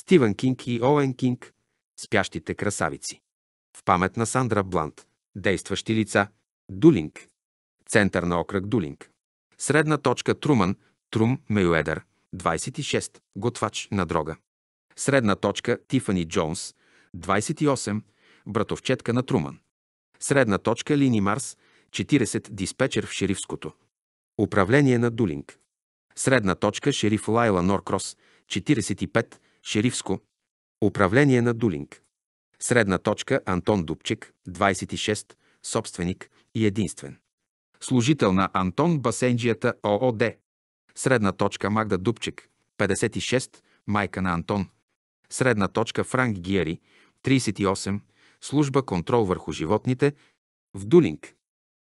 Стивен Кинг и Оуен Кинг, спящите красавици. В памет на Сандра Блант, действащи лица, Дулинг, център на окръг Дулинг. Средна точка Труман, Трум Мейуедър, 26, готвач на дрога. Средна точка Тифани Джонс, 28, братовчетка на Труман. Средна точка Лини Марс, 40, диспетчер в шерифското. Управление на Дулинг. Средна точка шериф Лайла Норкрос, 45, Шерифско. Управление на Дулинг. Средна точка Антон Дубчек, 26, собственик и единствен. Служител на Антон Басенджията ООД. Средна точка Магда Дубчек, 56, майка на Антон. Средна точка Франк Гиери, 38, служба контрол върху животните в Дулинг.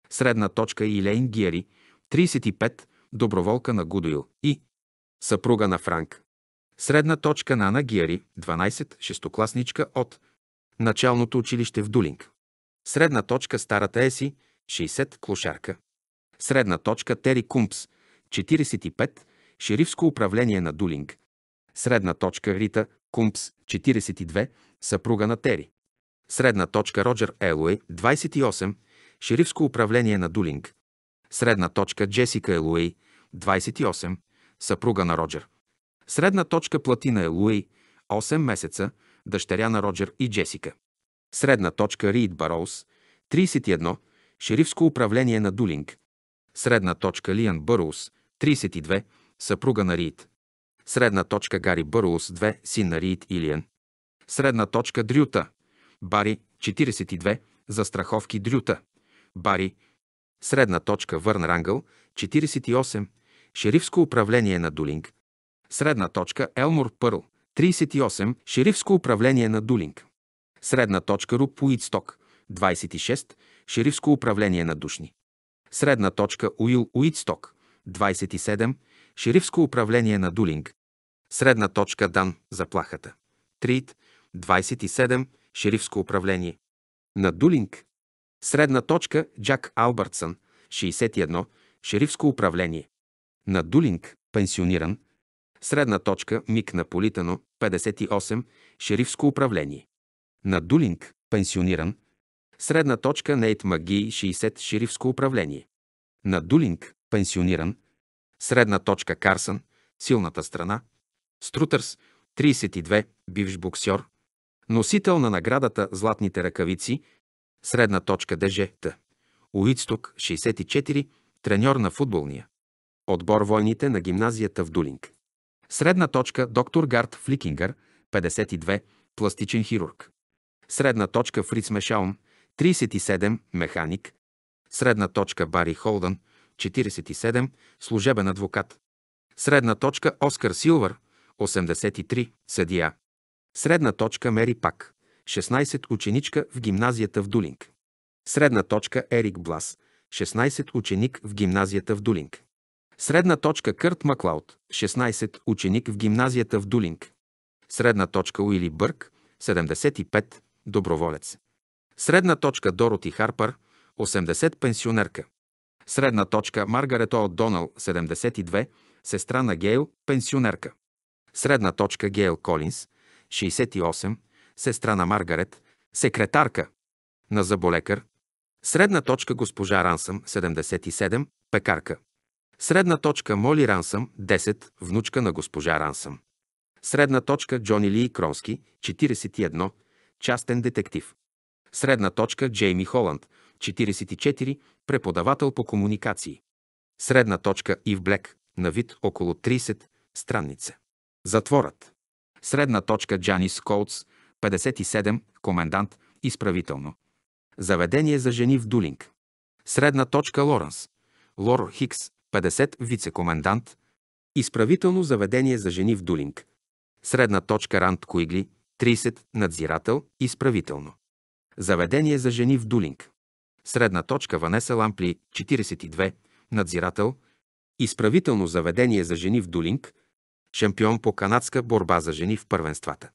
Средна точка Илейн Гиери, 35, доброволка на Гудоил и съпруга на Франк, Средна точка на Ана Гиари, 12, шестокласничка от началното училище в Дулинг. Средна точка Старата Еси, 60, клошарка. Средна точка Тери Кумпс, 45, шерифско управление на Дулинг. Средна точка Рита Кумпс, 42, съпруга на Тери. Средна точка Роджер Елуей, 28, шерифско управление на Дулинг. Средна точка Джесика Елуей, 28, съпруга на Роджер. Средна точка платина е Луи, 8 месеца, дъщеря на Роджер и Джесика. Средна точка Рид Бароуз, 31, шерифско управление на Дулинг. Средна точка Лиан Бароуз, 32, съпруга на Рид. Средна точка Гари Бароуз, 2, син на Рид и Лиан. Средна точка Дрюта, Бари, 42, За страховки Дрюта, Бари. Средна точка Върн Рангъл, 48, шерифско управление на Дулинг, Средна точка Елмор Пърл, 38, Шерифско управление на Дулинг. Средна точка Руб Уитсток, 26, Шерифско управление на Душни. Средна точка Уил Уитсток, 27, Шерифско управление на Дулинг. Средна точка Дан, заплахата. Трит, 27, Шерифско управление. На Дулинг. Средна точка Джак Албъртсън, 61, Шерифско управление. На Дулинг, пенсиониран, Средна точка Миг политано 58, Шерифско управление. На Дулинг, пенсиониран. Средна точка Нейт Маги, 60, Шерифско управление. На Дулинг, пенсиониран. Средна точка Карсън, силната страна. Струтърс, 32, бивш боксер. Носител на наградата Златните ръкавици, средна точка Т. Уицток, 64, треньор на футболния. Отбор войните на гимназията в Дулинг. Средна точка доктор Гарт Фликингър, 52, пластичен хирург. Средна точка Фриц Мешаум, 37, механик. Средна точка Бари Холдън, 47, служебен адвокат. Средна точка Оскар Силвър, 83, съдия. Средна точка Мери Пак, 16 ученичка в гимназията в Дулинг. Средна точка Ерик Блас, 16 ученик в гимназията в Дулинг. Средна точка Кърт Маклауд, 16, ученик в гимназията в Дулинг. Средна точка Уили Бърк, 75, доброволец. Средна точка Дороти Харпър, 80, пенсионерка. Средна точка Маргарет О. донал 72, сестра на Гейл, пенсионерка. Средна точка Гейл Колинс, 68, сестра на Маргарет, секретарка на заболекар. Средна точка госпожа Рансъм, 77, пекарка. Средна точка Моли Рансъм, 10, внучка на госпожа Рансъм. Средна точка Джони Ли Кронски, 41, частен детектив. Средна точка Джейми Холанд, 44, преподавател по комуникации. Средна точка Ив Блек, на вид около 30, Странница. Затворът. Средна точка Джанис Коутс, 57, комендант, изправително. Заведение за жени в Дулинг. Средна точка Лоренс. Лор Хикс, 50 Вицекомендант. изправително заведение за жени в Дулинг. Средна точка Рант Куигли, 30 надзирател, изправително. Заведение за жени в Дулинг. Средна точка Ванеса Лампли, 42 надзирател, изправително заведение за жени в Дулинг, шампион по канадска борба за жени в първенствата.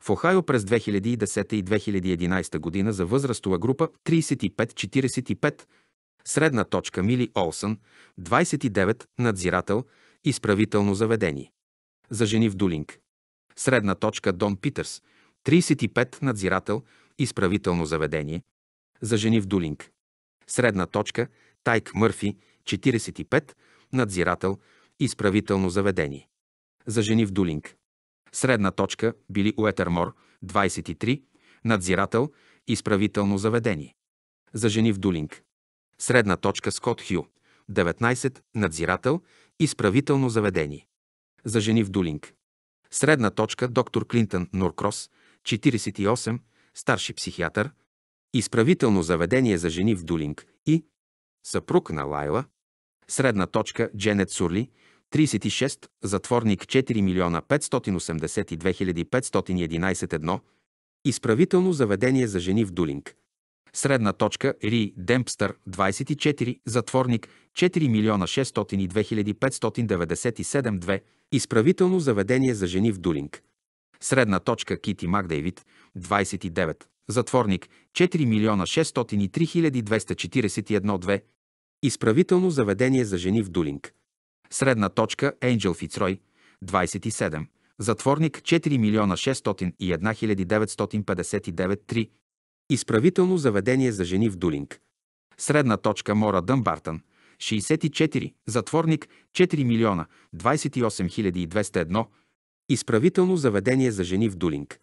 В Охайо през 2010 и 2011 година за възрастова група 35-45 Средна точка Мили Олсън, 29, надзирател, изправително заведение. За жени в Дулинг. Средна точка Дон Питърс, 35, надзирател, изправително заведение. За жени в Дулинг. Средна точка Тайк Мърфи, 45, надзирател, изправително заведение. За жени в Дулинг. Средна точка Били Уетермор, 23, надзирател, изправително заведение. За жени в Дулинг средна точка Скот Хю, 19, надзирател, изправително заведение. За жени в Дулинг. Средна точка доктор Клинтън Норкрос, 48, старши психиатър, изправително заведение за жени в Дулинг и съпруг на Лайла, средна точка Дженет Сурли, 36, затворник 4 милиона 582 511 1, изправително заведение за жени в Дулинг. Средна точка Ри Демпстър 24, затворник 4 милиона 602 597 2, изправително заведение за жени в Дулинг. Средна точка Кити Макдейвид 29, затворник 4 милиона 603 241 2, изправително заведение за жени в Дулинг. Средна точка Енджел Фицрой 27, затворник 4 милиона 601 959 3, Изправително заведение за жени в Дулинг. Средна точка Мора Дъмбартън. 64. Затворник 4 милиона 28 201. Изправително заведение за жени в Дулинг.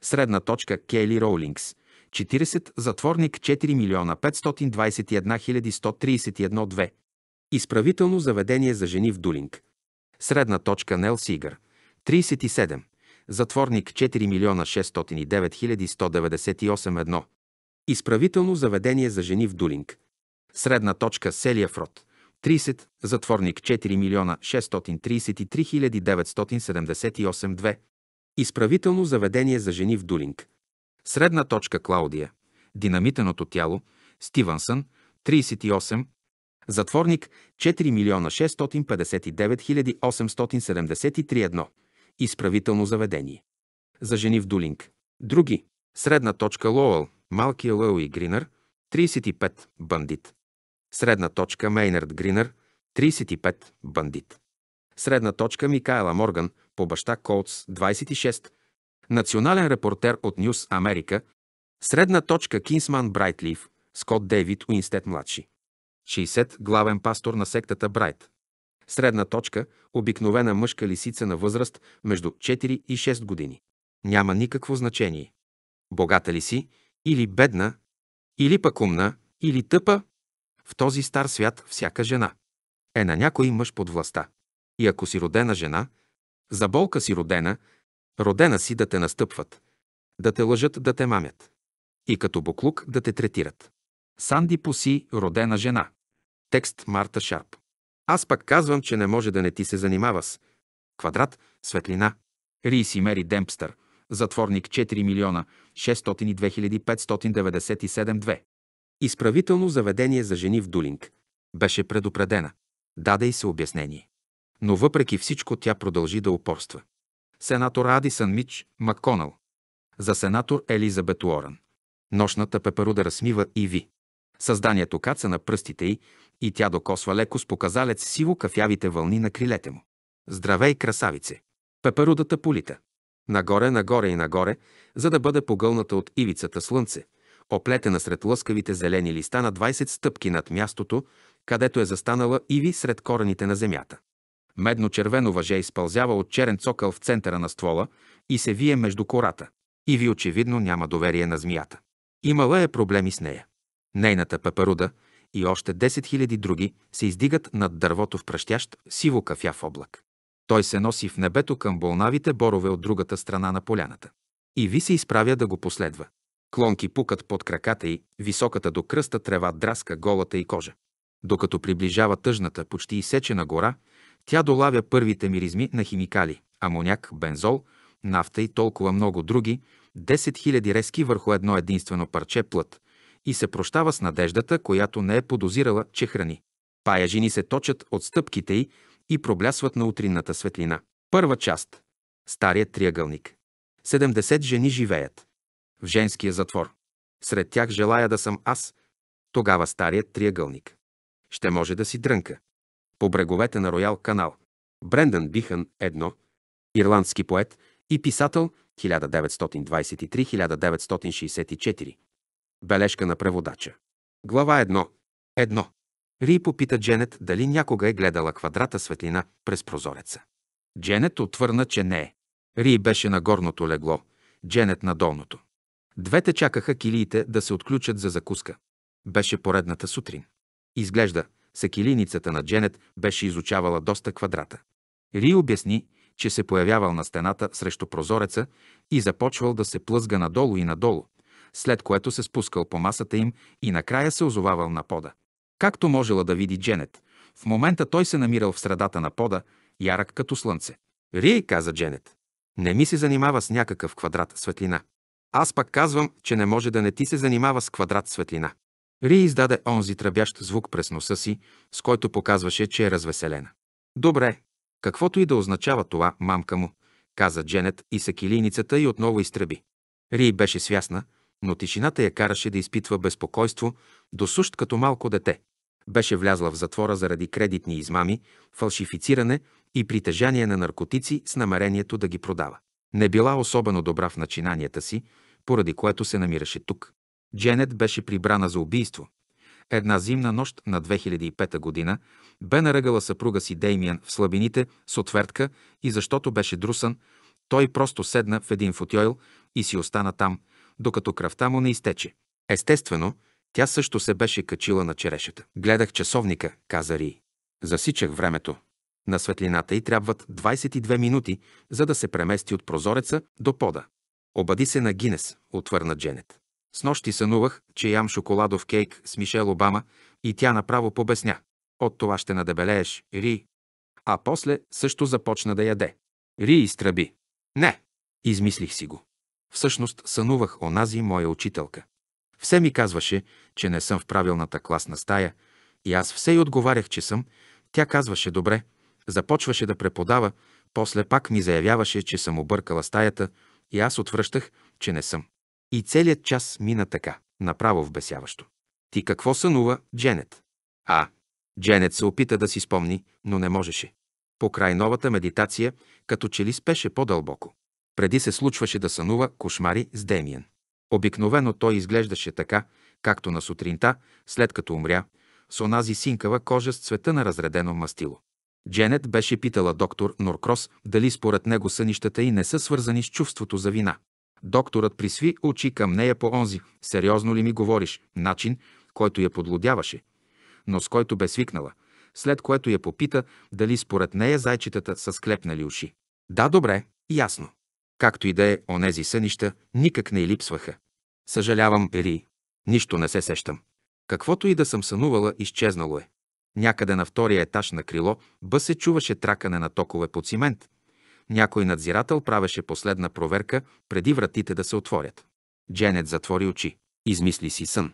Средна точка Кейли Роулингс. 40. Затворник 4 милиона 521 1312. Изправително заведение за жени в Дулинг. Средна точка Нел Сигър. 37 затворник 4 милиона 609 хиляди 198 1. Изправително заведение за жени в Дулинг. Средна точка селия Фрод. 30, затворник 4 милиона 633 978 2. Изправително заведение за жени в Дулинг. Средна точка Клаудия. Динамитеното тяло. Стивансън. 38, затворник 4 милиона 659 873 1 изправително заведение. За жени в Дулинг. Други. Средна точка Лоуъл, малкия Лоуи Гринър, 35, бандит. Средна точка Мейнард Гринър, 35, бандит. Средна точка Микаела Морган, по баща Колц. 26, национален репортер от Нюс Америка, средна точка Кинсман Брайтлиф, Скот Дейвид Уинстед младши. 60, главен пастор на сектата Брайт. Средна точка – обикновена мъжка лисица на възраст между 4 и 6 години. Няма никакво значение. Богата ли си или бедна, или пък умна, или тъпа, в този стар свят всяка жена е на някой мъж под властта. И ако си родена жена, за болка си родена, родена си да те настъпват, да те лъжат, да те мамят. И като буклук да те третират. Санди Поси, родена жена. Текст Марта Шарп. Аз пък казвам, че не може да не ти се занимава с квадрат, светлина. Риси Мери Демпстър, затворник 4 милиона 602 2. Изправително заведение за жени в Дулинг. Беше предупредена. Даде и се обяснение. Но въпреки всичко тя продължи да упорства. Сенатор Адисън Мич Макконал. За сенатор Елизабет Уорън. Нощната пеперуда размива и ви. Създанието каца на пръстите й, и тя докосва леко с показалец сиво кафявите вълни на крилете му. Здравей, красавице! Пеперудата полита. Нагоре, нагоре и нагоре, за да бъде погълната от ивицата слънце, оплетена сред лъскавите зелени листа на 20 стъпки над мястото, където е застанала иви сред корените на земята. Медно-червено въже изпълзява от черен цокъл в центъра на ствола и се вие между кората. Иви очевидно няма доверие на змията. Имала е проблеми с нея. Нейната пеперуда, и още 10 000 други се издигат над дървото в пръщящ сиво-кафяв облак. Той се носи в небето към болнавите борове от другата страна на поляната. И ви се изправя да го последва. Клонки пукат под краката й, високата до кръста трева драска голата и кожа. Докато приближава тъжната, почти изсечена гора, тя долавя първите миризми на химикали – амоняк, бензол, нафта и толкова много други, 10 000 резки върху едно единствено парче плът, и се прощава с надеждата, която не е подозирала, че храни. Пая жени се точат от стъпките й и проблясват на утринната светлина. Първа част. Старият триъгълник. 70 жени живеят. В женския затвор. Сред тях желая да съм аз. Тогава старият триъгълник. Ще може да си дрънка. По бреговете на Роял канал. Брендан Бихан едно. Ирландски поет и писател 1923-1964. Бележка на преводача. Глава 1. 1. Ри попита Дженет дали някога е гледала квадрата светлина през прозореца. Дженет отвърна, че не е. Ри беше на горното легло, Дженет на долното. Двете чакаха килиите да се отключат за закуска. Беше поредната сутрин. Изглежда, сакилиницата на Дженет беше изучавала доста квадрата. Ри обясни, че се появявал на стената срещу прозореца и започвал да се плъзга надолу и надолу, след което се спускал по масата им и накрая се озовавал на пода. Както можела да види Дженет, в момента той се намирал в средата на пода, ярък като слънце. Ри, каза Дженет, не ми се занимава с някакъв квадрат светлина. Аз пак казвам, че не може да не ти се занимава с квадрат светлина. Ри издаде онзи тръбящ звук през носа си, с който показваше, че е развеселена. Добре, каквото и да означава това, мамка му, каза Дженет и сакилиницата и отново изтреби. Ри беше свясна, но тишината я караше да изпитва безпокойство, досущ като малко дете. Беше влязла в затвора заради кредитни измами, фалшифициране и притежание на наркотици с намерението да ги продава. Не била особено добра в начинанията си, поради което се намираше тук. Дженет беше прибрана за убийство. Една зимна нощ на 2005 година бе наръгала съпруга си Деймиан в слабините с отвертка и защото беше друсан, той просто седна в един футойл и си остана там – докато кръвта му не изтече. Естествено, тя също се беше качила на черешата. Гледах часовника, каза Ри. Засичах времето. На светлината й трябват 22 минути, за да се премести от прозореца до пода. Обади се на Гинес, отвърна Дженет. С нощи сънувах, че ям шоколадов кейк с Мишел Обама и тя направо побесня. От това ще надебелееш, Ри. А после също започна да яде. Ри изтръби. Не, измислих си го. Всъщност сънувах онази моя учителка. Все ми казваше, че не съм в правилната класна стая и аз все й отговарях, че съм. Тя казваше добре, започваше да преподава, после пак ми заявяваше, че съм объркала стаята и аз отвръщах, че не съм. И целият час мина така, направо в бесяващо. Ти какво сънува, Дженет? А, Дженет се опита да си спомни, но не можеше. По край новата медитация, като че ли спеше по-дълбоко. Преди се случваше да сънува кошмари с Демиен. Обикновено той изглеждаше така, както на сутринта, след като умря, с онази синкава кожа с цвета на разредено мастило. Дженет беше питала доктор Норкрос дали според него сънищата й не са свързани с чувството за вина. Докторът присви очи към нея по онзи «Сериозно ли ми говориш?» начин, който я подлодяваше, но с който бе свикнала, след което я попита дали според нея зайчетата са склепнали уши. Да, добре, ясно. Както и да е, онези сънища никак не й липсваха. Съжалявам, Ери. Нищо не се сещам. Каквото и да съм сънувала, изчезнало е. Някъде на втория етаж на крило бъ се чуваше тракане на токове по цимент. Някой надзирател правеше последна проверка преди вратите да се отворят. Дженет затвори очи. Измисли си сън.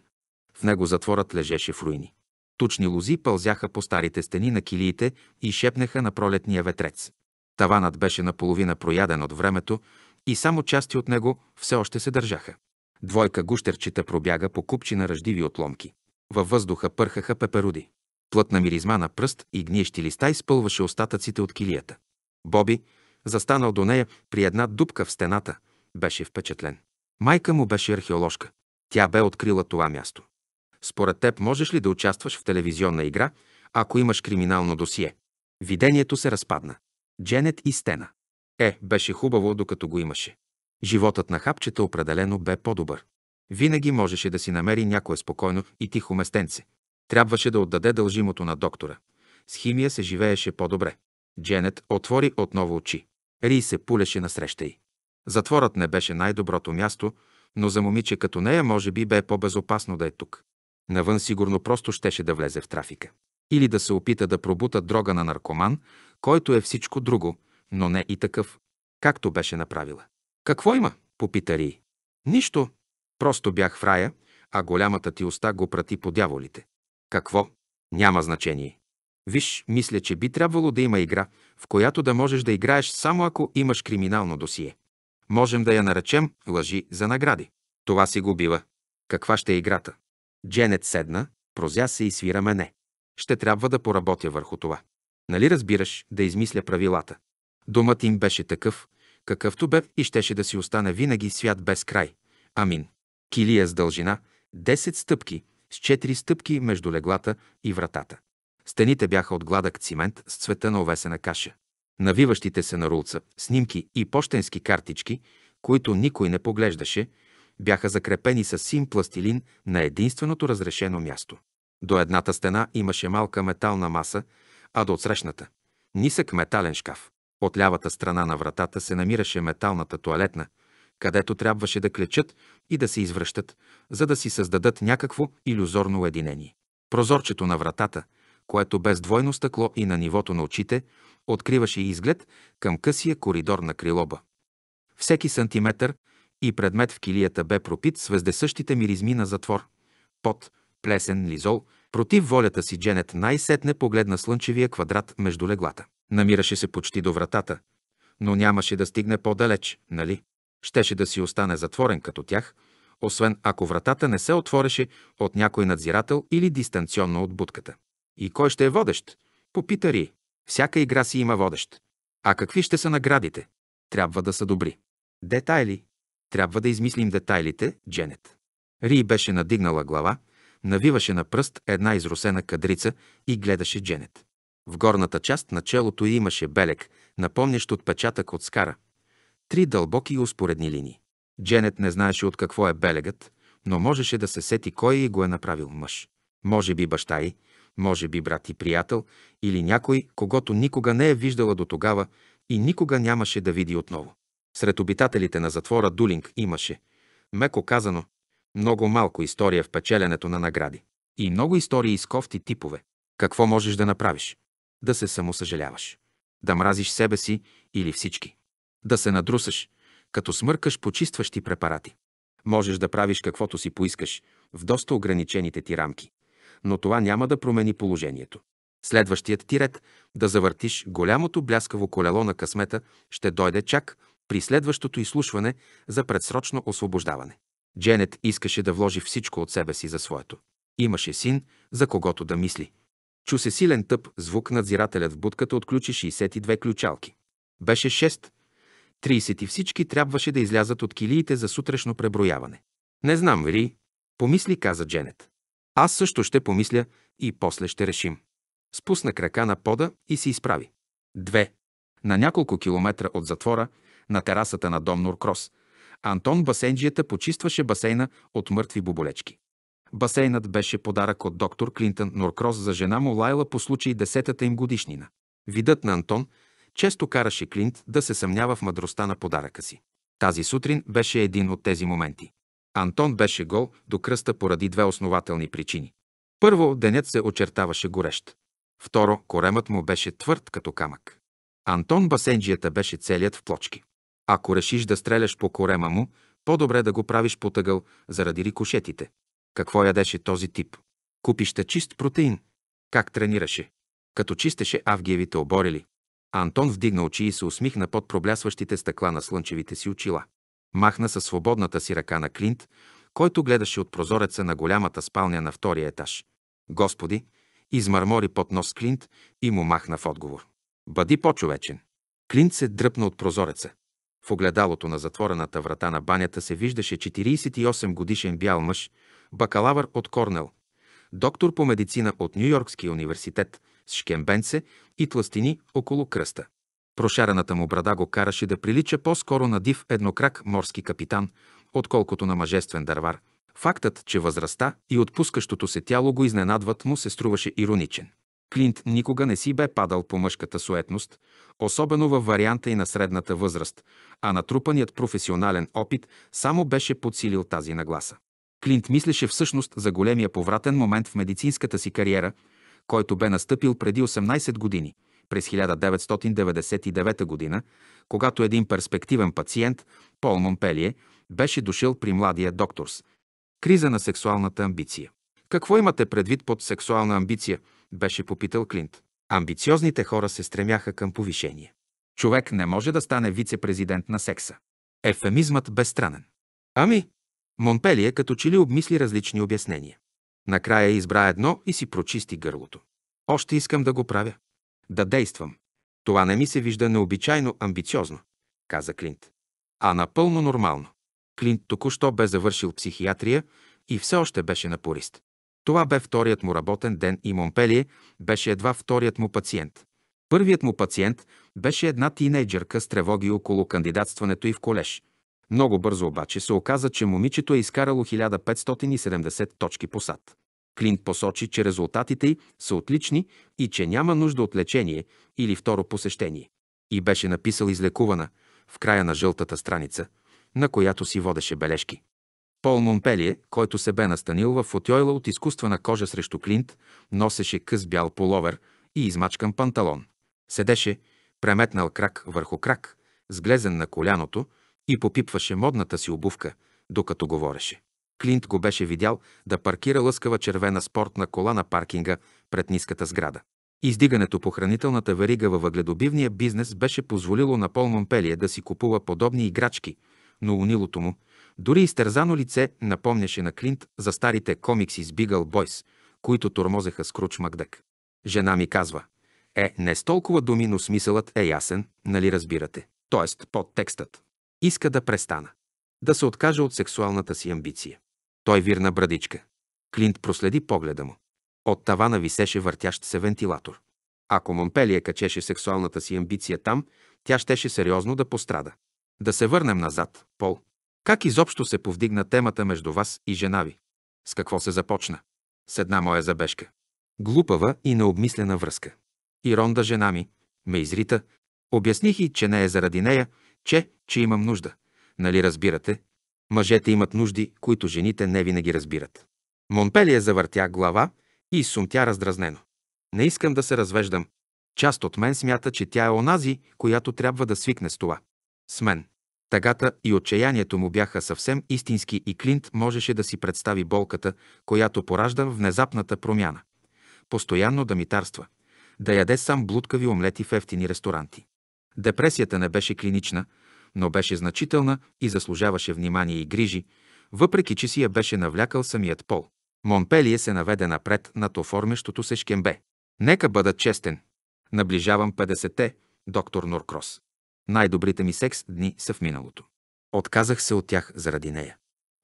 В него затворът лежеше в руини. Тучни лози пълзяха по старите стени на килиите и шепнеха на пролетния ветрец. Таванът беше наполовина прояден от времето и само части от него все още се държаха. Двойка гущерчета пробяга по купчи на ръждиви отломки. Във въздуха пърхаха пеперуди. Плътна миризма на пръст и гниещи листа изпълваше остатъците от килията. Боби, застанал до нея при една дупка в стената, беше впечатлен. Майка му беше археоложка. Тя бе открила това място. Според теб можеш ли да участваш в телевизионна игра, ако имаш криминално досие? Видението се разпадна. Дженет и Стена. Е, беше хубаво, докато го имаше. Животът на хапчета определено бе по-добър. Винаги можеше да си намери някое спокойно и тихо местенце. Трябваше да отдаде дължимото на доктора. С химия се живееше по-добре. Дженет отвори отново очи. Ри се пулеше насреща й. Затворът не беше най-доброто място, но за момиче като нея може би бе по-безопасно да е тук. Навън сигурно просто щеше да влезе в трафика. Или да се опита да пробута дрога на наркоман, който е всичко друго, но не и такъв, както беше направила. Какво има? попита Ри. Нищо. Просто бях в рая, а голямата ти уста го прати по дяволите. Какво? Няма значение. Виж, мисля, че би трябвало да има игра, в която да можеш да играеш само ако имаш криминално досие. Можем да я наречем лъжи за награди. Това си го бива. Каква ще е играта? Дженет седна, прозя се и свира мене. Ще трябва да поработя върху това. Нали разбираш да измисля правилата? Думът им беше такъв, какъвто бе и щеше да си остане винаги свят без край. Амин. Килия с дължина 10 стъпки, с 4 стъпки между леглата и вратата. Стените бяха от гладък цимент с цвета на овесена каша. Навиващите се на рулца, снимки и почтенски картички, които никой не поглеждаше, бяха закрепени с син пластилин на единственото разрешено място. До едната стена имаше малка метална маса, а до отсрещната. Нисък метален шкаф. От лявата страна на вратата се намираше металната туалетна, където трябваше да клечат и да се извръщат, за да си създадат някакво иллюзорно уединение. Прозорчето на вратата, което без двойно стъкло и на нивото на очите, откриваше изглед към късия коридор на крилоба. Всеки сантиметър и предмет в килията бе пропит с вездесъщите миризми на затвор, пот, плесен, лизол Против волята си Дженет най-сетне погледна слънчевия квадрат между леглата. Намираше се почти до вратата, но нямаше да стигне по-далеч, нали? Щеше да си остане затворен като тях, освен ако вратата не се отвореше от някой надзирател или дистанционно от будката. И кой ще е водещ? Попита Ри. Всяка игра си има водещ. А какви ще са наградите? Трябва да са добри. Детайли. Трябва да измислим детайлите, Дженет. Ри беше надигнала глава, навиваше на пръст една изрусена кадрица и гледаше Дженет. В горната част на челото имаше белек, напомнящ отпечатък от скара. Три дълбоки и успоредни линии. Дженет не знаеше от какво е белегът, но можеше да се сети кой и го е направил мъж. Може би баща й, може би брат и приятел, или някой, когато никога не е виждала до тогава и никога нямаше да види отново. Сред обитателите на затвора Дулинг имаше, меко казано, много малко история в печеленето на награди. И много истории с кофти типове. Какво можеш да направиш? Да се самосъжаляваш. Да мразиш себе си или всички. Да се надрусаш, като смъркаш почистващи препарати. Можеш да правиш каквото си поискаш, в доста ограничените ти рамки. Но това няма да промени положението. Следващият ти ред да завъртиш голямото бляскаво колело на късмета ще дойде чак при следващото изслушване за предсрочно освобождаване. Дженет искаше да вложи всичко от себе си за своето. Имаше син, за когото да мисли. Чу се силен тъп звук, надзирателят в будката отключи 62 ключалки. Беше 6. 30 и всички трябваше да излязат от килиите за сутрешно преброяване. Не знам, Ри, помисли, каза Дженет. Аз също ще помисля и после ще решим. Спусна крака на пода и се изправи. Две. На няколко километра от затвора, на терасата на дом Нуркрос, Антон Басенджията почистваше басейна от мъртви боболечки. Басейнът беше подарък от доктор Клинтън Норкрос за жена му Лайла по случай десетата им годишнина. Видът на Антон често караше Клинт да се съмнява в мъдростта на подаръка си. Тази сутрин беше един от тези моменти. Антон беше гол до кръста поради две основателни причини. Първо, денят се очертаваше горещ. Второ, коремът му беше твърд като камък. Антон Басенджията беше целият в плочки. Ако решиш да стреляш по корема му, по-добре да го правиш по тъгъл, заради рикошетите. Какво ядеше този тип? Купища чист протеин. Как тренираше? Като чистеше авгиевите оборили. Антон вдигна очи и се усмихна под проблясващите стъкла на слънчевите си очила. Махна със свободната си ръка на Клинт, който гледаше от прозореца на голямата спалня на втория етаж. Господи, измърмори под нос Клинт и му махна в отговор. Бъди по-човечен. Клинт се дръпна от прозореца. В огледалото на затворената врата на банята се виждаше 48-годишен бял мъж, бакалавър от Корнел, доктор по медицина от Нью-Йоркския университет с шкембенце и тластини около кръста. Прошарената му брада го караше да прилича по-скоро на див еднокрак морски капитан, отколкото на мъжествен дървар. Фактът, че възрастта и отпускащото се тяло го изненадват му се струваше ироничен. Клинт никога не си бе падал по мъжката суетност, особено във варианта и на средната възраст, а натрупаният професионален опит само беше подсилил тази нагласа. Клинт мислеше всъщност за големия повратен момент в медицинската си кариера, който бе настъпил преди 18 години, през 1999 година, когато един перспективен пациент, Пол Монпелие, беше дошъл при младия докторс. Криза на сексуалната амбиция. Какво имате предвид под сексуална амбиция – беше попитал Клинт. Амбициозните хора се стремяха към повишение. Човек не може да стане вице-президент на секса. Ефемизмът безстранен. Ами, Монпелие като че ли обмисли различни обяснения. Накрая избра едно и си прочисти гърлото. Още искам да го правя. Да действам. Това не ми се вижда необичайно амбициозно, каза Клинт. А напълно нормално. Клинт току-що бе завършил психиатрия и все още беше напорист. Това бе вторият му работен ден и Монпелие беше едва вторият му пациент. Първият му пациент беше една тинейджърка с тревоги около кандидатстването и в колеж. Много бързо обаче се оказа, че момичето е изкарало 1570 точки по сад. Клинт посочи, че резултатите й са отлични и че няма нужда от лечение или второ посещение. И беше написал излекувана в края на жълтата страница, на която си водеше бележки. Пол Монпелие, който се бе настанил в фотьойла от изкуствена кожа срещу клинт, носеше къс бял половер и измачкан панталон. Седеше, преметнал крак върху крак, сглезен на коляното и попипваше модната си обувка, докато говореше. Клинт го беше видял да паркира лъскава червена спортна кола на паркинга пред ниската сграда. Издигането по хранителната верига във въгледобивния бизнес беше позволило на Пол Монпелие да си купува подобни играчки, но унилото му – дори изтързано лице напомняше на Клинт за старите комикси с Бигъл Бойс, които тормозеха с Круч Макдък. Жена ми казва, е, не с толкова думи, но смисълът е ясен, нали разбирате? Тоест, текстът. Иска да престана. Да се откаже от сексуалната си амбиция. Той вирна брадичка. Клинт проследи погледа му. От тавана висеше въртящ се вентилатор. Ако Монпелия качеше сексуалната си амбиция там, тя щеше сериозно да пострада. Да се върнем назад, Пол. Как изобщо се повдигна темата между вас и жена ви? С какво се започна? С една моя забежка. Глупава и необмислена връзка. И Ронда жена ми ме изрита. Обясних и, че не е заради нея, че, че имам нужда. Нали разбирате? Мъжете имат нужди, които жените не винаги разбират. Монпелия завъртя глава и сумтя раздразнено. Не искам да се развеждам. Част от мен смята, че тя е онази, която трябва да свикне с това. С мен. Тъгата и отчаянието му бяха съвсем истински и Клинт можеше да си представи болката, която поражда внезапната промяна. Постоянно да митарства, да яде сам блудкави омлети в ефтини ресторанти. Депресията не беше клинична, но беше значителна и заслужаваше внимание и грижи, въпреки че си я беше навлякал самият пол. Монпелие се наведе напред над оформящото се шкембе. Нека бъда честен. Наближавам 50-те, доктор Норкрос. Най-добрите ми секс дни са в миналото. Отказах се от тях заради нея.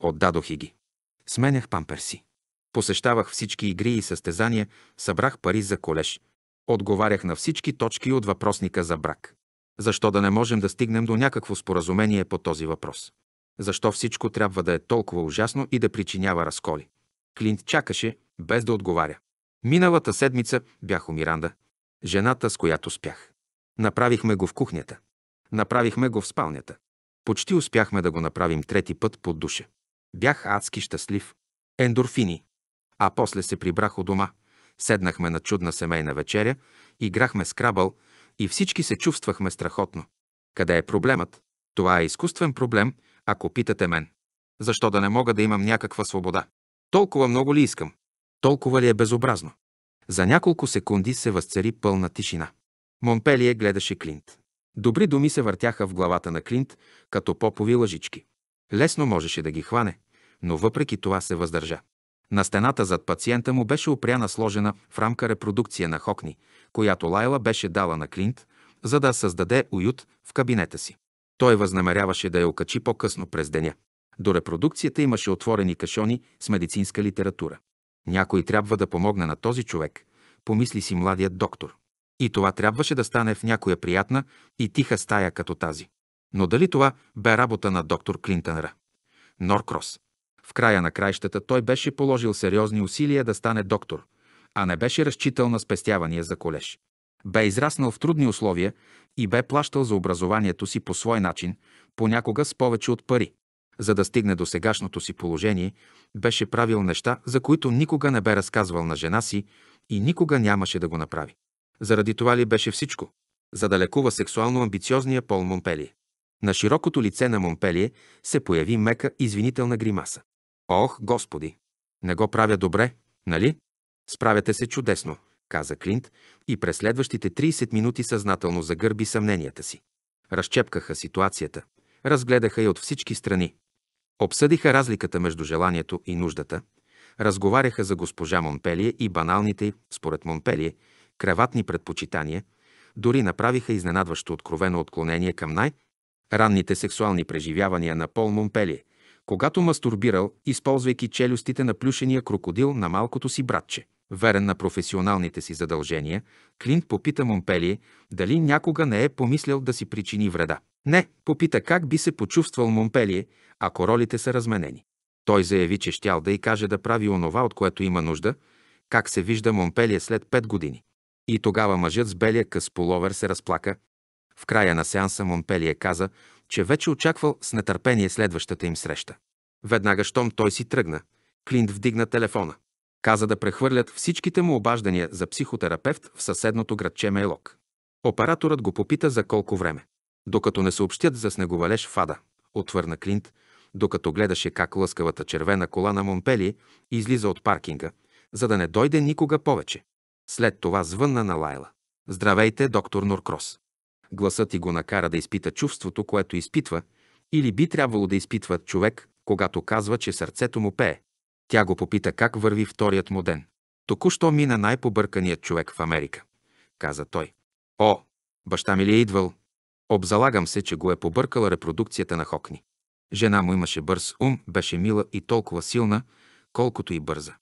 Отдадох и ги. Сменях памперси. Посещавах всички игри и състезания, събрах пари за колеж. Отговарях на всички точки от въпросника за брак. Защо да не можем да стигнем до някакво споразумение по този въпрос? Защо всичко трябва да е толкова ужасно и да причинява разколи? Клинт чакаше, без да отговаря. Миналата седмица бях у Миранда, жената с която спях. Направихме го в кухнята. Направихме го в спалнята. Почти успяхме да го направим трети път под душа. Бях адски щастлив. Ендорфини. А после се прибрах у дома. Седнахме на чудна семейна вечеря, играхме с крабъл и всички се чувствахме страхотно. Къде е проблемът? Това е изкуствен проблем, ако питате мен. Защо да не мога да имам някаква свобода? Толкова много ли искам? Толкова ли е безобразно? За няколко секунди се възцари пълна тишина. Монпелие гледаше Клинт. Добри думи се въртяха в главата на Клинт, като попови лъжички. Лесно можеше да ги хване, но въпреки това се въздържа. На стената зад пациента му беше опряна сложена в рамка репродукция на Хокни, която Лайла беше дала на Клинт, за да създаде уют в кабинета си. Той възнамеряваше да я окачи по-късно през деня. До репродукцията имаше отворени кашони с медицинска литература. Някой трябва да помогне на този човек, помисли си младият доктор. И това трябваше да стане в някоя приятна и тиха стая като тази. Но дали това бе работа на доктор Клинтънра? Норкрос. В края на краищата той беше положил сериозни усилия да стане доктор, а не беше разчитал на спестявания за колеж. Бе израснал в трудни условия и бе плащал за образованието си по свой начин, понякога с повече от пари. За да стигне до сегашното си положение, беше правил неща, за които никога не бе разказвал на жена си и никога нямаше да го направи. Заради това ли беше всичко? За да лекува сексуално амбициозния Пол Момпелие. На широкото лице на Монпелие се появи мека извинителна гримаса. Ох, Господи! Не го правя добре, нали? Справяте се чудесно, каза Клинт и през следващите 30 минути съзнателно загърби съмненията си. Разчепкаха ситуацията, разгледаха я от всички страни. Обсъдиха разликата между желанието и нуждата, разговаряха за госпожа Монпелие и баналните, според Монпелие, краватни предпочитания, дори направиха изненадващо откровено отклонение към най-ранните сексуални преживявания на Пол Момпелие, когато мастурбирал, използвайки челюстите на плюшения крокодил на малкото си братче. Верен на професионалните си задължения, Клинт попита Момпелие дали някога не е помислял да си причини вреда. Не, попита как би се почувствал Момпелие, ако ролите са разменени. Той заяви, че щял да й каже да прави онова, от което има нужда, как се вижда Момпелие след 5 години. И тогава мъжът с белия къс половер се разплака. В края на сеанса Монпелие каза, че вече очаквал с нетърпение следващата им среща. Веднага, щом той си тръгна, Клинт вдигна телефона. Каза да прехвърлят всичките му обаждания за психотерапевт в съседното градче Мейлок. Операторът го попита за колко време. Докато не съобщят за снеговалеж в Ада, отвърна Клинт, докато гледаше как лъскавата червена кола на Монпели излиза от паркинга, за да не дойде никога повече. След това звънна на Лайла. Здравейте, доктор Норкрос. Гласът ти го накара да изпита чувството, което изпитва, или би трябвало да изпитва човек, когато казва, че сърцето му пее. Тя го попита как върви вторият му ден. Току-що мина най-побърканият човек в Америка, каза той. О, баща ми ли е идвал? Обзалагам се, че го е побъркала репродукцията на Хокни. Жена му имаше бърз ум, беше мила и толкова силна, колкото и бърза.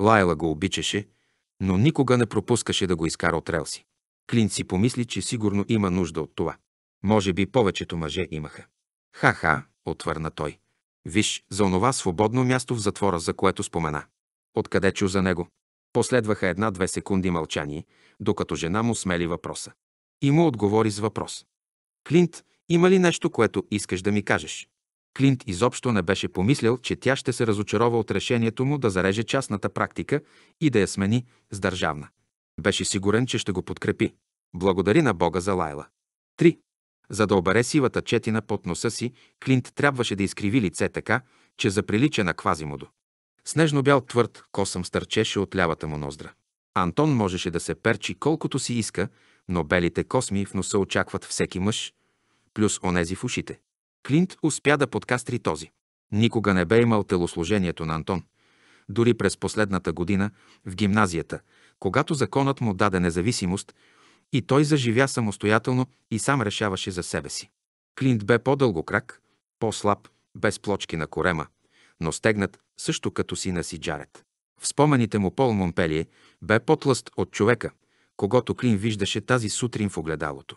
Лайла го обичаше – но никога не пропускаше да го изкара от релси. Клин си помисли, че сигурно има нужда от това. Може би повечето мъже имаха. Ха-ха, отвърна той. Виж, за онова свободно място в затвора, за което спомена. Откъде чу за него? Последваха една-две секунди мълчание, докато жена му смели въпроса. И му отговори с въпрос. Клинт, има ли нещо, което искаш да ми кажеш? Клинт изобщо не беше помислял, че тя ще се разочарова от решението му да зареже частната практика и да я смени с държавна. Беше сигурен, че ще го подкрепи. Благодари на Бога за Лайла. 3. За да обере сивата четина под носа си, Клинт трябваше да изкриви лице така, че заприлича на Квазимодо. Снежно бял твърд косъм стърчеше от лявата му ноздра. Антон можеше да се перчи колкото си иска, но белите косми в носа очакват всеки мъж, плюс онези в ушите. Клинт успя да подкастри този. Никога не бе имал телосложението на Антон. Дори през последната година в гимназията, когато законът му даде независимост, и той заживя самостоятелно и сам решаваше за себе си. Клинт бе по-дълго крак, по-слаб, без плочки на корема, но стегнат също като сина си сиджарет. В спомените му Пол Монпелие бе по-тлъст от човека, когато Клин виждаше тази сутрин в огледалото.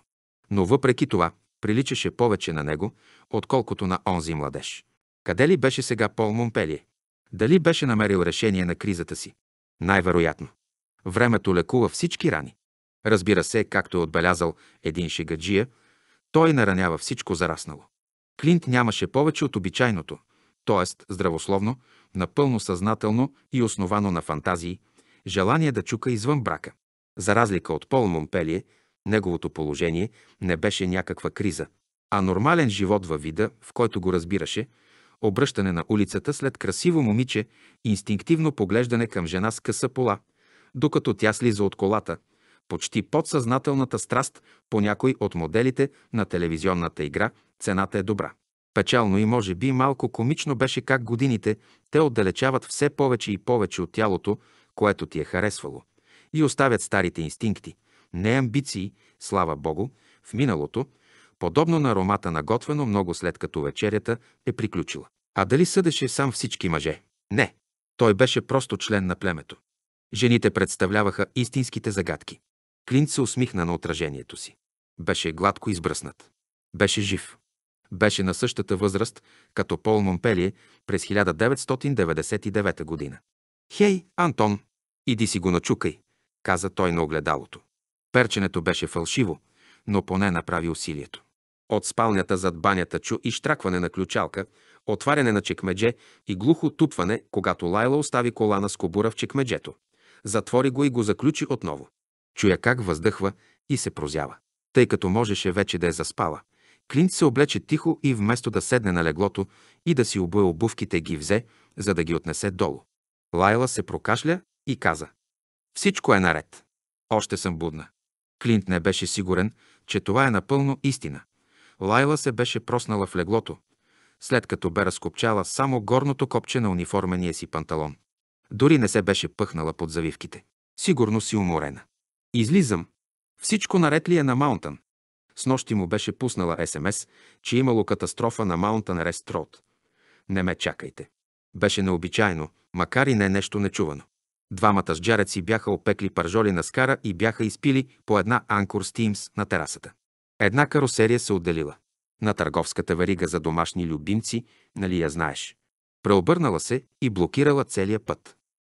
Но въпреки това, приличаше повече на него, отколкото на онзи младеж. Къде ли беше сега Пол Момпелие? Дали беше намерил решение на кризата си? Най-вероятно. Времето лекува всички рани. Разбира се, както е отбелязал един шегаджия, той наранява всичко зараснало. Клинт нямаше повече от обичайното, т.е. здравословно, напълно съзнателно и основано на фантазии, желание да чука извън брака. За разлика от Пол Момпелие, Неговото положение не беше някаква криза, а нормален живот във вида, в който го разбираше, обръщане на улицата след красиво момиче, инстинктивно поглеждане към жена с къса пола, докато тя слиза от колата, почти подсъзнателната страст по някой от моделите на телевизионната игра «Цената е добра». Печално и може би малко комично беше как годините те отдалечават все повече и повече от тялото, което ти е харесвало, и оставят старите инстинкти, не амбиции, слава Богу, в миналото, подобно на аромата на готвено много след като вечерята е приключила. А дали съдеше сам всички мъже? Не. Той беше просто член на племето. Жените представляваха истинските загадки. Клинт се усмихна на отражението си. Беше гладко избръснат. Беше жив. Беше на същата възраст, като Пол Монпелие през 1999 година. «Хей, Антон, иди си го начукай», каза той на огледалото. Перченето беше фалшиво, но поне направи усилието. От спалнята зад банята чу и штракване на ключалка, отваряне на чекмедже и глухо тупване, когато Лайла остави колана с кобура в чекмеджето. Затвори го и го заключи отново. Чуя как въздъхва и се прозява. Тъй като можеше вече да е заспала, Клинт се облече тихо и вместо да седне на леглото и да си обуе обувките ги взе, за да ги отнесе долу. Лайла се прокашля и каза. Всичко е наред. Още съм будна. Клинт не беше сигурен, че това е напълно истина. Лайла се беше проснала в леглото, след като бе разкопчала само горното копче на униформения си панталон. Дори не се беше пъхнала под завивките. Сигурно си уморена. Излизам. Всичко наред ли е на Маунтън? С нощи му беше пуснала СМС, че имало катастрофа на Маунтън Рест Роуд. Не ме чакайте. Беше необичайно, макар и не нещо нечувано. Двамата джареци бяха опекли паржоли на скара и бяха изпили по една анкор стимс на терасата. Една карусерия се отделила. На търговската верига за домашни любимци, нали я знаеш. Преобърнала се и блокирала целия път.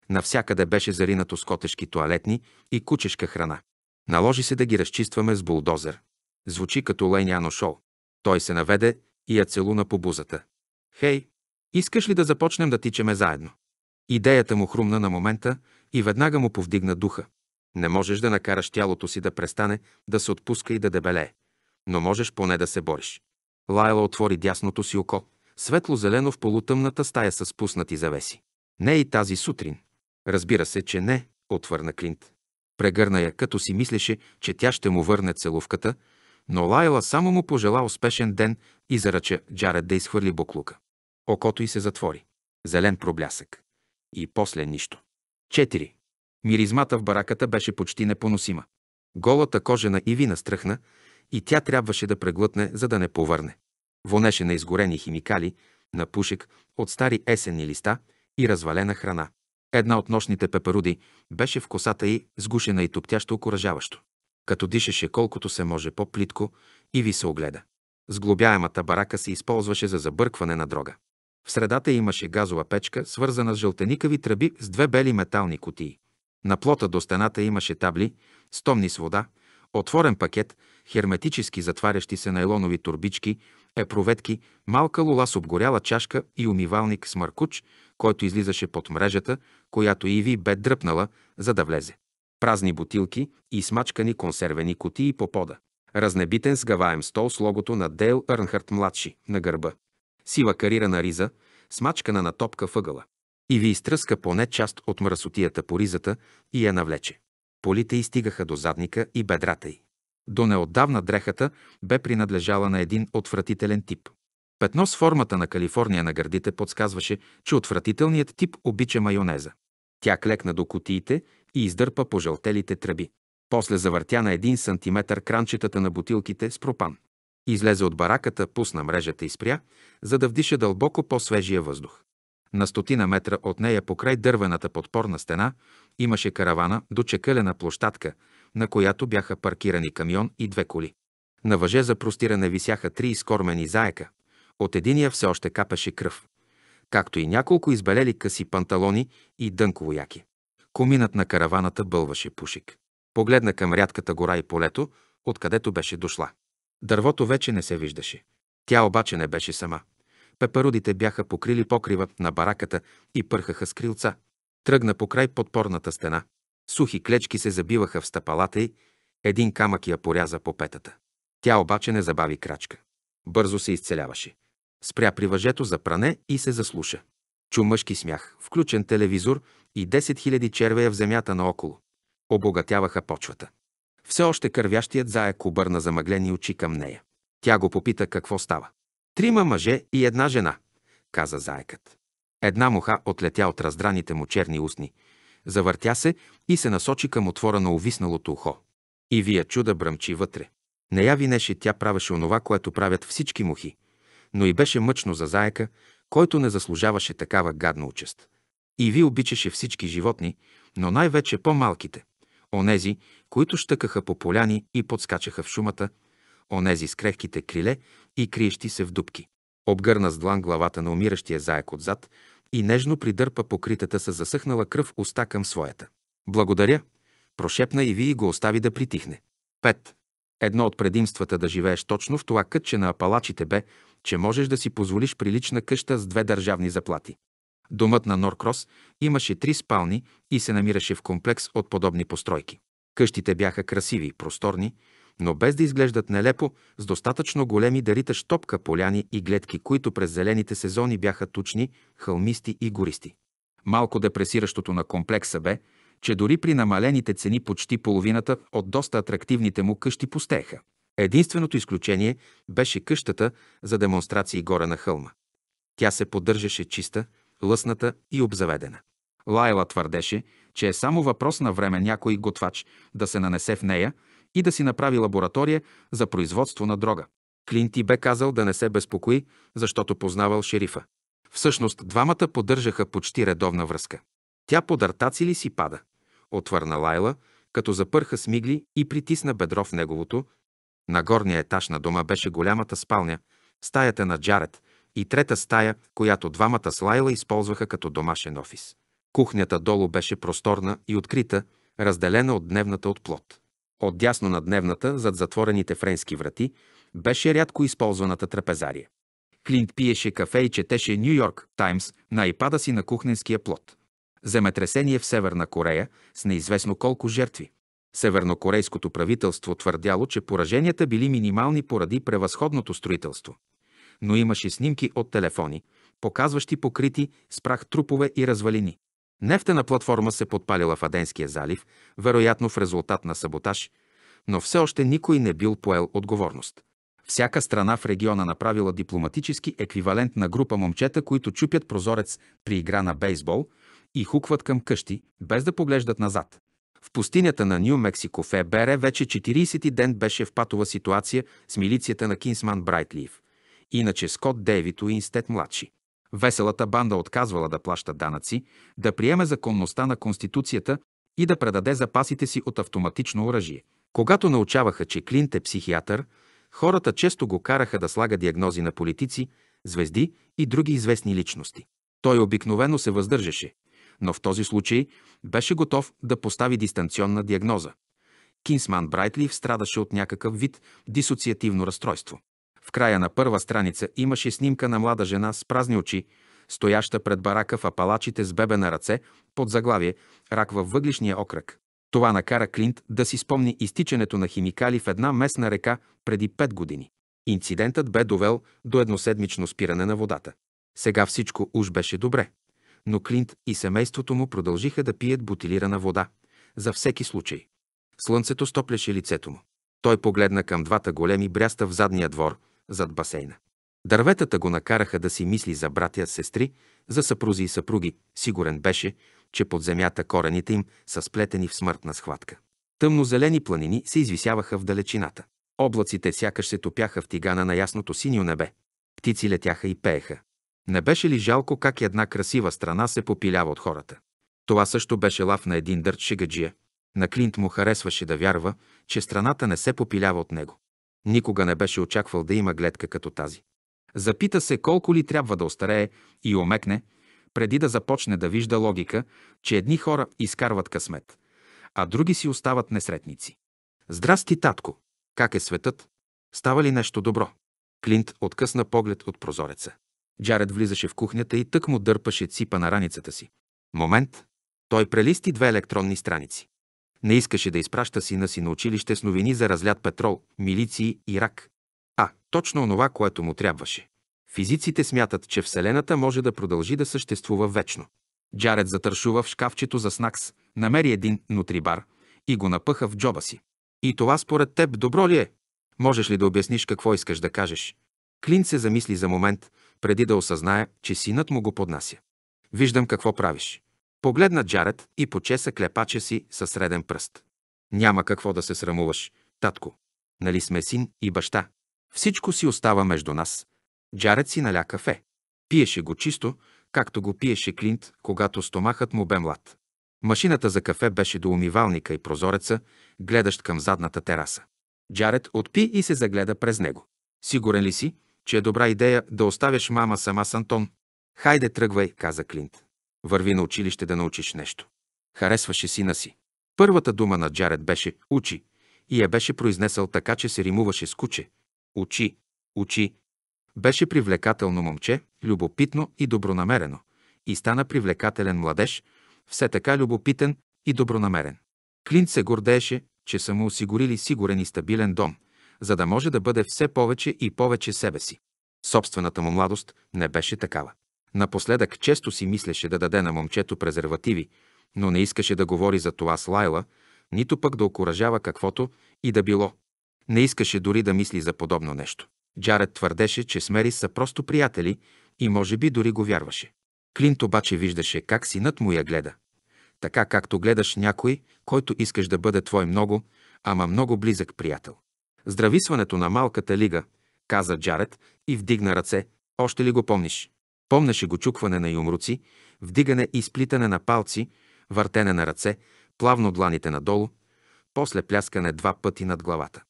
Навсякъде беше заринато с котешки туалетни и кучешка храна. Наложи се да ги разчистваме с булдозер. Звучи като лейняно шоу. Той се наведе и я целуна по бузата. Хей, искаш ли да започнем да тичаме заедно? Идеята му хрумна на момента и веднага му повдигна духа. Не можеш да накараш тялото си да престане да се отпуска и да дебелее, но можеш поне да се бориш. Лайла отвори дясното си око, светло-зелено в полутъмната стая с спуснати завеси. Не и тази сутрин. Разбира се, че не, отвърна Клинт. Прегърна я, като си мислеше, че тя ще му върне целувката, но Лайла само му пожела успешен ден и заръча Джаред да изхвърли буклука. Окото й се затвори. Зелен проблясък. И после нищо. 4. Миризмата в бараката беше почти непоносима. Голата кожена иви настръхна и тя трябваше да преглътне, за да не повърне. Вонеше на изгорени химикали, на пушек, от стари есенни листа и развалена храна. Една от нощните пеперуди беше в косата й, сгушена и топтящо окоръжаващо. Като дишаше колкото се може по-плитко и ви се огледа. Сглобяемата барака се използваше за забъркване на дрога. В средата имаше газова печка, свързана с жълтеникави тръби с две бели метални кутии. На плота до стената имаше табли, стомни с вода, отворен пакет, херметически затварящи се найлонови турбички, епроветки, малка лула с обгоряла чашка и умивалник с маркуч, който излизаше под мрежата, която Иви бе дръпнала, за да влезе. Празни бутилки и смачкани консервени кутии по пода. Разнебитен сгаваем стол с логото на Дейл Ернхарт младши на гърба сива карирана риза, смачкана на топка въгъла. И ви изтръска поне част от мръсотията по ризата и я навлече. Полите й стигаха до задника и бедрата й. До неотдавна дрехата бе принадлежала на един отвратителен тип. Петно с формата на Калифорния на гърдите подсказваше, че отвратителният тип обича майонеза. Тя клекна до кутиите и издърпа пожълтелите тръби. После завъртя на един сантиметър кранчетата на бутилките с пропан. Излезе от бараката, пусна мрежата и спря, за да вдиша дълбоко по-свежия въздух. На стотина метра от нея покрай дървената подпорна стена имаше каравана до чекалена площадка, на която бяха паркирани камион и две коли. На въже за простиране висяха три изкормени заека. От единия все още капеше кръв, както и няколко избелели къси панталони и дънково яки. Коминът на караваната бълваше пушик. Погледна към рядката гора и полето, откъдето беше дошла. Дървото вече не се виждаше. Тя обаче не беше сама. Пеперудите бяха покрили покрива на бараката и пърхаха с крилца. Тръгна покрай подпорната стена. Сухи клечки се забиваха в стъпалата й, един камък я поряза по петата. Тя обаче не забави крачка. Бързо се изцеляваше. Спря при въжето за пране и се заслуша. Чу мъжки смях, включен телевизор и 10 000 червея в земята наоколо. Обогатяваха почвата. Все още кървящият заек обърна замъглени очи към нея. Тя го попита какво става. Трима мъже и една жена, каза заекът. Една муха отлетя от раздраните му черни устни, завъртя се и се насочи към отвора на увисналото ухо. И вия чуда бръмчи вътре. Не я винеше, тя правеше онова, което правят всички мухи, но и беше мъчно за заека, който не заслужаваше такава гадна участ. И ви обичаше всички животни, но най-вече по-малките онези, които щъкаха по поляни и подскачаха в шумата, онези с крехките криле и криещи се в дубки. Обгърна с длан главата на умиращия заек отзад и нежно придърпа покритата с засъхнала кръв уста към своята. Благодаря, прошепна и ви и го остави да притихне. 5. Едно от предимствата да живееш точно в това кътче на апалачите бе, че можеш да си позволиш прилична къща с две държавни заплати. Домът на Норкрос имаше три спални и се намираше в комплекс от подобни постройки. Къщите бяха красиви и просторни, но без да изглеждат нелепо, с достатъчно големи дарита штопка поляни и гледки, които през зелените сезони бяха тучни, хълмисти и гористи. Малко депресиращото на комплекса бе, че дори при намалените цени почти половината от доста атрактивните му къщи пустееха. Единственото изключение беше къщата за демонстрации горе на хълма. Тя се поддържаше чиста, лъсната и обзаведена. Лайла твърдеше, че е само въпрос на време някой готвач да се нанесе в нея и да си направи лаборатория за производство на дрога. Клинти бе казал да не се безпокои, защото познавал шерифа. Всъщност двамата поддържаха почти редовна връзка. Тя подъртаци ли си пада? Отвърна Лайла, като запърха смигли и притисна бедро в неговото. На горния етаж на дома беше голямата спалня, стаята на Джаред, и трета стая, която двамата с Лайла използваха като домашен офис. Кухнята долу беше просторна и открита, разделена от дневната от плод. Отдясно на дневната, зад затворените френски врати, беше рядко използваната трапезария. Клинт пиеше кафе и четеше Нью Йорк Таймс на айпада си на кухненския плод. Земетресение в Северна Корея с неизвестно колко жертви. Севернокорейското правителство твърдяло, че пораженията били минимални поради превъзходното строителство но имаше снимки от телефони, показващи покрити с прах трупове и развалини. Нефтена платформа се подпалила в Аденския залив, вероятно в резултат на саботаж, но все още никой не бил поел отговорност. Всяка страна в региона направила дипломатически еквивалент на група момчета, които чупят прозорец при игра на бейсбол и хукват към къщи, без да поглеждат назад. В пустинята на Нью Мексико ФБР вече 40 ден беше в патова ситуация с милицията на Кинсман Брайтлиев иначе Скот Дейвид Уинстед младши. Веселата банда отказвала да плаща данъци, да приеме законността на Конституцията и да предаде запасите си от автоматично оръжие. Когато научаваха, че Клинт е психиатър, хората често го караха да слага диагнози на политици, звезди и други известни личности. Той обикновено се въздържаше, но в този случай беше готов да постави дистанционна диагноза. Кинсман Брайтлив страдаше от някакъв вид дисоциативно разстройство. В края на първа страница имаше снимка на млада жена с празни очи, стояща пред барака в апалачите с бебе на ръце, под заглавие «Рак във въглишния окръг». Това накара Клинт да си спомни изтичането на химикали в една местна река преди пет години. Инцидентът бе довел до едноседмично спиране на водата. Сега всичко уж беше добре, но Клинт и семейството му продължиха да пият бутилирана вода, за всеки случай. Слънцето стопляше лицето му. Той погледна към двата големи бряста в задния двор, зад басейна. Дърветата го накараха да си мисли за братя, сестри, за съпрузи и съпруги. Сигурен беше, че под земята корените им са сплетени в смъртна схватка. Тъмнозелени планини се извисяваха в далечината. Облаците сякаш се топяха в тигана на ясното синьо небе. Птици летяха и пееха. Не беше ли жалко как една красива страна се попилява от хората? Това също беше лав на един дърт шегаджия. На Клинт му харесваше да вярва, че страната не се попилява от него. Никога не беше очаквал да има гледка като тази. Запита се колко ли трябва да остарее и омекне, преди да започне да вижда логика, че едни хора изкарват късмет, а други си остават несретници. Здрасти, татко! Как е светът? Става ли нещо добро? Клинт откъсна поглед от прозореца. Джаред влизаше в кухнята и тък му дърпаше ципа на раницата си. Момент! Той прелисти две електронни страници. Не искаше да изпраща сина си на училище с новини за разлят петрол, милиции и рак. А, точно онова, което му трябваше. Физиците смятат, че Вселената може да продължи да съществува вечно. Джаред затършува в шкафчето за снакс, намери един нутрибар и го напъха в джоба си. И това според теб добро ли е? Можеш ли да обясниш какво искаш да кажеш? Клин се замисли за момент, преди да осъзнае, че синът му го поднася. Виждам какво правиш. Погледна Джаред и почеса клепача си със среден пръст. Няма какво да се срамуваш, татко. Нали сме син и баща? Всичко си остава между нас. Джаред си наля кафе. Пиеше го чисто, както го пиеше Клинт, когато стомахът му бе млад. Машината за кафе беше до умивалника и прозореца, гледащ към задната тераса. Джаред отпи и се загледа през него. Сигурен ли си, че е добра идея да оставяш мама сама с Антон? Хайде, тръгвай, каза Клинт. Върви на училище да научиш нещо. Харесваше сина си. Първата дума на Джаред беше «учи» и я беше произнесъл така, че се римуваше с куче. «Учи, учи». Беше привлекателно момче, любопитно и добронамерено и стана привлекателен младеж, все така любопитен и добронамерен. Клинт се гордееше, че са му осигурили сигурен и стабилен дом, за да може да бъде все повече и повече себе си. Собствената му младост не беше такава. Напоследък често си мислеше да даде на момчето презервативи, но не искаше да говори за това с Лайла, нито пък да окоръжава каквото и да било. Не искаше дори да мисли за подобно нещо. Джаред твърдеше, че с Мери са просто приятели и може би дори го вярваше. Клинт обаче виждаше как синът му я гледа. Така както гледаш някой, който искаш да бъде твой много, ама много близък приятел. Здрависването на малката лига, каза Джаред и вдигна ръце. Още ли го помниш? Помнеше го чукване на юмруци, вдигане и сплитане на палци, въртене на ръце, плавно дланите надолу, после пляскане два пъти над главата.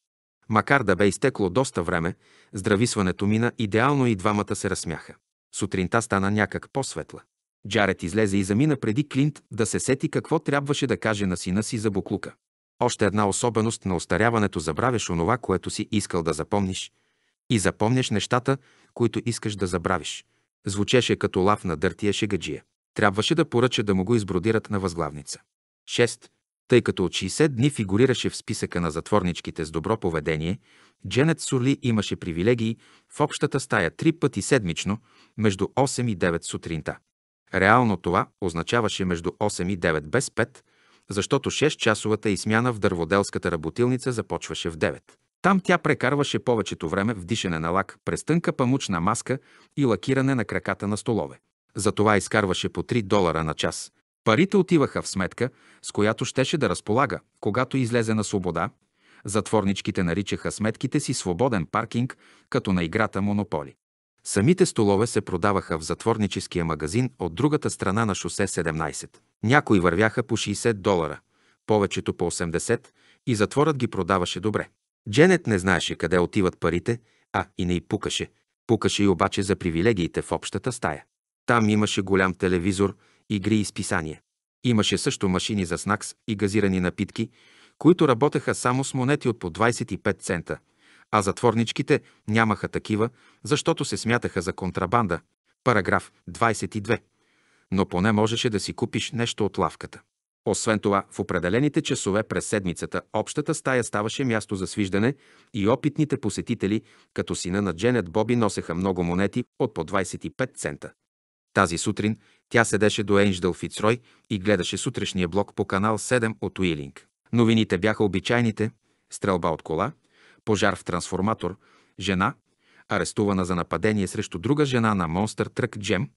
Макар да бе изтекло доста време, здрависването мина идеално и двамата се разсмяха. Сутринта стана някак по-светла. Джаред излезе и замина преди Клинт да се сети какво трябваше да каже на сина си за буклука. Още една особеност на остаряването забравяш онова, което си искал да запомниш и запомняш нещата, които искаш да забравиш – Звучеше като лав на дъртия шегаджия. Трябваше да поръча да му го избродират на възглавница. 6. Тъй като от 60 дни фигурираше в списъка на затворничките с добро поведение, Дженет Сурли имаше привилегии в общата стая три пъти седмично, между 8 и 9 сутринта. Реално това означаваше между 8 и 9 без 5, защото 6-часовата смяна в дърводелската работилница започваше в 9. Там тя прекарваше повечето време в дишане на лак през тънка памучна маска и лакиране на краката на столове. Затова изкарваше по 3 долара на час. Парите отиваха в сметка, с която щеше да разполага, когато излезе на свобода. Затворничките наричаха сметките си свободен паркинг, като на играта Монополи. Самите столове се продаваха в затворническия магазин от другата страна на шосе 17. Някои вървяха по 60 долара, повечето по 80 и затворът ги продаваше добре. Дженет не знаеше къде отиват парите, а и не й пукаше. Пукаше и обаче за привилегиите в общата стая. Там имаше голям телевизор, игри и списания. Имаше също машини за снакс и газирани напитки, които работеха само с монети от по 25 цента, а затворничките нямаха такива, защото се смятаха за контрабанда. Параграф 22. Но поне можеше да си купиш нещо от лавката. Освен това, в определените часове през седмицата общата стая ставаше място за свиждане и опитните посетители, като сина на Дженет Боби, носеха много монети от по 25 цента. Тази сутрин тя седеше до Ейнждъл Фицрой и гледаше сутрешния блок по канал 7 от Уилинг. Новините бяха обичайните – стрелба от кола, пожар в трансформатор, жена, арестувана за нападение срещу друга жена на Монстър Трък Джем,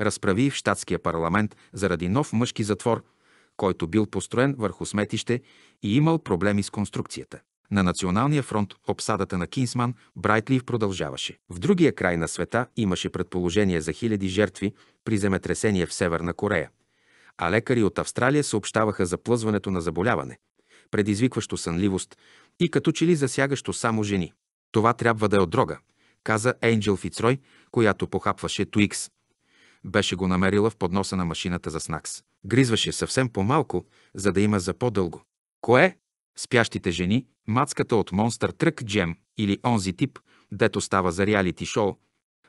разправи в штатския парламент заради нов мъжки затвор – който бил построен върху сметище и имал проблеми с конструкцията. На Националния фронт обсадата на Кинсман Брайтлив продължаваше. В другия край на света имаше предположение за хиляди жертви при земетресение в Северна Корея, а лекари от Австралия съобщаваха за плъзването на заболяване, предизвикващо сънливост и като че ли засягащо само жени. Това трябва да е от дрога, каза Енджел Фицрой, която похапваше Туикс беше го намерила в подноса на машината за снакс. Гризваше съвсем по-малко, за да има за по-дълго. Кое? Спящите жени, мацката от Монстър Трък Джем или онзи тип, дето става за реалити шоу.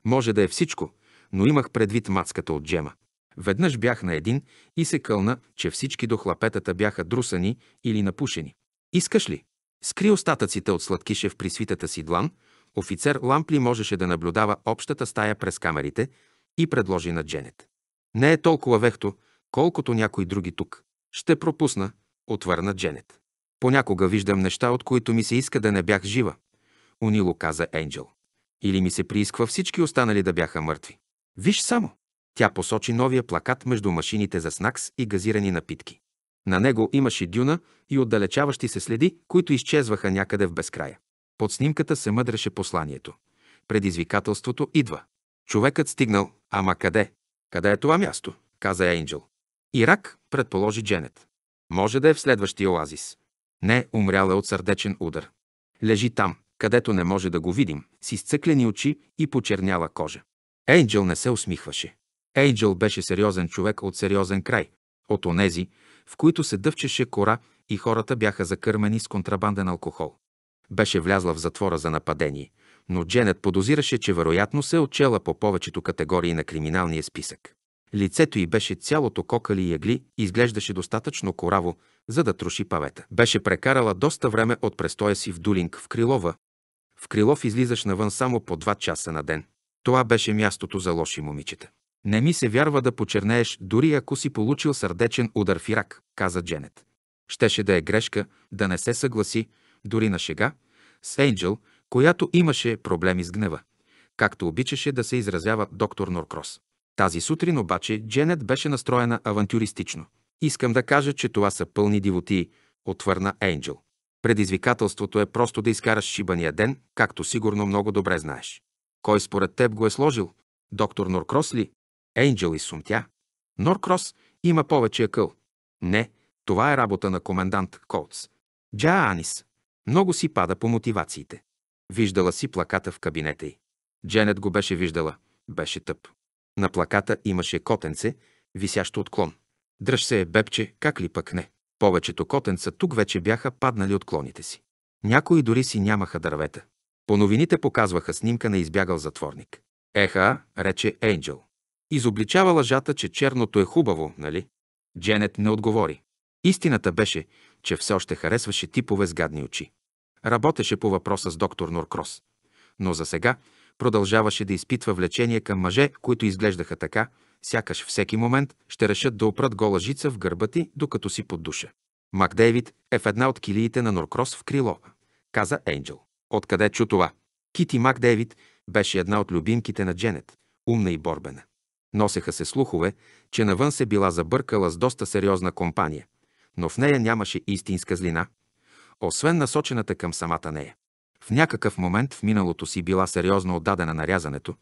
Може да е всичко, но имах предвид мацката от Джема. Веднъж бях на един и се кълна, че всички до хлапетата бяха друсани или напушени. Искаш ли? Скри остатъците от сладкише в присвитата си длан, офицер Лампли можеше да наблюдава общата стая през камерите, и предложи на Дженет. Не е толкова вехто, колкото някои други тук. Ще пропусна, отвърна Дженет. Понякога виждам неща, от които ми се иска да не бях жива, унило каза Енджел. Или ми се приисква всички останали да бяха мъртви. Виж само! Тя посочи новия плакат между машините за снакс и газирани напитки. На него имаше дюна и отдалечаващи се следи, които изчезваха някъде в безкрая. Под снимката се мъдреше посланието. Предизвикателството идва. Човекът стигнал. Ама къде? Къде е това място? каза Ейнджел. Ирак, предположи Дженет. Може да е в следващия оазис. Не, умрял е от сърдечен удар. Лежи там, където не може да го видим, с изцъклени очи и почерняла кожа. Ейнджел не се усмихваше. Ейнджел беше сериозен човек от сериозен край, от онези, в които се дъвчеше кора и хората бяха закърмени с контрабанден алкохол. Беше влязла в затвора за нападение, но Дженет подозираше, че вероятно се е отчела по повечето категории на криминалния списък. Лицето й беше цялото кокали и ягли и изглеждаше достатъчно кораво, за да троши павета. Беше прекарала доста време от престоя си в Дулинг в Крилова. В Крилов излизаш навън само по два часа на ден. Това беше мястото за лоши момичета. Не ми се вярва да почернееш, дори ако си получил сърдечен удар в Ирак, каза Дженет. Щеше да е грешка, да не се съгласи, дори на шега, с Ейнджел, която имаше проблеми с гнева, както обичаше да се изразява доктор Норкрос. Тази сутрин обаче Дженет беше настроена авантюристично. Искам да кажа, че това са пълни дивотии, отвърна Ейнджел. Предизвикателството е просто да изкараш шибания ден, както сигурно много добре знаеш. Кой според теб го е сложил? Доктор Норкрос ли? Ейнджел сумтя. Норкрос има повече къл. Не, това е работа на комендант Колц. Джа Анис. Много си пада по мотивациите. Виждала си плаката в кабинета й. Дженет го беше виждала. Беше тъп. На плаката имаше котенце, висящо от клон. Дръж се е, бепче, как ли пък не. Повечето котенца тук вече бяха паднали от клоните си. Някои дори си нямаха дървета. По новините показваха снимка на избягал затворник. Еха, рече Енджел. Изобличава лъжата, че черното е хубаво, нали? Дженет не отговори. Истината беше, че все още харесваше типове с гадни очи. Работеше по въпроса с доктор Норкрос, но за сега продължаваше да изпитва влечение към мъже, които изглеждаха така, сякаш всеки момент ще решат да опрат гола жица в гърба ти, докато си под душа. Макдейвид е в една от килиите на Норкрос в Крило, каза Ейнджел. Откъде чу това? Кити Макдейвид беше една от любимките на Дженет, умна и борбена. Носеха се слухове, че навън се била забъркала с доста сериозна компания, но в нея нямаше истинска злина, освен насочената към самата нея. В някакъв момент в миналото си била сериозно отдадена на рязането,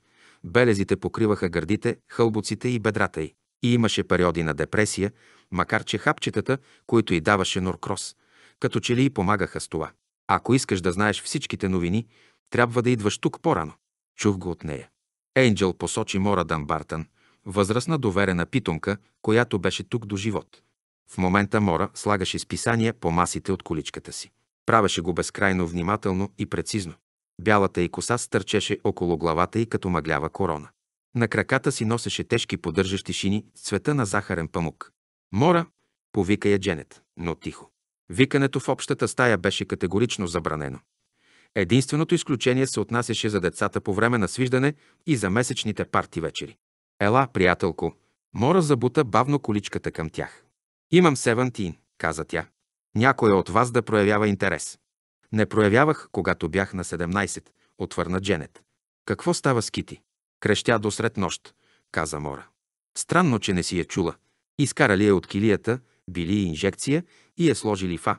белезите покриваха гърдите, хълбоците и бедрата й. И имаше периоди на депресия, макар че хапчетата, които й даваше Норкрос, като че ли й помагаха с това. Ако искаш да знаеш всичките новини, трябва да идваш тук по-рано. Чух го от нея. Енджел посочи Мора Дамбартън, възрастна доверена питомка, която беше тук до живот. В момента Мора слагаше списания по масите от количката си. Правеше го безкрайно внимателно и прецизно. Бялата й коса стърчеше около главата й като мъглява корона. На краката си носеше тежки поддържащи шини с цвета на захарен памук. Мора, повика я Дженет, но тихо. Викането в общата стая беше категорично забранено. Единственото изключение се отнасяше за децата по време на свиждане и за месечните парти вечери. Ела, приятелко, Мора забута бавно количката към тях. Имам севантин, каза тя. Някой от вас да проявява интерес. Не проявявах, когато бях на 17, отвърна Дженет. Какво става с Кити? Крещя до сред нощ, каза Мора. Странно, че не си я чула. Изкарали я от килията, били инжекция и я сложили фа.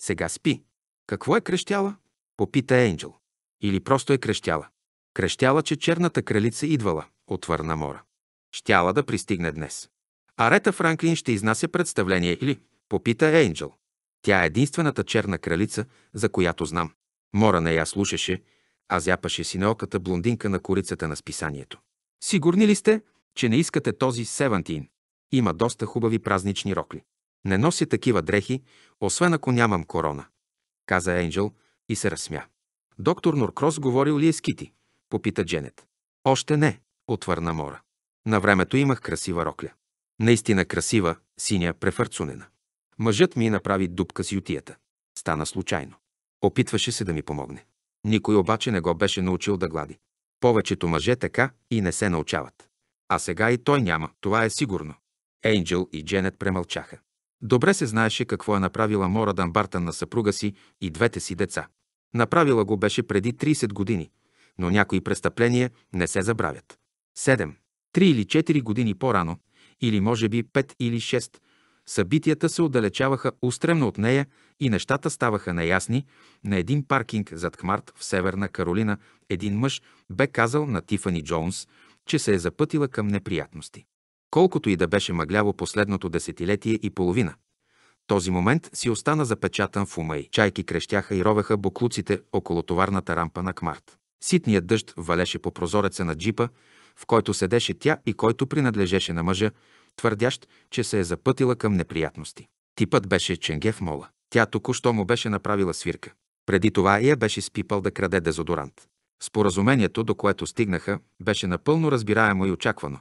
Сега спи. Какво е крещяла? Попита Енджел. Или просто е крещяла. Крещяла, че черната кралица идвала, отвърна Мора. Щяла да пристигне днес. Арета Франклин ще изнася представление или? Попита Ейнджел. Тя е единствената черна кралица, за която знам. Мора не я слушаше, а зяпаше синеоката блондинка на корицата на списанието. Сигурни ли сте, че не искате този Севантин? Има доста хубави празнични рокли. Не нося такива дрехи, освен ако нямам корона, каза Енджел и се разсмя. Доктор Норкрос говорил ли е с Кити? Попита Дженет. Още не, отвърна Мора. На времето имах красива рокля. Наистина красива, синя, префърцунена. Мъжът ми направи дупка с ютията. Стана случайно. Опитваше се да ми помогне. Никой обаче не го беше научил да глади. Повечето мъже така и не се научават. А сега и той няма, това е сигурно. Ейнджел и Дженет премълчаха. Добре се знаеше какво е направила Мора Дамбартън на съпруга си и двете си деца. Направила го беше преди 30 години, но някои престъпления не се забравят. 7. Три или 4 години по-рано или може би пет или шест. Събитията се отдалечаваха устремно от нея и нещата ставаха неясни. На един паркинг зад Хмарт в Северна Каролина един мъж бе казал на Тифани Джонс, че се е запътила към неприятности. Колкото и да беше мъгляво последното десетилетие и половина, този момент си остана запечатан в ума и Чайки крещяха и ровеха буклуците около товарната рампа на Кмарт. Ситният дъжд валеше по прозореца на джипа, в който седеше тя и който принадлежеше на мъжа, твърдящ, че се е запътила към неприятности. Типът беше Ченгев Мола. Тя току-що му беше направила свирка. Преди това я беше спипал да краде дезодорант. Споразумението, до което стигнаха, беше напълно разбираемо и очаквано.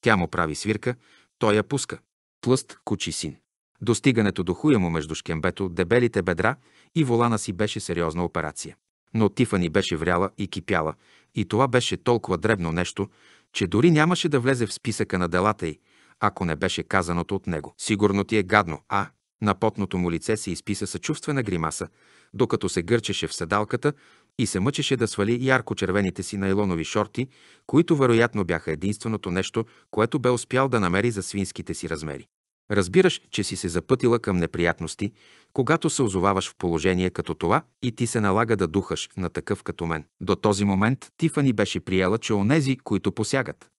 Тя му прави свирка, той я пуска. Тлъст кучи син. Достигането до хуя му между шкембето, дебелите бедра и волана си беше сериозна операция. Но Тифани беше вряла и кипяла, и това беше толкова дребно нещо, че дори нямаше да влезе в списъка на делата й, ако не беше казаното от него. Сигурно ти е гадно, а? На потното му лице се изписа съчувствена гримаса, докато се гърчеше в седалката и се мъчеше да свали ярко-червените си найлонови шорти, които вероятно бяха единственото нещо, което бе успял да намери за свинските си размери. Разбираш, че си се запътила към неприятности, когато се озоваваш в положение като това и ти се налага да духаш на такъв като мен. До този момент Тифани беше приела, че онези, които посягат,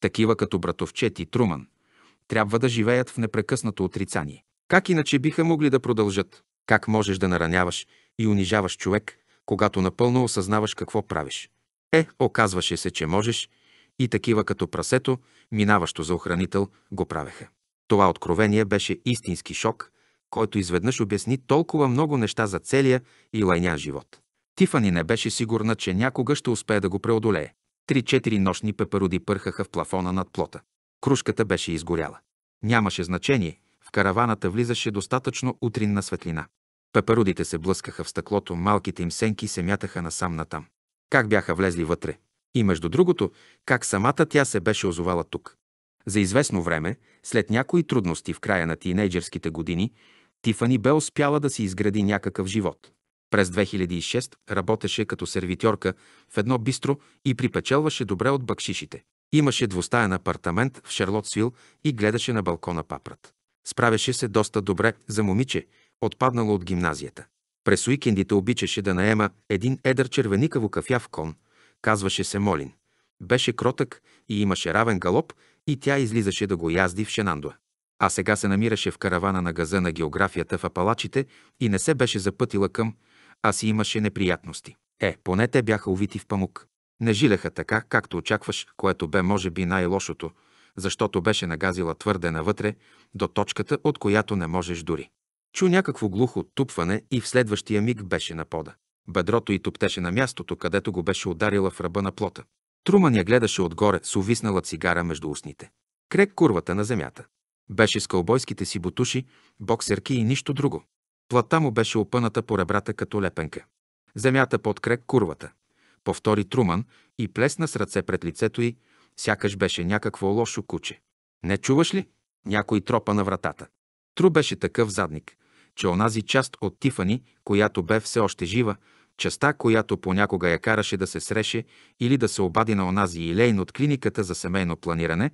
такива като братовчет и Труман, трябва да живеят в непрекъснато отрицание. Как иначе биха могли да продължат? Как можеш да нараняваш и унижаваш човек, когато напълно осъзнаваш какво правиш? Е, оказваше се, че можеш, и такива като прасето, минаващо за охранител, го правеха. Това откровение беше истински шок, който изведнъж обясни толкова много неща за целия и лайня живот. Тифани не беше сигурна, че някога ще успее да го преодолее. Три-четири нощни пепероди пърхаха в плафона над плота. Кружката беше изгоряла. Нямаше значение, в караваната влизаше достатъчно утринна светлина. Пеперудите се блъскаха в стъклото, малките им сенки се мятаха насам натам. Как бяха влезли вътре? И между другото, как самата тя се беше озовала тук? За известно време, след някои трудности в края на тинейджерските години, Тифани бе успяла да си изгради някакъв живот. През 2006 работеше като сервитьорка в едно бистро и припечелваше добре от бакшишите. Имаше двустаен апартамент в Шарлотсвил и гледаше на балкона папрат. Справяше се доста добре за момиче, отпаднало от гимназията. През уикендите обичаше да наема един едър червеникаво кафя в кон, казваше се Молин. Беше кротък и имаше равен галоп и тя излизаше да го язди в Шенандуа. А сега се намираше в каравана на газа на географията в Апалачите и не се беше запътила към, а си имаше неприятности. Е, поне те бяха увити в памук. Не жилеха така, както очакваш, което бе може би най-лошото, защото беше нагазила твърде навътре, до точката, от която не можеш дори. Чу някакво глухо тупване и в следващия миг беше на пода. Бедрото й топтеше на мястото, където го беше ударила в ръба на плота. Труман я гледаше отгоре с увиснала цигара между устните. Крек курвата на земята. Беше с кълбойските си бутуши, боксерки и нищо друго. Плата му беше опъната по ребрата като лепенка. Земята под крек курвата. Повтори Труман и плесна с ръце пред лицето й, сякаш беше някакво лошо куче. Не чуваш ли? Някой тропа на вратата. Тру беше такъв задник, че онази част от Тифани, която бе все още жива, частта, която понякога я караше да се среше или да се обади на онази Илейн от клиниката за семейно планиране,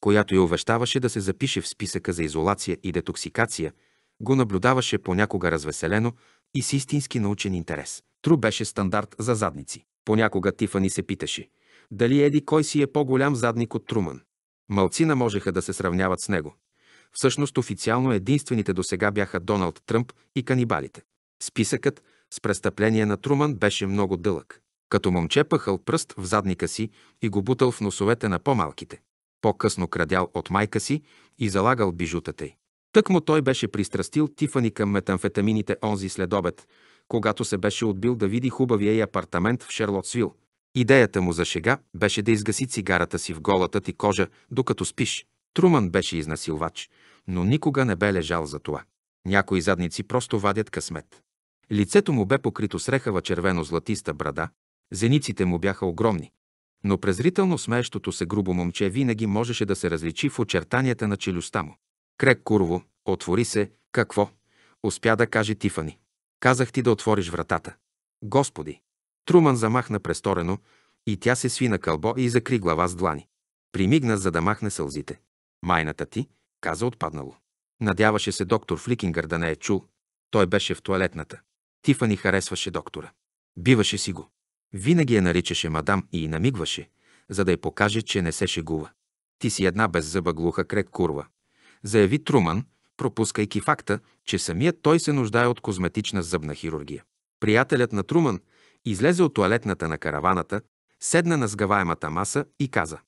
която я увещаваше да се запише в списъка за изолация и детоксикация, го наблюдаваше понякога развеселено и с истински научен интерес. Тру беше стандарт за задници. Понякога Тифани се питаше дали Еди кой си е по-голям задник от Труман. Малцина можеха да се сравняват с него. Всъщност официално единствените до сега бяха Доналд Тръмп и канибалите. Списъкът – с престъпление на Труман беше много дълъг. Като момче пъхал пръст в задника си и го бутал в носовете на по-малките. По-късно крадял от майка си и залагал бижутата й. Тък му той беше пристрастил Тифани към метамфетамините онзи след обед, когато се беше отбил да види хубавия й апартамент в Шерлотсвил. Идеята му за шега беше да изгаси цигарата си в голата ти кожа, докато спиш. Труман беше изнасилвач, но никога не бе лежал за това. Някои задници просто вадят късмет. Лицето му бе покрито с рехава червено-златиста брада, зениците му бяха огромни, но презрително смеещото се грубо момче винаги можеше да се различи в очертанията на челюстта му. Крек Курово, отвори се, какво? Успя да каже Тифани. Казах ти да отвориш вратата. Господи! Труман замахна престорено и тя се сви на кълбо и закри глава с длани. Примигна, за да махне сълзите. Майната ти, каза отпаднало. Надяваше се доктор Фликингър да не е чул. Той беше в туалетната. Тифани харесваше доктора. Биваше си го. Винаги я наричаше мадам и намигваше, за да й покаже, че не се шегува. Ти си една беззъба глуха крек курва, заяви Труман, пропускайки факта, че самият той се нуждае от козметична зъбна хирургия. Приятелят на Труман излезе от туалетната на караваната, седна на сгаваемата маса и каза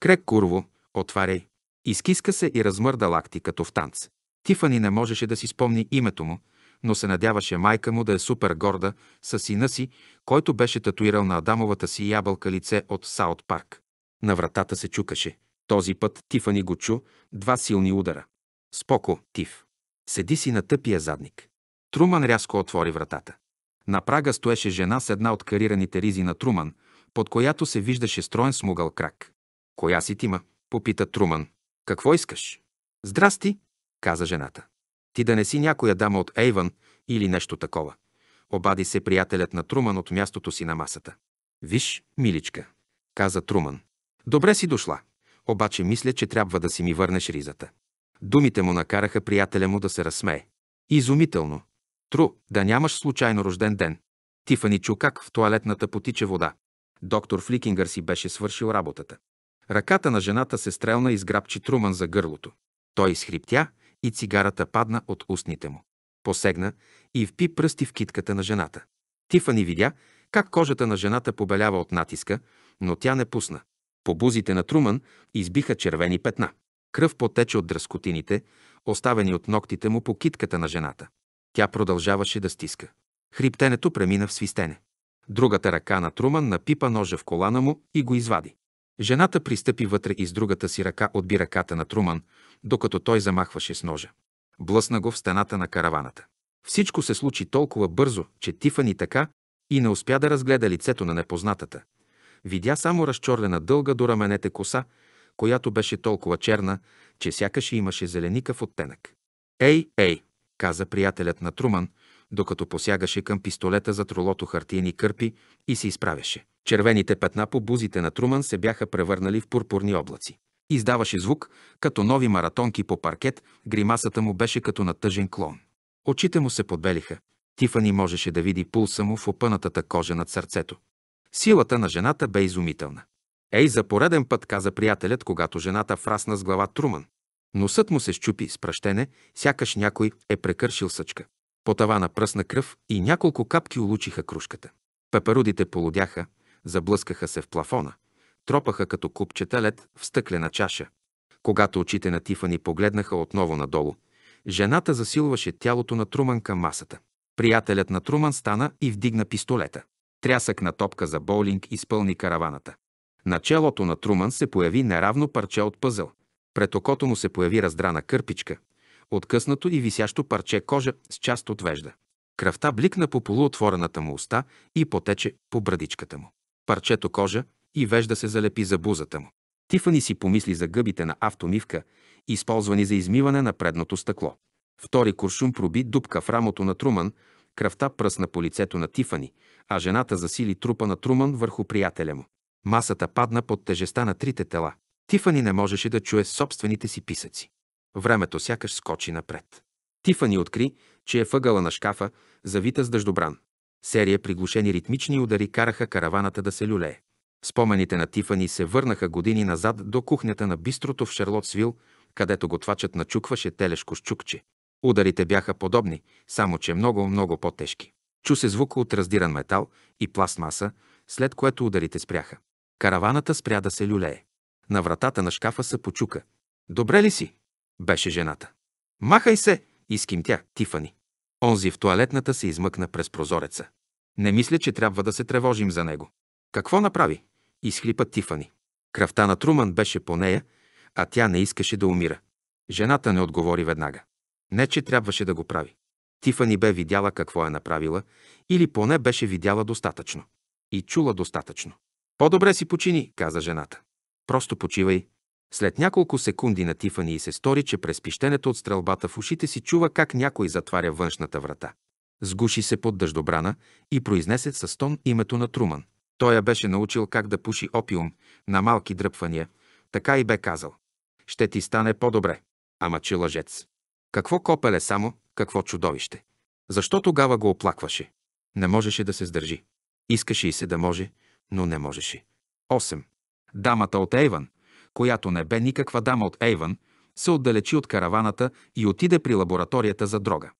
«Крек курво, отваряй». Изкиска се и размърда лакти като в танц. Тифани не можеше да си спомни името му, но се надяваше майка му да е супер горда с сина си, който беше татуирал на Адамовата си ябълка лице от Саут Парк. На вратата се чукаше. Този път Тифани го чу два силни удара. Споко, Тиф. Седи си на тъпия задник. Труман рязко отвори вратата. На прага стоеше жена с една от карираните ризи на Труман, под която се виждаше строен смугъл крак. «Коя си Тима?» – попита Труман. «Какво искаш?» «Здрасти!» – каза жената. Ти да не си някоя дама от Ейвън или нещо такова. Обади се приятелят на Труман от мястото си на масата. Виж, миличка, каза Труман. Добре си дошла, обаче мисля, че трябва да си ми върнеш ризата. Думите му накараха приятеля му да се разсмее. Изумително. Тру, да нямаш случайно рожден ден. Тифани чу как в туалетната потича вода. Доктор Фликингър си беше свършил работата. Ръката на жената се стрелна и сграбчи Труман за гърлото. Той изхриптя и цигарата падна от устните му. Посегна и впи пръсти в китката на жената. Тифани видя как кожата на жената побелява от натиска, но тя не пусна. По бузите на Труман избиха червени петна. Кръв потече от дръскотините, оставени от ногтите му по китката на жената. Тя продължаваше да стиска. Хриптенето премина в свистене. Другата ръка на Труман напипа ножа в колана му и го извади. Жената пристъпи вътре и с другата си ръка отби ръката на Труман, докато той замахваше с ножа. Блъсна го в стената на караваната. Всичко се случи толкова бързо, че Тифани така и не успя да разгледа лицето на непознатата. Видя само разчорлена дълга до раменете коса, която беше толкова черна, че сякаш имаше зеленикав оттенък. «Ей, ей!» каза приятелят на Труман – докато посягаше към пистолета за тролото хартиени кърпи и се изправяше. Червените петна по бузите на Труман се бяха превърнали в пурпурни облаци. Издаваше звук, като нови маратонки по паркет, гримасата му беше като натъжен клон. Очите му се подбелиха. Тифани можеше да види пулса му в опънатата кожа над сърцето. Силата на жената бе изумителна. Ей, за пореден път каза приятелят, когато жената фрасна с глава Труман. Носът му се щупи с пращене, сякаш някой е прекършил съчка. По тавана пръсна кръв и няколко капки улучиха кружката. Пеперудите полудяха, заблъскаха се в плафона, тропаха като купчета лед в стъклена чаша. Когато очите на Тифани погледнаха отново надолу, жената засилваше тялото на Труман към масата. Приятелят на Труман стана и вдигна пистолета. Трясък на топка за боулинг изпълни караваната. На челото на Труман се появи неравно парче от пъзъл. Пред окото му се появи раздрана кърпичка, откъснато и висящо парче кожа с част от вежда. Кръвта бликна по полуотворената му уста и потече по брадичката му. Парчето кожа и вежда се залепи за бузата му. Тифани си помисли за гъбите на автомивка, използвани за измиване на предното стъкло. Втори куршум проби дупка в рамото на Труман, кръвта пръсна по лицето на Тифани, а жената засили трупа на Труман върху приятеля му. Масата падна под тежеста на трите тела. Тифани не можеше да чуе собствените си писъци. Времето сякаш скочи напред. Тифани откри, че е въгъла на шкафа, завита с дъждобран. Серия приглушени ритмични удари караха караваната да се люлее. Спомените на Тифани се върнаха години назад до кухнята на бистрото в Шарлотсвил, където готвачът начукваше телешко с чукче. Ударите бяха подобни, само че много, много по-тежки. Чу се звук от раздиран метал и пластмаса, след което ударите спряха. Караваната спря да се люлее. На вратата на шкафа се почука. Добре ли си? беше жената. Махай се! тя, Тифани. Онзи в туалетната се измъкна през прозореца. Не мисля, че трябва да се тревожим за него. Какво направи? Изхлипа Тифани. Кръвта на Труман беше по нея, а тя не искаше да умира. Жената не отговори веднага. Не, че трябваше да го прави. Тифани бе видяла какво е направила, или поне беше видяла достатъчно. И чула достатъчно. По-добре си почини, каза жената. Просто почивай, след няколко секунди на Тифани и се стори, че през пищенето от стрелбата в ушите си чува как някой затваря външната врата. Сгуши се под дъждобрана и произнесе със тон името на Труман. Той я беше научил как да пуши опиум на малки дръпвания, така и бе казал. Ще ти стане по-добре. Ама че лъжец. Какво копеле само, какво чудовище. Защо тогава го оплакваше? Не можеше да се сдържи. Искаше и се да може, но не можеше. 8. Дамата от Ейван, която не бе никаква дама от Ейвън, се отдалечи от караваната и отиде при лабораторията за дрога.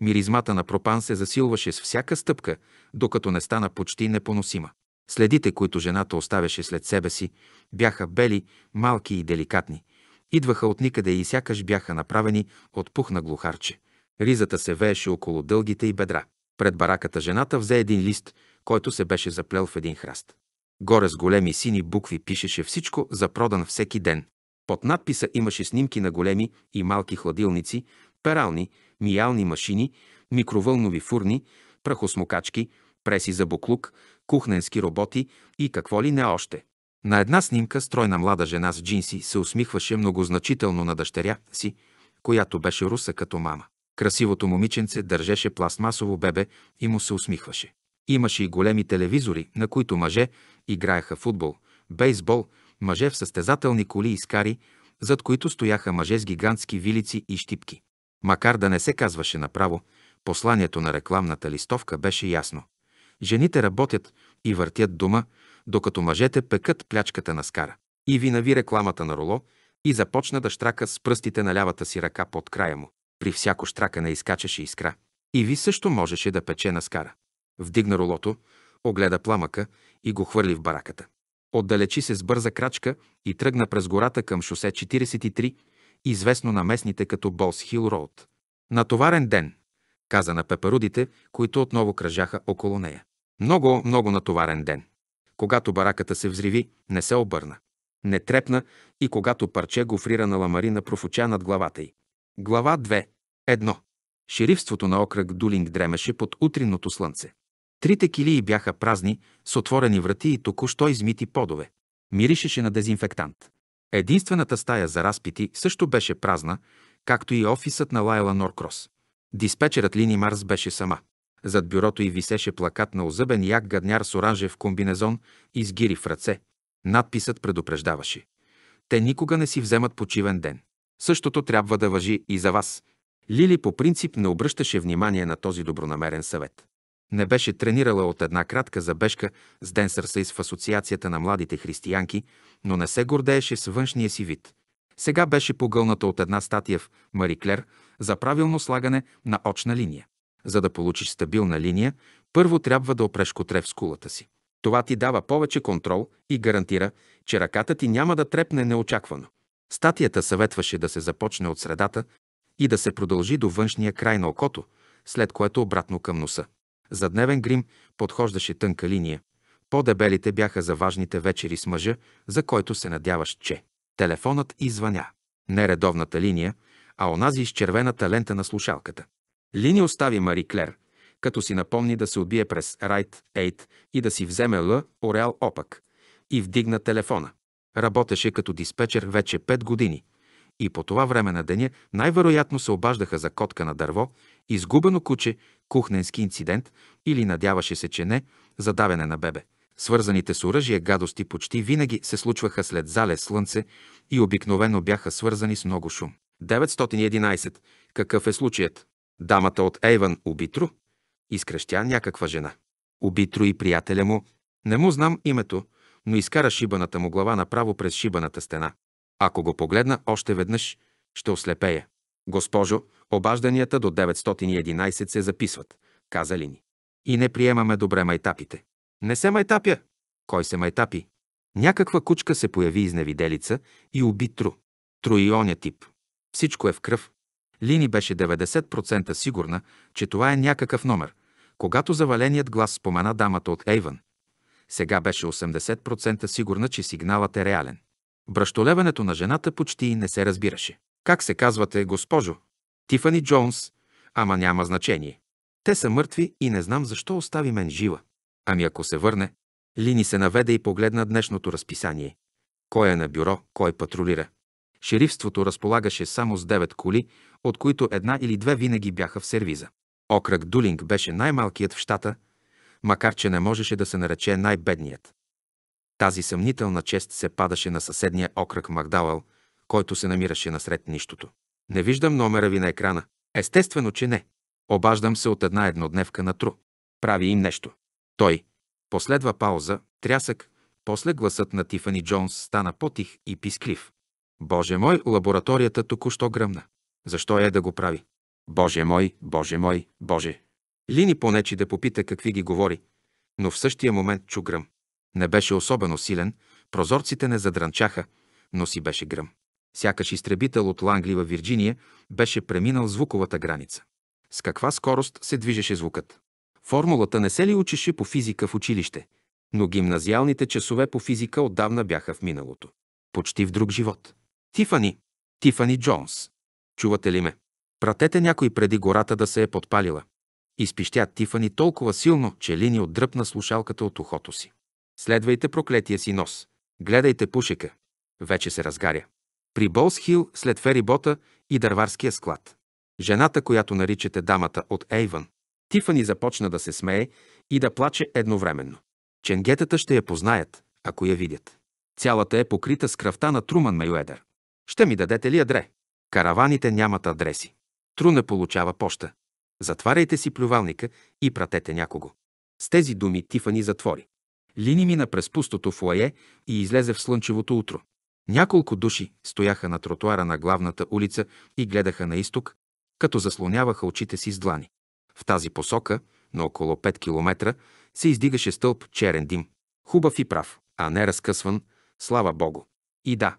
Миризмата на пропан се засилваше с всяка стъпка, докато не стана почти непоносима. Следите, които жената оставяше след себе си, бяха бели, малки и деликатни. Идваха от никъде и сякаш бяха направени от на глухарче. Ризата се вееше около дългите и бедра. Пред бараката жената взе един лист, който се беше заплел в един храст. Горе с големи сини букви пишеше всичко за продан всеки ден. Под надписа имаше снимки на големи и малки хладилници, перални, миялни машини, микровълнови фурни, прахосмокачки, преси за буклук, кухненски роботи и какво ли не още. На една снимка стройна млада жена с джинси се усмихваше многозначително на дъщеря си, която беше руса като мама. Красивото момиченце държеше пластмасово бебе и му се усмихваше. Имаше и големи телевизори, на които мъже играеха футбол, бейсбол, мъже в състезателни коли и скари, зад които стояха мъже с гигантски вилици и щипки. Макар да не се казваше направо, посланието на рекламната листовка беше ясно. Жените работят и въртят дома, докато мъжете пекат плячката на скара. И винави рекламата на Роло и започна да штрака с пръстите на лявата си ръка под края му. При всяко штракане изкачаше искра. И ви също можеше да пече на скара. Вдигна Ролото, огледа пламъка и го хвърли в бараката. Отдалечи се с бърза крачка и тръгна през гората към шосе 43, известно на местните като Болс Хил Роуд. Натоварен ден, каза на пеперудите, които отново кръжаха около нея. Много, много натоварен ден. Когато бараката се взриви, не се обърна. Не трепна и когато парче на ламарина профуча над главата й. Глава 2. 1. Шерифството на окръг Дулинг дремеше под утринното слънце. Трите килии бяха празни, с отворени врати и току-що измити подове. Миришеше на дезинфектант. Единствената стая за разпити също беше празна, както и офисът на Лайла Норкрос. Диспетчерът Лини Марс беше сама. Зад бюрото й висеше плакат на озъбен як гадняр с оранжев комбинезон и с гири в ръце. Надписът предупреждаваше. Те никога не си вземат почивен ден. Същото трябва да въжи и за вас. Лили по принцип не обръщаше внимание на този добронамерен съвет не беше тренирала от една кратка забежка с Ден Сърсейс в Асоциацията на младите християнки, но не се гордееше с външния си вид. Сега беше погълната от една статия в Мари Клер за правилно слагане на очна линия. За да получиш стабилна линия, първо трябва да опреш котре в скулата си. Това ти дава повече контрол и гарантира, че ръката ти няма да трепне неочаквано. Статията съветваше да се започне от средата и да се продължи до външния край на окото, след което обратно към носа. За дневен грим подхождаше тънка линия. По-дебелите бяха за важните вечери с мъжа, за който се надяваш, че. Телефонът извъня. Не редовната линия, а онази изчервената лента на слушалката. Лини остави Мари Клер, като си напомни да се убие през Райт Ейт и да си вземе Л, Ореал опак, и вдигна телефона. Работеше като диспетчер вече 5 години – и по това време на деня най-вероятно се обаждаха за котка на дърво изгубено куче, кухненски инцидент или надяваше се, че не, задавяне на бебе. Свързаните с оръжие гадости почти винаги се случваха след зале слънце и обикновено бяха свързани с много шум. 911. Какъв е случаят? Дамата от Ейван убитро, изкръщя някаква жена. Убитро и приятеля му, не му знам името, но изкара шибаната му глава направо през шибаната стена. Ако го погледна още веднъж, ще ослепея. Госпожо, обажданията до 911 се записват, каза ни. И не приемаме добре майтапите. Не се майтапя! Кой се майтапи? Някаква кучка се появи изневиделица и уби Тру. Тру и оня тип. Всичко е в кръв. Лини беше 90% сигурна, че това е някакъв номер, когато заваленият глас спомена дамата от Ейвън. Сега беше 80% сигурна, че сигналът е реален. Бръщолеването на жената почти не се разбираше. Как се казвате, госпожо? Тифани Джонс. Ама няма значение. Те са мъртви и не знам защо остави мен жива. Ами ако се върне, Лини се наведе и погледна днешното разписание. Кой е на бюро, кой патрулира. Шерифството разполагаше само с девет коли, от които една или две винаги бяха в сервиза. Окръг Дулинг беше най-малкият в щата, макар че не можеше да се нарече най-бедният. Тази съмнителна чест се падаше на съседния окръг Магдауел, който се намираше насред нищото. Не виждам номера ви на екрана. Естествено, че не. Обаждам се от една еднодневка на Тру. Прави им нещо. Той. Последва пауза, трясък, после гласът на Тифани Джонс стана потих и писклив. Боже мой, лабораторията току-що гръмна. Защо е да го прави? Боже мой, Боже мой, Боже! Лини понечи да попита какви ги говори, но в същия момент чу гръм. Не беше особено силен, прозорците не задранчаха, но си беше гръм. Сякаш изтребител от Ланглива, Вирджиния, беше преминал звуковата граница. С каква скорост се движеше звукът? Формулата не се ли учеше по физика в училище, но гимназиалните часове по физика отдавна бяха в миналото. Почти в друг живот. Тифани. Тифани Джонс. Чувате ли ме? Пратете някой преди гората да се е подпалила. Изпищя Тифани толкова силно, че Лини отдръпна слушалката от ухото си. Следвайте проклетия си нос. Гледайте пушека. Вече се разгаря при Болсхил след ферибота и дърварския склад. Жената, която наричате дамата от Ейвън. Тифани започна да се смее и да плаче едновременно. Ченгетата ще я познаят, ако я видят. Цялата е покрита с кръвта на Труман Мейуедър. Ще ми дадете ли адре? Караваните нямат адреси. Тру не получава поща. Затваряйте си плювалника и пратете някого. С тези думи Тифани затвори. Лини мина през пустото фуае и излезе в слънчевото утро. Няколко души стояха на тротуара на главната улица и гледаха на изток, като заслоняваха очите си с длани. В тази посока, на около 5 км, се издигаше стълб черен дим. Хубав и прав, а не разкъсван, слава богу. И да,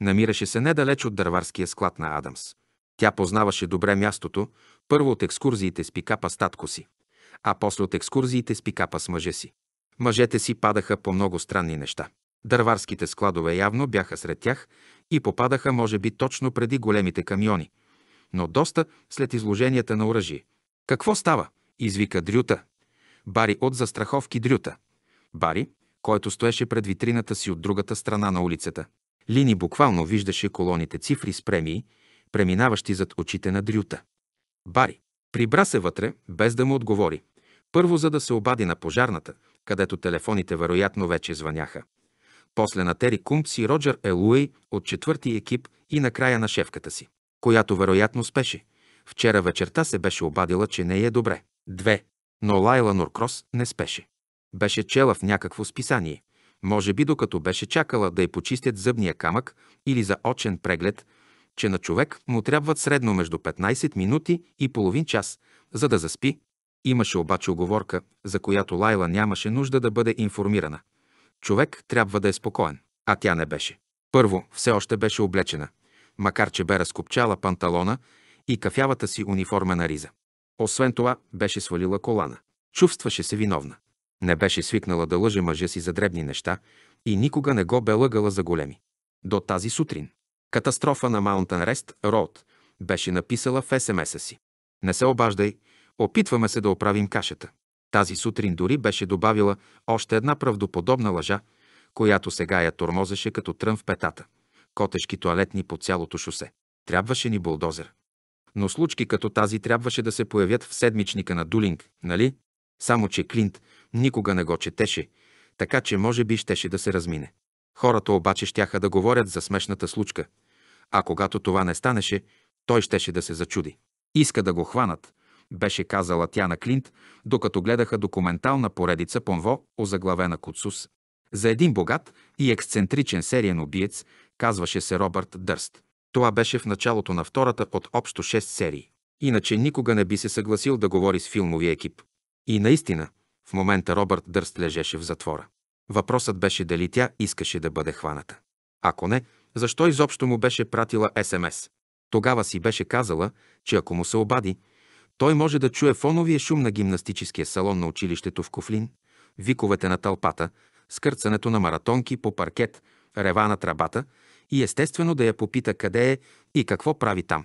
намираше се недалеч от дърварския склад на Адамс. Тя познаваше добре мястото, първо от екскурзиите с пикапа с татко си, а после от екскурзиите с пикапа с мъже си. Мъжете си падаха по много странни неща. Дърварските складове явно бяха сред тях и попадаха, може би, точно преди големите камиони, но доста след изложенията на оръжие. Какво става? извика Дрюта. Бари от застраховки Дрюта. Бари, който стоеше пред витрината си от другата страна на улицата. Лини буквално виждаше колоните цифри с премии, преминаващи зад очите на Дрюта. Бари прибра се вътре, без да му отговори. Първо, за да се обади на пожарната, където телефоните вероятно вече звъняха после на Тери Кумпс и Роджер Елуей от четвърти екип и накрая на шефката си, която вероятно спеше. Вчера вечерта се беше обадила, че не е добре. Две. Но Лайла Норкрос не спеше. Беше чела в някакво списание. Може би докато беше чакала да й почистят зъбния камък или за очен преглед, че на човек му трябват средно между 15 минути и половин час, за да заспи. Имаше обаче оговорка, за която Лайла нямаше нужда да бъде информирана – Човек трябва да е спокоен, а тя не беше. Първо, все още беше облечена, макар че бе разкопчала панталона и кафявата си униформена риза. Освен това, беше свалила колана. Чувстваше се виновна. Не беше свикнала да лъже мъжа си за дребни неща и никога не го бе лъгала за големи. До тази сутрин. Катастрофа на Маунтън Рест, Роуд, беше написала в СМС-а си. Не се обаждай, опитваме се да оправим кашата. Тази сутрин дори беше добавила още една правдоподобна лъжа, която сега я тормозеше като трън в петата. Котешки туалетни по цялото шосе. Трябваше ни булдозер. Но случки като тази трябваше да се появят в седмичника на Дулинг, нали? Само, че Клинт никога не го четеше, така че може би щеше да се размине. Хората обаче щяха да говорят за смешната случка, а когато това не станеше, той щеше да се зачуди. Иска да го хванат, беше казала тя на Клинт, докато гледаха документална поредица Понво, озаглавена Куцус. За един богат и ексцентричен сериен убиец, казваше се Робърт Дърст. Това беше в началото на втората от общо шест серии. Иначе никога не би се съгласил да говори с филмовия екип. И наистина, в момента Робърт Дърст лежеше в затвора. Въпросът беше дали тя искаше да бъде хваната. Ако не, защо изобщо му беше пратила СМС? Тогава си беше казала, че ако му се обади, той може да чуе фоновия шум на гимнастическия салон на училището в Кофлин, виковете на тълпата, скърцането на маратонки по паркет, рева на трабата и естествено да я попита къде е и какво прави там.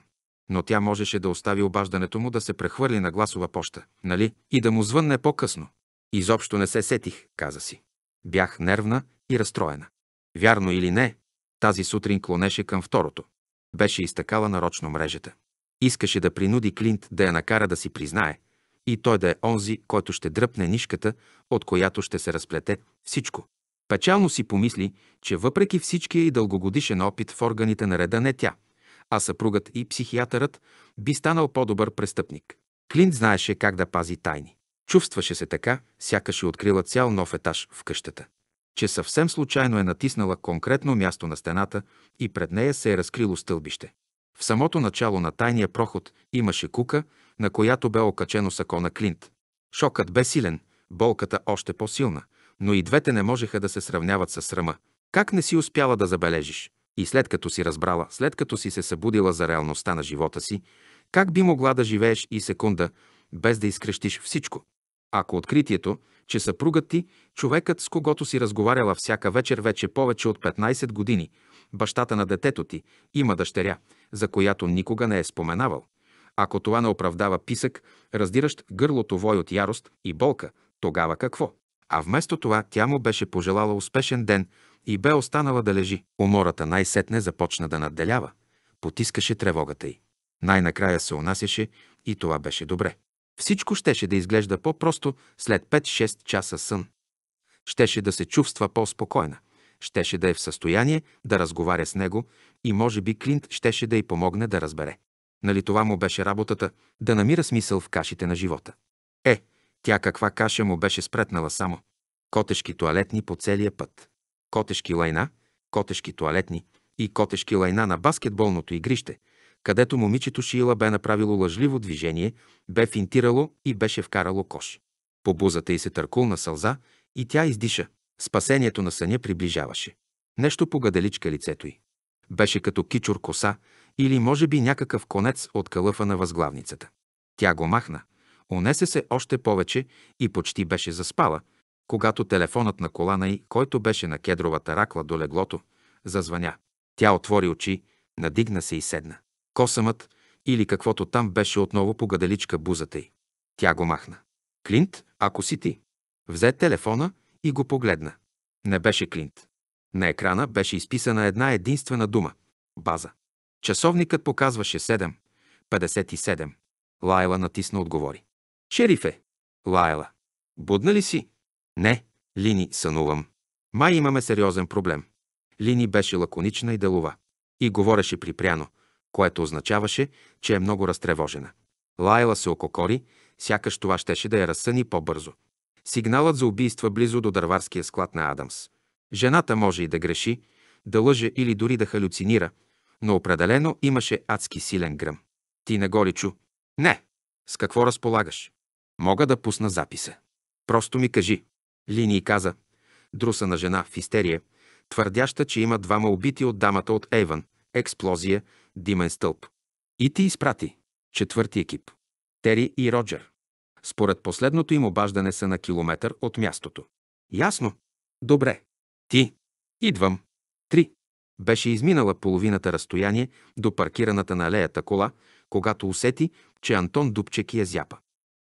Но тя можеше да остави обаждането му да се прехвърли на гласова поща, нали? И да му звънне по-късно. Изобщо не се сетих, каза си. Бях нервна и разстроена. Вярно или не, тази сутрин клонеше към второто. Беше изтъкала нарочно мрежата. Искаше да принуди Клинт да я накара да си признае, и той да е онзи, който ще дръпне нишката, от която ще се разплете всичко. Печално си помисли, че въпреки всичкия и дългогодишен опит в органите на реда не тя, а съпругът и психиатърът би станал по-добър престъпник. Клинт знаеше как да пази тайни. Чувстваше се така, сякаш е открила цял нов етаж в къщата. Че съвсем случайно е натиснала конкретно място на стената и пред нея се е разкрило стълбище. В самото начало на тайния проход имаше кука, на която бе окачено сако на Клинт. Шокът бе силен, болката още по-силна, но и двете не можеха да се сравняват с срама. Как не си успяла да забележиш? И след като си разбрала, след като си се събудила за реалността на живота си, как би могла да живееш и секунда, без да изкрещиш всичко? Ако откритието, че съпругът ти, човекът с когото си разговаряла всяка вечер вече повече от 15 години, бащата на детето ти има дъщеря, за която никога не е споменавал. Ако това не оправдава писък, раздиращ гърлото вой от ярост и болка, тогава какво? А вместо това тя му беше пожелала успешен ден и бе останала да лежи. Умората най-сетне започна да надделява. Потискаше тревогата й. Най-накрая се унасяше и това беше добре. Всичко щеше да изглежда по-просто след 5-6 часа сън. Щеше да се чувства по-спокойна – щеше да е в състояние да разговаря с него и може би Клинт щеше да й помогне да разбере. Нали това му беше работата – да намира смисъл в кашите на живота. Е, тя каква каша му беше спретнала само. Котешки туалетни по целия път. Котешки лайна, котешки туалетни и котешки лайна на баскетболното игрище, където момичето Шиила бе направило лъжливо движение, бе финтирало и беше вкарало кош. По бузата й се търкулна сълза и тя издиша. Спасението на съня приближаваше. Нещо погадаличка лицето й. Беше като кичур коса или може би някакъв конец от калъфа на възглавницата. Тя го махна, унесе се още повече и почти беше заспала, когато телефонът на колана й, който беше на кедровата ракла до леглото, зазвъня. Тя отвори очи, надигна се и седна. Косъмът или каквото там беше отново погадаличка бузата й. Тя го махна. Клинт, ако си ти. Взе телефона и го погледна. Не беше Клинт. На екрана беше изписана една единствена дума – база. Часовникът показваше 7. 57. Лайла натисна отговори. Шерифе! Лайла. Будна ли си? Не, Лини, сънувам. Май имаме сериозен проблем. Лини беше лаконична и делова. И говореше припряно, което означаваше, че е много разтревожена. Лайла се ококори, сякаш това щеше да я разсъни по-бързо. Сигналът за убийства близо до дърварския склад на Адамс. Жената може и да греши, да лъже или дори да халюцинира, но определено имаше адски силен гръм. Ти не го ли чу? Не. С какво разполагаш? Мога да пусна записа. Просто ми кажи. Линии каза, друса на жена в истерия, твърдяща, че има двама убити от дамата от Ейван експлозия, димен стълб. И ти изпрати. Четвърти екип. Тери и Роджер. Според последното им обаждане са на километър от мястото. Ясно. Добре. Ти. Идвам. Три. Беше изминала половината разстояние до паркираната на алеята кола, когато усети, че Антон Дубчек я зяпа.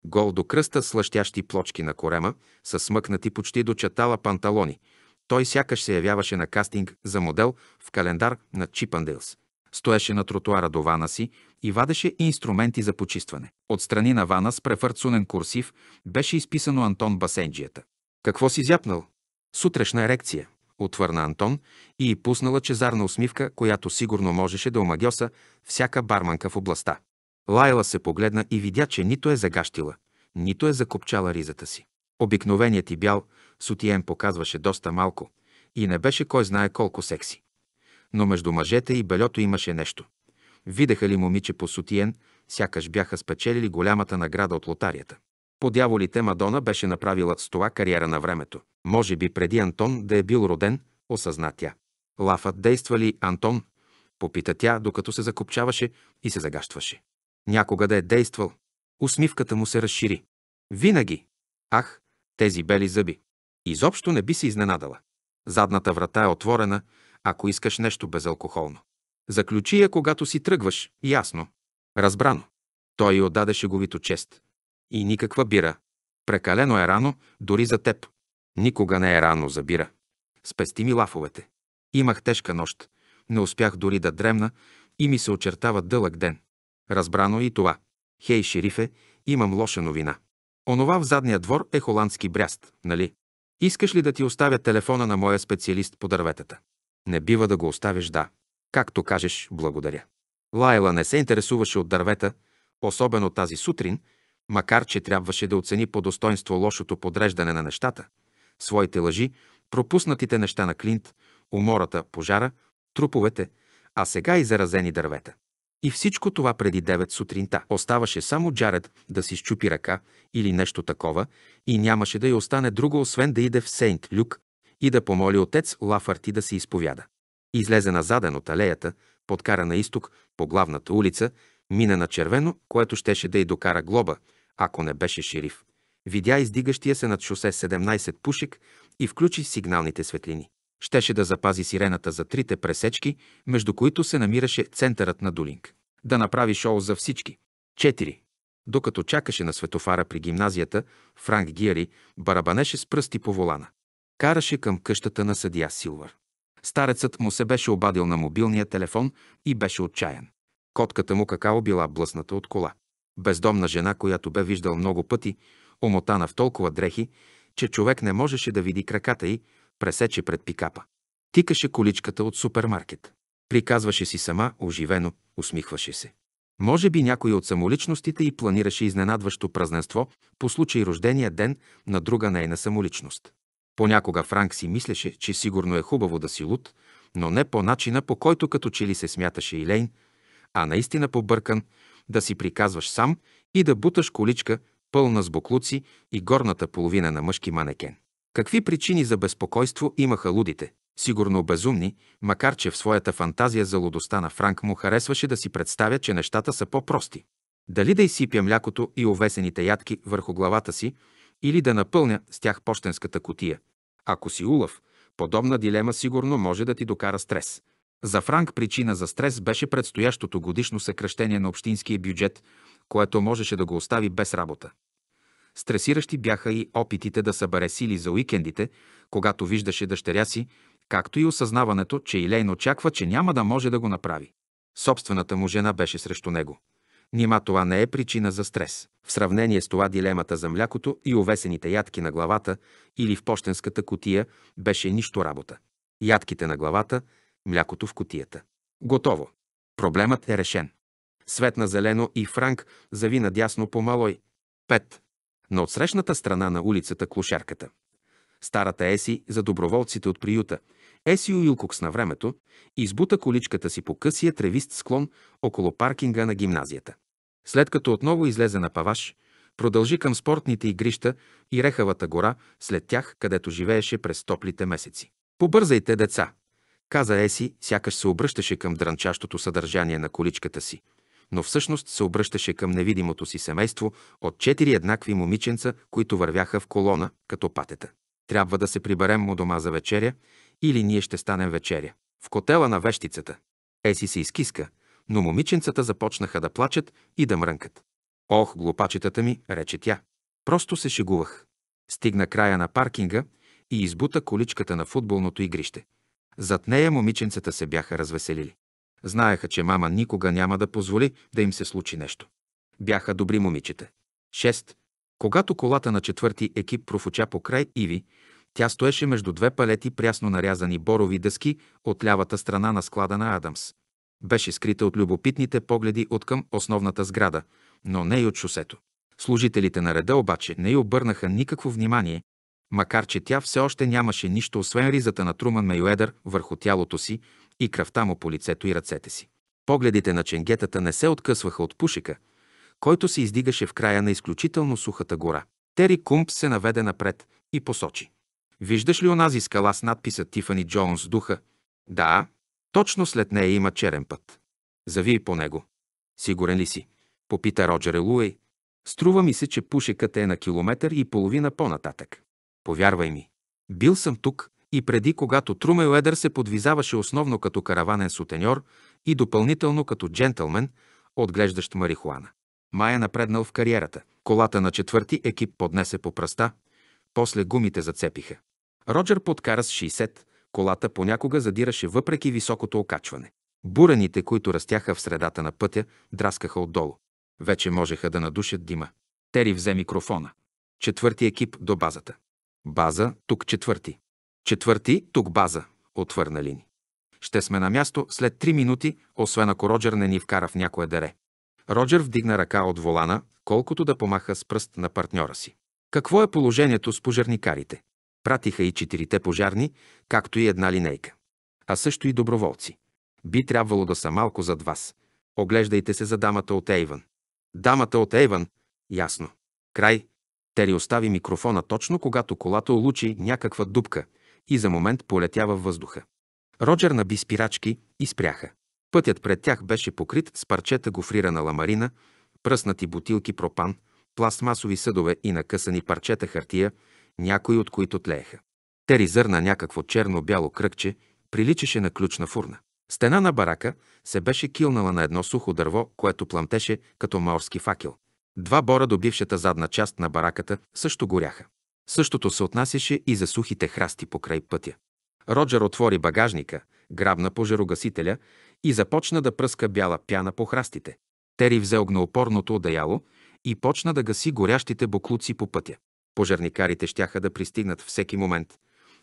Гол до кръста с лъщящи плочки на корема, с смъкнати почти до чатала панталони. Той сякаш се явяваше на кастинг за модел в календар на Чипандейлс стоеше на тротуара до вана си и вадеше инструменти за почистване. Отстрани на вана с префърцунен курсив беше изписано Антон Басенджията. Какво си зяпнал? Сутрешна ерекция, отвърна Антон и й пуснала чезарна усмивка, която сигурно можеше да омагьоса всяка барманка в областта. Лайла се погледна и видя, че нито е загащила, нито е закопчала ризата си. Обикновеният ти бял сутиен показваше доста малко и не беше кой знае колко секси но между мъжете и бельото имаше нещо. Видеха ли момиче по сутиен, сякаш бяха спечелили голямата награда от лотарията. По дяволите Мадона беше направила с това кариера на времето. Може би преди Антон да е бил роден, осъзна тя. Лафът действа ли Антон? Попита тя, докато се закопчаваше и се загащваше. Някога да е действал. Усмивката му се разшири. Винаги. Ах, тези бели зъби. Изобщо не би се изненадала. Задната врата е отворена ако искаш нещо безалкохолно. Заключи я, когато си тръгваш, ясно. Разбрано. Той й отдаде шеговито чест. И никаква бира. Прекалено е рано, дори за теб. Никога не е рано за бира. Спести ми лафовете. Имах тежка нощ. Не успях дори да дремна и ми се очертава дълъг ден. Разбрано е и това. Хей, шерифе, имам лоша новина. Онова в задния двор е холандски бряст, нали? Искаш ли да ти оставя телефона на моя специалист по дърветата? Не бива да го оставиш, да. Както кажеш, благодаря. Лайла не се интересуваше от дървета, особено тази сутрин, макар че трябваше да оцени по достоинство лошото подреждане на нещата, своите лъжи, пропуснатите неща на Клинт, умората, пожара, труповете, а сега и заразени дървета. И всичко това преди 9 сутринта. Оставаше само Джаред да си щупи ръка или нещо такова и нямаше да й остане друго, освен да иде в Сейнт Люк и да помоли отец Лафарти да се изповяда. Излезе назаден от алеята, подкара на изток, по главната улица, мина на червено, което щеше да й докара глоба, ако не беше шериф. Видя издигащия се над шосе 17 пушек и включи сигналните светлини. Щеше да запази сирената за трите пресечки, между които се намираше центърът на Дулинг. Да направи шоу за всички. 4. Докато чакаше на светофара при гимназията, Франк Гиари барабанеше с пръсти по волана караше към къщата на съдия Силвър. Старецът му се беше обадил на мобилния телефон и беше отчаян. Котката му какао била блъсната от кола. Бездомна жена, която бе виждал много пъти, омотана в толкова дрехи, че човек не можеше да види краката й, пресече пред пикапа. Тикаше количката от супермаркет. Приказваше си сама, оживено, усмихваше се. Може би някой от самоличностите и планираше изненадващо празненство по случай рождения ден на друга нейна самоличност. Понякога Франк си мислеше, че сигурно е хубаво да си луд, но не по начина, по който като че ли се смяташе Илейн, а наистина побъркан, да си приказваш сам и да буташ количка, пълна с буклуци и горната половина на мъжки манекен. Какви причини за безпокойство имаха лудите? Сигурно безумни, макар че в своята фантазия за лудостта на Франк му харесваше да си представя, че нещата са по-прости. Дали да изсипя млякото и овесените ядки върху главата си, или да напълня с тях почтенската котия. Ако си улав, подобна дилема сигурно може да ти докара стрес. За Франк причина за стрес беше предстоящото годишно съкръщение на общинския бюджет, което можеше да го остави без работа. Стресиращи бяха и опитите да събере сили за уикендите, когато виждаше дъщеря си, както и осъзнаването, че Илейн очаква, че няма да може да го направи. Собствената му жена беше срещу него. Нима това не е причина за стрес. В сравнение с това дилемата за млякото и овесените ядки на главата или в почтенската котия беше нищо работа. Ядките на главата, млякото в котията. Готово. Проблемът е решен. Свет на зелено и Франк зави надясно по малой. Пет. На отсрещната страна на улицата клошарката. Старата Еси за доброволците от приюта Есио Юлкокс на времето избута количката си по късия тревист склон около паркинга на гимназията. След като отново излезе на паваш, продължи към спортните игрища и Рехавата гора след тях, където живееше през топлите месеци. Побързайте, деца! каза Еси, сякаш се обръщаше към дрънчащото съдържание на количката си, но всъщност се обръщаше към невидимото си семейство от четири еднакви момиченца, които вървяха в колона, като патета. Трябва да се приберем му дома за вечеря или ние ще станем вечеря. В котела на вещицата. Еси се изкиска, но момиченцата започнаха да плачат и да мрънкат. Ох, глупачетата ми, рече тя. Просто се шегувах. Стигна края на паркинга и избута количката на футболното игрище. Зад нея момиченцата се бяха развеселили. Знаеха, че мама никога няма да позволи да им се случи нещо. Бяха добри момичета. 6. Когато колата на четвърти екип профуча по край Иви, тя стоеше между две палети прясно нарязани борови дъски от лявата страна на склада на Адамс. Беше скрита от любопитните погледи от към основната сграда, но не и от шосето. Служителите на реда обаче не й обърнаха никакво внимание, макар че тя все още нямаше нищо освен ризата на Труман Мейуедър върху тялото си и кръвта му по лицето и ръцете си. Погледите на ченгетата не се откъсваха от пушека, който се издигаше в края на изключително сухата гора. Тери Кумп се наведе напред и посочи. Виждаш ли онази скала с надписа Тифани Джонс духа? Да, точно след нея има черен път. Завий по него. Сигурен ли си? Попита Роджер Луей. Струва ми се, че пушекът е на километър и половина по-нататък. Повярвай ми. Бил съм тук и преди, когато Трумел Едър се подвизаваше основно като караванен сутеньор и допълнително като джентълмен, отглеждащ марихуана. Май е напреднал в кариерата. Колата на четвърти екип поднесе по пръста, после гумите зацепиха. Роджер подкара с 60, колата понякога задираше въпреки високото окачване. Бурените, които растяха в средата на пътя, драскаха отдолу. Вече можеха да надушат дима. Тери взе микрофона. Четвърти екип до базата. База, тук четвърти. Четвърти, тук база, отвърна Лини. Ще сме на място след три минути, освен ако Роджер не ни вкара в някое дере. Роджер вдигна ръка от волана, колкото да помаха с пръст на партньора си. Какво е положението с пожарникарите? Пратиха и четирите пожарни, както и една линейка. А също и доброволци. Би трябвало да са малко зад вас. Оглеждайте се за дамата от Ейван. Дамата от Ейван, Ясно. Край. Тери остави микрофона точно когато колата улучи някаква дупка и за момент полетя във въздуха. Роджер наби спирачки и спряха. Пътят пред тях беше покрит с парчета гофрирана ламарина, пръснати бутилки пропан – пластмасови съдове и накъсани парчета хартия, някои от които тлееха. Те ризърна някакво черно-бяло кръгче, приличаше на ключна фурна. Стена на барака се беше килнала на едно сухо дърво, което пламтеше като морски факел. Два бора до бившата задна част на бараката също горяха. Същото се отнасяше и за сухите храсти покрай пътя. Роджер отвори багажника, грабна по жерогасителя и започна да пръска бяла пяна по храстите. Тери взе огнеопорното одеяло и почна да гаси горящите буклуци по пътя. Пожарникарите щяха да пристигнат всеки момент.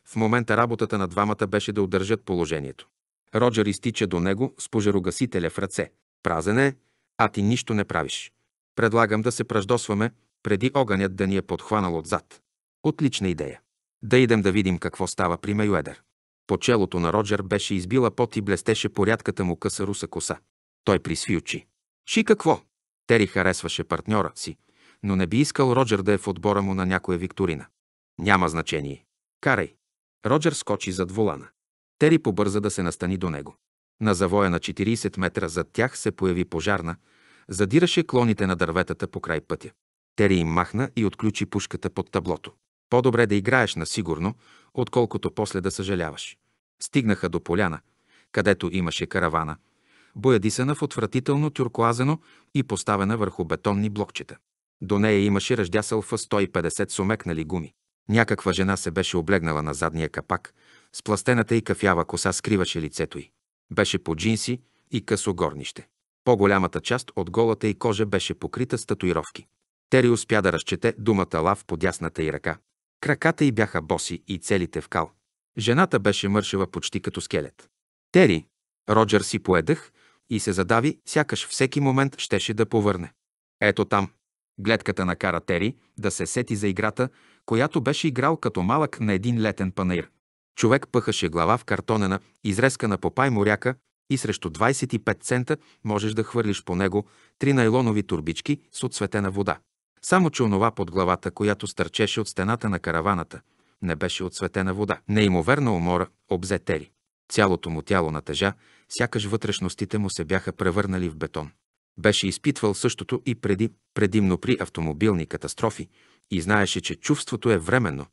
В момента работата на двамата беше да удържат положението. Роджер изтича до него с пожарогасителя в ръце. Празен е, а ти нищо не правиш. Предлагам да се пръждосваме, преди огънят да ни е подхванал отзад. Отлична идея. Да идем да видим какво става при Мейуедър. По челото на Роджер беше избила пот и блестеше порядката му къса руса коса. Той присви очи. Ши какво? Тери харесваше партньора си, но не би искал Роджер да е в отбора му на някоя викторина. Няма значение. Карай. Роджер скочи зад волана. Тери побърза да се настани до него. На завоя на 40 метра зад тях се появи пожарна, задираше клоните на дърветата по край пътя. Тери им махна и отключи пушката под таблото. По-добре да играеш на сигурно, отколкото после да съжаляваш. Стигнаха до поляна, където имаше каравана, боядисана в отвратително тюркоазено и поставена върху бетонни блокчета. До нея имаше ръждясалфа 150 сумекнали гуми. Някаква жена се беше облегнала на задния капак, с пластената и кафява коса скриваше лицето й. Беше по джинси и късо горнище. По-голямата част от голата й кожа беше покрита с татуировки. Тери успя да разчете думата лав по дясната й ръка. Краката й бяха боси и целите в кал. Жената беше мършева почти като скелет. Тери! Роджер си поедъх и се задави, сякаш всеки момент щеше да повърне. Ето там. Гледката на Тери да се сети за играта, която беше играл като малък на един летен панаир. Човек пъхаше глава в картонена, на попай моряка и срещу 25 цента можеш да хвърлиш по него три найлонови турбички с отсветена вода. Само че онова под главата, която стърчеше от стената на караваната, не беше отсветена вода. Неимоверна умора обзе Тери. Цялото му тяло натежа, сякаш вътрешностите му се бяха превърнали в бетон. Беше изпитвал същото и преди, предимно при автомобилни катастрофи и знаеше, че чувството е временно,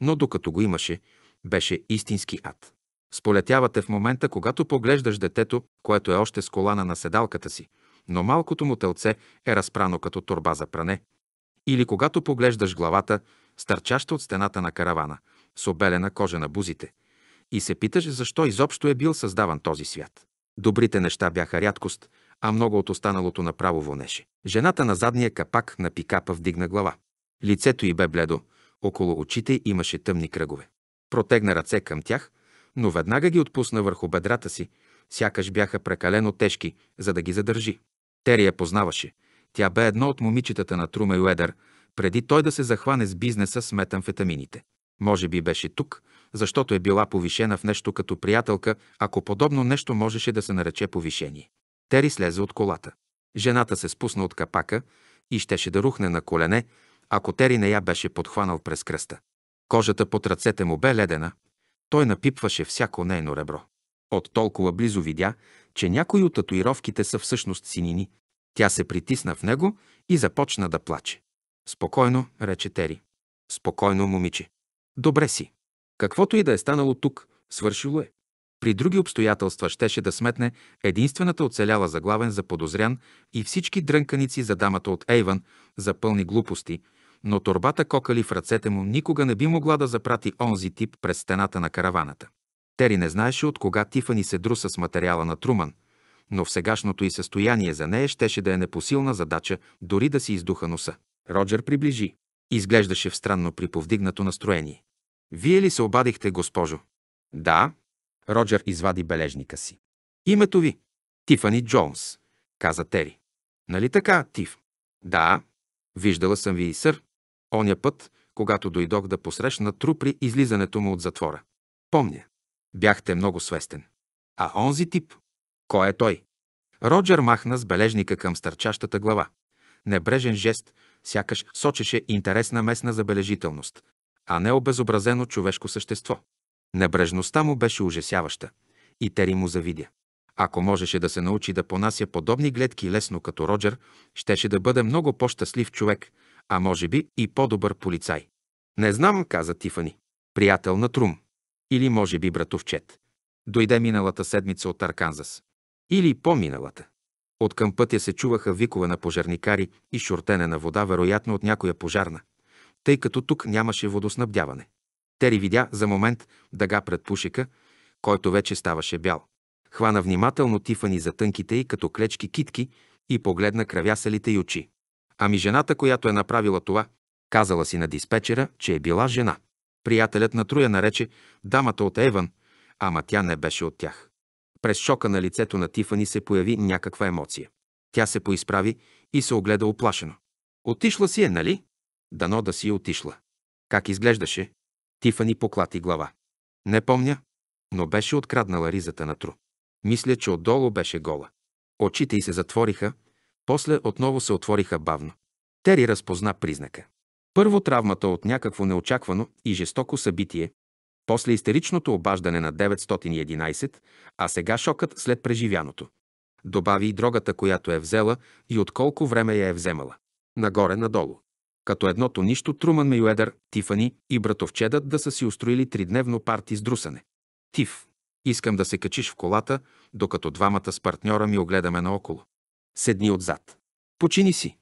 но докато го имаше, беше истински ад. Сполетявате в момента, когато поглеждаш детето, което е още с колана на седалката си, но малкото му телце е разпрано като турба за пране. Или когато поглеждаш главата, стърчаща от стената на каравана, с обелена кожа на бузите – и се питаш защо изобщо е бил създаван този свят. Добрите неща бяха рядкост, а много от останалото направо вълнеше. Жената на задния капак на пикапа вдигна глава. Лицето й бе бледо, около очите имаше тъмни кръгове. Протегна ръце към тях, но веднага ги отпусна върху бедрата си, сякаш бяха прекалено тежки, за да ги задържи. Тери я познаваше. Тя бе едно от момичетата на Трумей Уедър, преди той да се захване с бизнеса с метамфетамините. Може би беше тук, защото е била повишена в нещо като приятелка, ако подобно нещо можеше да се нарече повишение. Тери слезе от колата. Жената се спусна от капака и щеше да рухне на колене, ако Тери не я беше подхванал през кръста. Кожата под ръцете му бе ледена. Той напипваше всяко нейно ребро. От толкова близо видя, че някои от татуировките са всъщност синини. Тя се притисна в него и започна да плаче. Спокойно, рече Тери. Спокойно, момиче. Добре си. Каквото и да е станало тук, свършило е. При други обстоятелства щеше да сметне единствената оцеляла заглавен за подозрян и всички дрънканици за дамата от Ейван за пълни глупости, но торбата кокали в ръцете му никога не би могла да запрати онзи тип през стената на караваната. Тери не знаеше от кога Тифани се друса с материала на Труман, но в сегашното и състояние за нея щеше да е непосилна задача дори да си издуха носа. Роджер приближи. Изглеждаше в странно приповдигнато настроение. Вие ли се обадихте, госпожо? Да. Роджер извади бележника си. Името ви? Тифани Джонс, каза Тери. Нали така, Тиф? Да. Виждала съм ви и сър. Оня път, когато дойдох да посрещна тру при излизането му от затвора. Помня. Бяхте много свестен. А онзи тип? Кой е той? Роджер махна с бележника към стърчащата глава. Небрежен жест, сякаш сочеше интересна местна забележителност а не обезобразено човешко същество. Небрежността му беше ужасяваща и Тери му завидя. Ако можеше да се научи да понася подобни гледки лесно като Роджер, щеше да бъде много по-щастлив човек, а може би и по-добър полицай. Не знам, каза Тифани. Приятел на Трум. Или може би братовчет. Дойде миналата седмица от Арканзас. Или по-миналата. От към пътя се чуваха викове на пожарникари и шуртене на вода, вероятно от някоя пожарна тъй като тук нямаше водоснабдяване. Тери видя за момент дъга пред пушека, който вече ставаше бял. Хвана внимателно Тифани за тънките и като клечки китки и погледна кръвясалите й очи. Ами жената, която е направила това, казала си на диспетчера, че е била жена. Приятелят на Труя нарече дамата от Еван, ама тя не беше от тях. През шока на лицето на Тифани се появи някаква емоция. Тя се поизправи и се огледа оплашено. Отишла си е, нали? Дано да си е отишла. Как изглеждаше? Тифани поклати глава. Не помня, но беше откраднала ризата на Тру. Мисля, че отдолу беше гола. Очите й се затвориха, после отново се отвориха бавно. Тери разпозна признака. Първо травмата от някакво неочаквано и жестоко събитие, после истеричното обаждане на 911, а сега шокът след преживяното. Добави и дрогата, която е взела и отколко време я е вземала. Нагоре-надолу като едното нищо Труман Мейуедър, Тифани и братовчедът да са си устроили тридневно парти с друсане. Тиф, искам да се качиш в колата, докато двамата с партньора ми огледаме наоколо. Седни отзад. Почини си.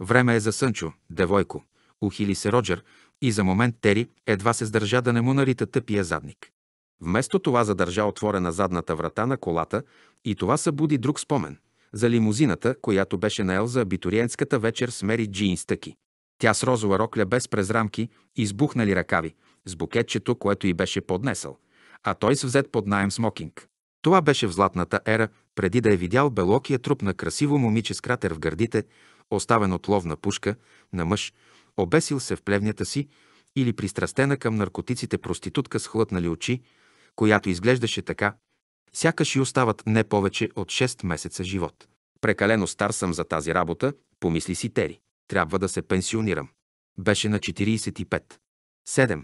Време е за Сънчо, девойко. Ухили се Роджер и за момент Тери едва се сдържа да не му нарита тъпия задник. Вместо това задържа отворена задната врата на колата и това събуди друг спомен – за лимузината, която беше наел за абитуриентската вечер с Мери Джин Стъки. Тя с розова рокля без презрамки и избухнали ръкави, с букетчето, което й беше поднесъл, а той с взет под найем смокинг. Това беше в златната ера, преди да е видял белокия труп на красиво момиче с кратер в гърдите, оставен от ловна пушка, на мъж, обесил се в плевнята си или пристрастена към наркотиците проститутка с хлътнали очи, която изглеждаше така, сякаш и остават не повече от 6 месеца живот. Прекалено стар съм за тази работа, помисли си Тери. Трябва да се пенсионирам. Беше на 45. 7.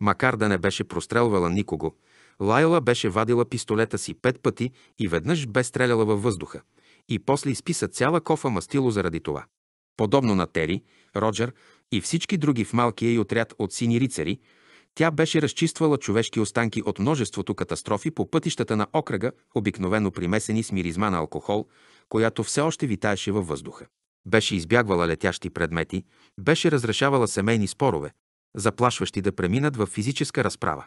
Макар да не беше прострелвала никого, Лайла беше вадила пистолета си пет пъти и веднъж бе стреляла във въздуха и после изписа цяла кофа мастило заради това. Подобно на Тери, Роджер и всички други в малкия и отряд от сини рицари, тя беше разчиствала човешки останки от множеството катастрофи по пътищата на окръга, обикновено примесени с миризма на алкохол, която все още витаеше във въздуха. Беше избягвала летящи предмети, беше разрешавала семейни спорове, заплашващи да преминат в физическа разправа.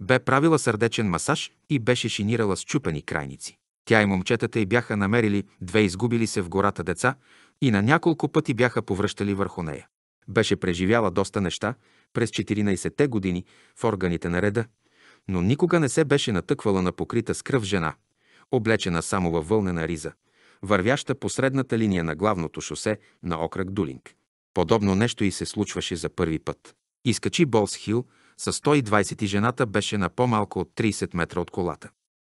Бе правила сърдечен масаж и беше шинирала с чупени крайници. Тя и момчетата й бяха намерили две изгубили се в гората деца и на няколко пъти бяха повръщали върху нея. Беше преживяла доста неща през 14-те години в органите на реда, но никога не се беше натъквала на покрита с кръв жена, облечена само във вълнена риза, вървяща по средната линия на главното шосе на окръг Дулинг. Подобно нещо и се случваше за първи път. Изкачи Болс Хил с 120 и жената беше на по-малко от 30 метра от колата.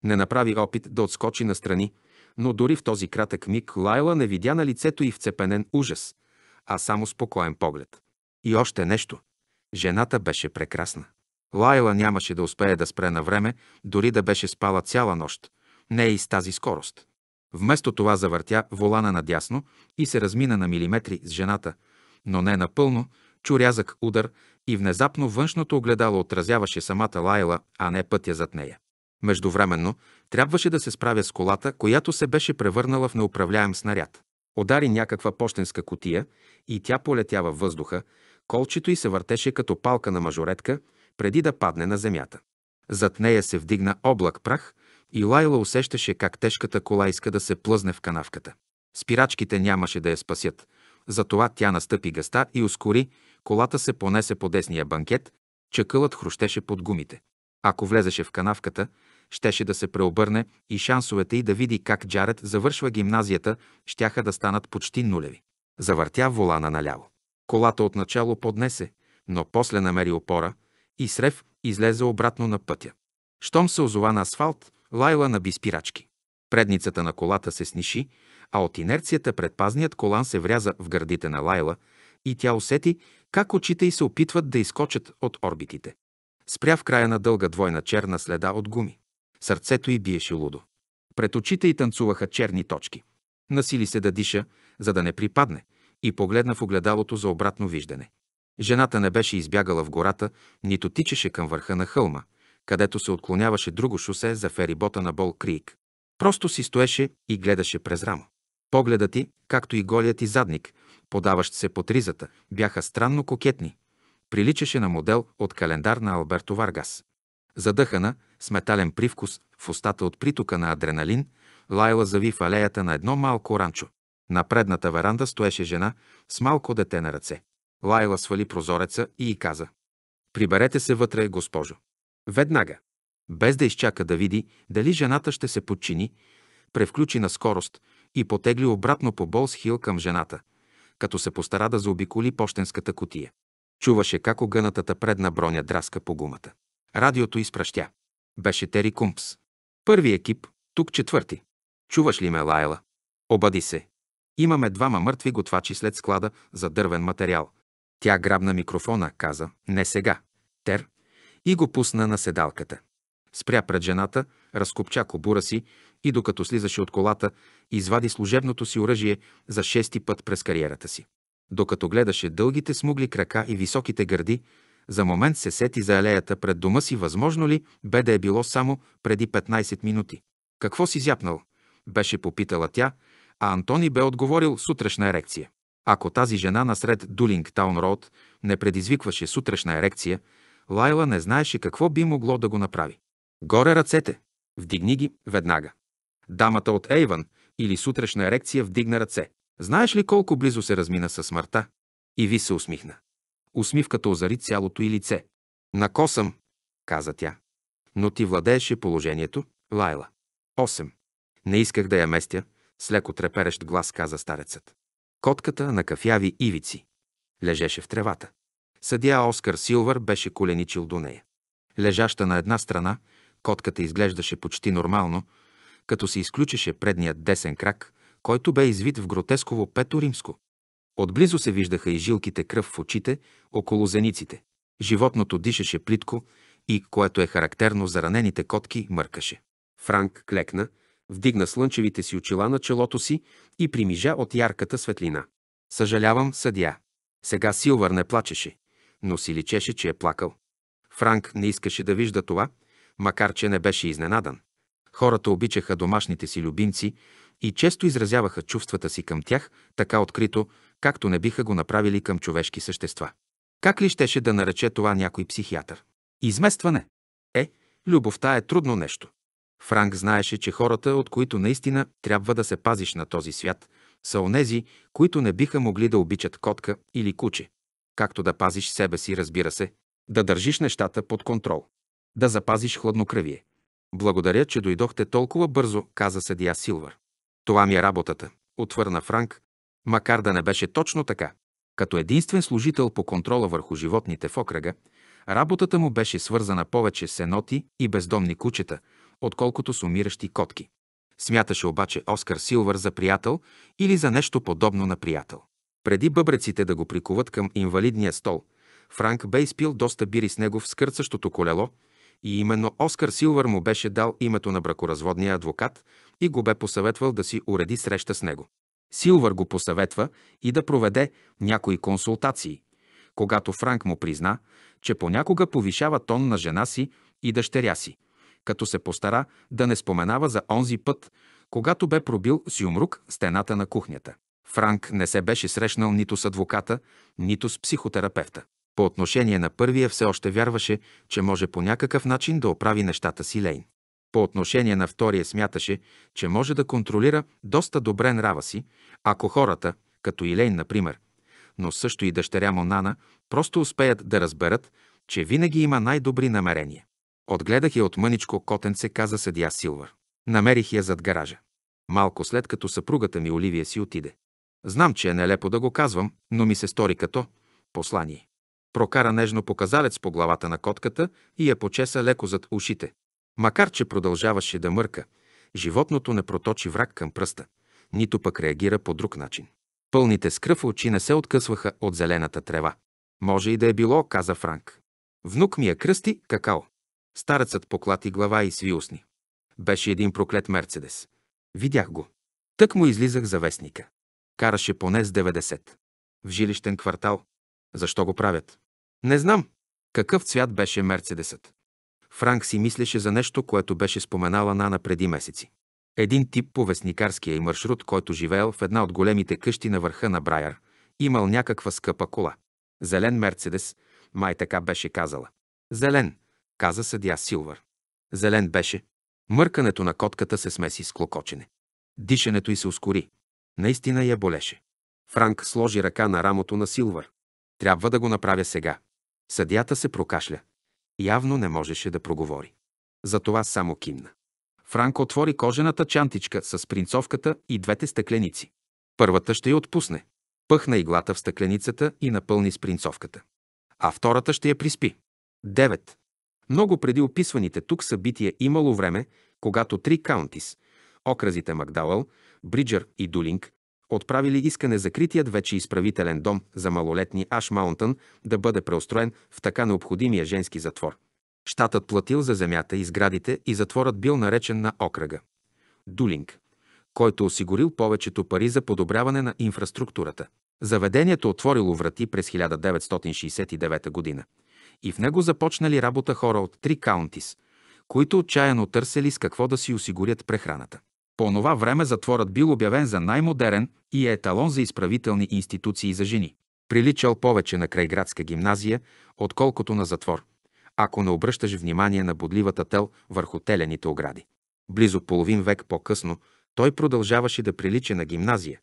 Не направи опит да отскочи настрани, но дори в този кратък миг Лайла не видя на лицето и вцепенен ужас, а само спокоен поглед. И още нещо. Жената беше прекрасна. Лайла нямаше да успее да спре на време, дори да беше спала цяла нощ. Не и с тази скорост. Вместо това завъртя волана надясно и се размина на милиметри с жената, но не напълно, чу рязък удар и внезапно външното огледало отразяваше самата Лайла, а не пътя зад нея. Междувременно трябваше да се справя с колата, която се беше превърнала в неуправляем снаряд. Удари някаква почтенска котия и тя полетява въздуха, колчето й се въртеше като палка на мажоретка, преди да падне на земята. Зад нея се вдигна облак прах, и Лайла усещаше как тежката кола иска да се плъзне в канавката. Спирачките нямаше да я спасят. Затова тя настъпи гъста и ускори, колата се понесе по десния банкет, чакълът хрущеше под гумите. Ако влезеше в канавката, щеше да се преобърне и шансовете й да види как Джаред завършва гимназията, щяха да станат почти нулеви. Завъртя волана наляво. Колата отначало поднесе, но после намери опора и срев излезе обратно на пътя. Щом се озова на асфалт, Лайла на биспирачки. Предницата на колата се сниши, а от инерцията предпазният колан се вряза в гърдите на Лайла и тя усети как очите й се опитват да изкочат от орбитите. Спря в края на дълга двойна черна следа от гуми. Сърцето й биеше лудо. Пред очите й танцуваха черни точки. Насили се да диша, за да не припадне, и погледна в огледалото за обратно виждане. Жената не беше избягала в гората, нито тичеше към върха на хълма – където се отклоняваше друго шосе за ферибота на Бол Крик. Просто си стоеше и гледаше през рама. Погледът ти, както и голият ти задник, подаващ се под ризата, бяха странно кокетни. Приличаше на модел от календар на Алберто Варгас. Задъхана, с метален привкус, в устата от притока на адреналин, Лайла зави в алеята на едно малко ранчо. На предната веранда стоеше жена с малко дете на ръце. Лайла свали прозореца и й каза. Приберете се вътре, госпожо. Веднага, без да изчака да види дали жената ще се подчини, превключи на скорост и потегли обратно по Болс Хил към жената, като се постара да заобиколи почтенската котия. Чуваше как огънатата предна броня драска по гумата. Радиото изпращя. Беше Тери Кумпс. Първи екип, тук четвърти. Чуваш ли ме, Лайла? Обади се. Имаме двама мъртви готвачи след склада за дървен материал. Тя грабна микрофона, каза. Не сега. Тер, и го пусна на седалката. Спря пред жената, разкопча кобура си и докато слизаше от колата, извади служебното си оръжие за шести път през кариерата си. Докато гледаше дългите смугли крака и високите гърди, за момент се сети за алеята пред дома си, възможно ли бе да е било само преди 15 минути. Какво си зяпнал? Беше попитала тя, а Антони бе отговорил сутрешна ерекция. Ако тази жена насред Дулинг Таун Роуд не предизвикваше сутрешна ерекция, Лайла не знаеше какво би могло да го направи. Горе ръцете! Вдигни ги веднага. Дамата от Ейван, или сутрешна ерекция вдигна ръце. Знаеш ли колко близо се размина със смъртта? И ви се усмихна. Усмивката озари цялото и лице. Накосъм, каза тя. Но ти владееше положението, Лайла. 8. Не исках да я местя, с леко треперещ глас каза старецът. Котката на кафяви ивици. Лежеше в тревата. Съдия Оскар Силвър беше коленичил до нея. Лежаща на една страна, котката изглеждаше почти нормално, като се изключеше предният десен крак, който бе извит в гротесково пето римско. Отблизо се виждаха и жилките кръв в очите, около зениците. Животното дишаше плитко и, което е характерно за ранените котки, мъркаше. Франк клекна, вдигна слънчевите си очила на челото си и примижа от ярката светлина. Съжалявам, съдия. Сега Силвър не плачеше, но си личеше, че е плакал. Франк не искаше да вижда това, макар че не беше изненадан. Хората обичаха домашните си любимци и често изразяваха чувствата си към тях така открито, както не биха го направили към човешки същества. Как ли щеше да нарече това някой психиатър? Изместване. Е, любовта е трудно нещо. Франк знаеше, че хората, от които наистина трябва да се пазиш на този свят, са онези, които не биха могли да обичат котка или куче както да пазиш себе си, разбира се, да държиш нещата под контрол, да запазиш хладнокръвие. Благодаря, че дойдохте толкова бързо, каза съдия Силвър. Това ми е работата, отвърна Франк, макар да не беше точно така. Като единствен служител по контрола върху животните в окръга, работата му беше свързана повече с еноти и бездомни кучета, отколкото с умиращи котки. Смяташе обаче Оскар Силвър за приятел или за нещо подобно на приятел. Преди бъбреците да го прикуват към инвалидния стол, Франк бе изпил доста бири с него в скърцащото колело и именно Оскар Силвър му беше дал името на бракоразводния адвокат и го бе посъветвал да си уреди среща с него. Силвър го посъветва и да проведе някои консултации, когато Франк му призна, че понякога повишава тон на жена си и дъщеря си, като се постара да не споменава за онзи път, когато бе пробил с юмрук стената на кухнята. Франк не се беше срещнал нито с адвоката, нито с психотерапевта. По отношение на първия все още вярваше, че може по някакъв начин да оправи нещата си Лейн. По отношение на втория смяташе, че може да контролира доста добре нрава си, ако хората, като Илейн, например, но също и дъщеря му Нана, просто успеят да разберат, че винаги има най-добри намерения. Отгледах я от мъничко котенце, каза съдия Силвър. Намерих я зад гаража. Малко след като съпругата ми Оливия си отиде. Знам, че е нелепо да го казвам, но ми се стори като послание. Прокара нежно показалец по главата на котката и я почеса леко зад ушите. Макар, че продължаваше да мърка, животното не проточи враг към пръста, нито пък реагира по друг начин. Пълните с кръв очи не се откъсваха от зелената трева. Може и да е било, каза Франк. Внук ми е кръсти какао. Старецът поклати глава и сви усни. Беше един проклет Мерцедес. Видях го. Тък му излизах за вестника. Караше поне с 90. В жилищен квартал. Защо го правят? Не знам. Какъв цвят беше Мерцедесът? Франк си мислеше за нещо, което беше споменала Нана преди месеци. Един тип по вестникарския и маршрут, който живеел в една от големите къщи на върха на Брайер, имал някаква скъпа кола. Зелен Мерцедес, май така беше казала. Зелен, каза съдия Силвър. Зелен беше. Мъркането на котката се смеси с клокочене. Дишането й се ускори. Наистина я болеше. Франк сложи ръка на рамото на Силвър. Трябва да го направя сега. Съдята се прокашля. Явно не можеше да проговори. Затова само кимна. Франк отвори кожената чантичка с принцовката и двете стъкленици. Първата ще я отпусне. Пъхна иглата в стъкленицата и напълни с принцовката. А втората ще я приспи. 9. Много преди описваните тук събития имало време, когато три каунтис, окразите Макдауъл, Бриджър и Дулинг отправили искане закритият вече изправителен дом за малолетни Аш Маунтън да бъде преустроен в така необходимия женски затвор. Штатът платил за земята и сградите и затворът бил наречен на окръга. Дулинг, който осигурил повечето пари за подобряване на инфраструктурата. Заведението отворило врати през 1969 година и в него започнали работа хора от три каунтис, които отчаяно търсели с какво да си осигурят прехраната. По онова време затворът бил обявен за най-модерен и е еталон за изправителни институции за жени. Приличал повече на крайградска гимназия, отколкото на затвор, ако не обръщаш внимание на бодливата тел върху телените огради. Близо половин век по-късно той продължаваше да прилича на гимназия,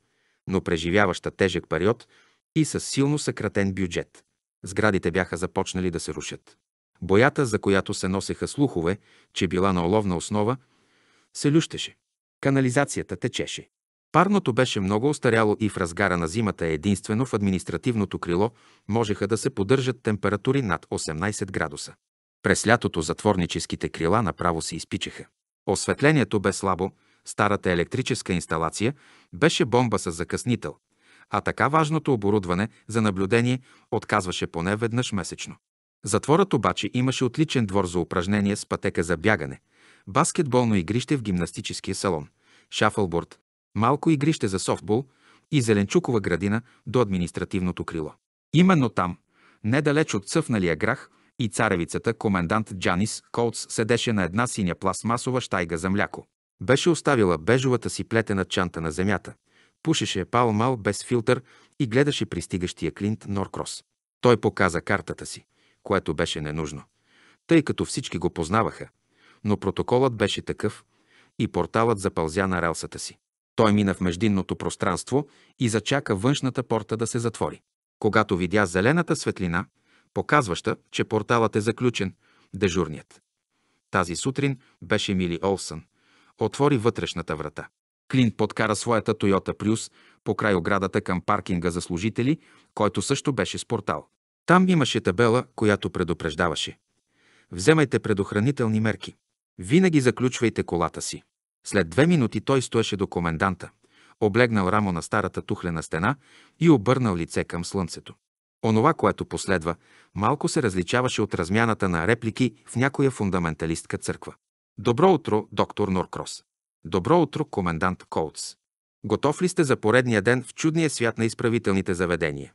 но преживяваща тежък период и с силно съкратен бюджет. Сградите бяха започнали да се рушат. Боята, за която се носеха слухове, че била на оловна основа, се лющеше. Канализацията течеше. Парното беше много остаряло и в разгара на зимата единствено в административното крило можеха да се поддържат температури над 18 градуса. През лятото затворническите крила направо се изпичаха. Осветлението бе слабо, старата електрическа инсталация беше бомба с закъснител, а така важното оборудване за наблюдение отказваше поне веднъж месечно. Затворът обаче имаше отличен двор за упражнения с пътека за бягане, баскетболно игрище в гимнастическия салон шафълборд, малко игрище за софтбол и Зеленчукова градина до административното крило. Именно там, недалеч от цъфналия грах и царевицата, комендант Джанис Колц седеше на една синя пластмасова штайга за мляко. Беше оставила бежовата си плетена чанта на земята, пушеше пал-мал без филтър и гледаше пристигащия клинт Норкрос. Той показа картата си, което беше ненужно, тъй като всички го познаваха, но протоколът беше такъв, и порталът запълзя на релсата си. Той мина в междинното пространство и зачака външната порта да се затвори. Когато видя зелената светлина, показваща, че порталът е заключен, дежурният. Тази сутрин беше Мили Олсън. Отвори вътрешната врата. Клин подкара своята Toyota Prius по край оградата към паркинга за служители, който също беше с портал. Там имаше табела, която предупреждаваше. Вземайте предохранителни мерки. Винаги заключвайте колата си. След две минути той стоеше до коменданта, облегнал рамо на старата тухлена стена и обърнал лице към слънцето. Онова, което последва, малко се различаваше от размяната на реплики в някоя фундаменталистка църква. Добро утро, доктор Норкрос. Добро утро, комендант Коутс. Готов ли сте за поредния ден в чудния свят на изправителните заведения?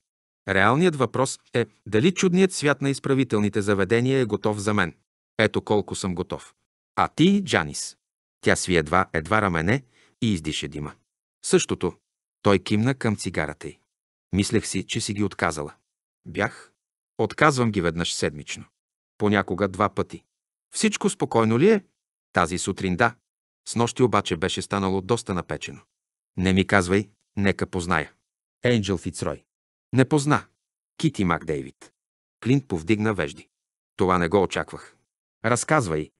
Реалният въпрос е дали чудният свят на изправителните заведения е готов за мен. Ето колко съм готов. А ти, Джанис. Тя сви едва, едва рамене и издише дима. Същото. Той кимна към цигарата й. Мислех си, че си ги отказала. Бях. Отказвам ги веднъж седмично. Понякога два пъти. Всичко спокойно ли е? Тази сутрин да. С нощи обаче беше станало доста напечено. Не ми казвай, нека позная. Енджел Фицрой. Не позна. Кити Макдейвид. Клинт повдигна вежди. Това не го очаквах. Разказвай,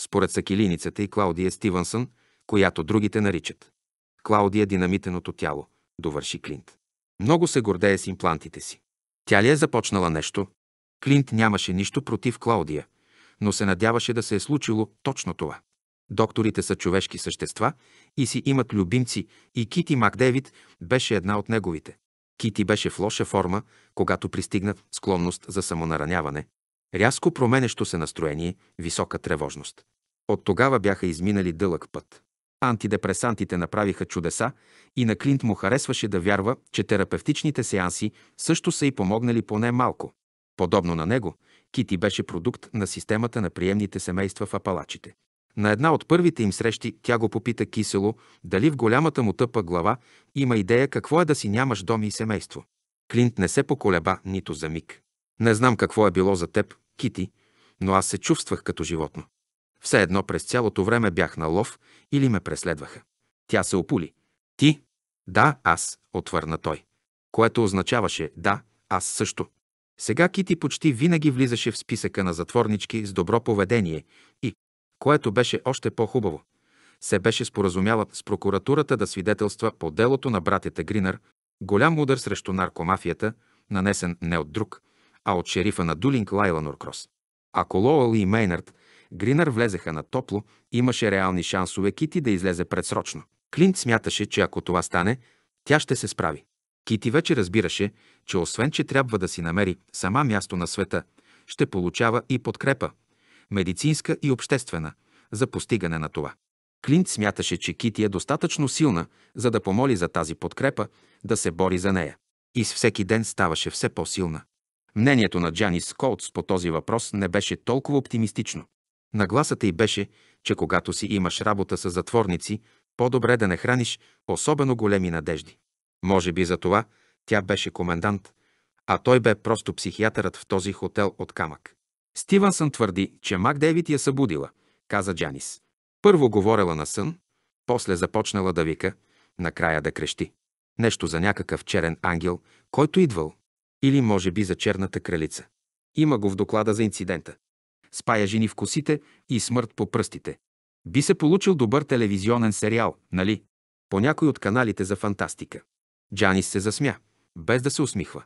според сакилийницата и Клаудия Стивансън, която другите наричат. Клаудия е динамитеното тяло, довърши Клинт. Много се гордее с имплантите си. Тя ли е започнала нещо? Клинт нямаше нищо против Клаудия, но се надяваше да се е случило точно това. Докторите са човешки същества и си имат любимци и Кити Макдевид беше една от неговите. Кити беше в лоша форма, когато пристигна склонност за самонараняване, Рязко променещо се настроение, висока тревожност. От тогава бяха изминали дълъг път. Антидепресантите направиха чудеса и на Клинт му харесваше да вярва, че терапевтичните сеанси също са и помогнали поне малко. Подобно на него, Кити беше продукт на системата на приемните семейства в Апалачите. На една от първите им срещи тя го попита кисело дали в голямата му тъпа глава има идея какво е да си нямаш дом и семейство. Клинт не се поколеба нито за миг. Не знам какво е било за теб, Кити, но аз се чувствах като животно. Все едно през цялото време бях на лов или ме преследваха. Тя се опули. Ти? Да, аз, отвърна той. Което означаваше да, аз също. Сега Кити почти винаги влизаше в списъка на затворнички с добро поведение и, което беше още по-хубаво, се беше споразумяла с прокуратурата да свидетелства по делото на братята Гринър, голям удар срещу наркомафията, нанесен не от друг, а от шерифа на Дулинг Лайла Норкрос. Ако Лоуъл и Мейнард Гринър влезеха на топло, имаше реални шансове Кити да излезе предсрочно. Клинт смяташе, че ако това стане, тя ще се справи. Кити вече разбираше, че освен, че трябва да си намери сама място на света, ще получава и подкрепа, медицинска и обществена, за постигане на това. Клинт смяташе, че Кити е достатъчно силна, за да помоли за тази подкрепа, да се бори за нея. И с всеки ден ставаше все по-силна. Мнението на Джанис Колтс по този въпрос не беше толкова оптимистично. Нагласата й беше, че когато си имаш работа с затворници, по-добре да не храниш особено големи надежди. Може би за това тя беше комендант, а той бе просто психиатърът в този хотел от камък. Стивансън твърди, че Мак Дейвид я събудила, каза Джанис. Първо говорела на сън, после започнала да вика, накрая да крещи. Нещо за някакъв черен ангел, който идвал, или може би за черната кралица. Има го в доклада за инцидента. Спая жени в косите и смърт по пръстите. Би се получил добър телевизионен сериал, нали? По някой от каналите за фантастика. Джанис се засмя, без да се усмихва.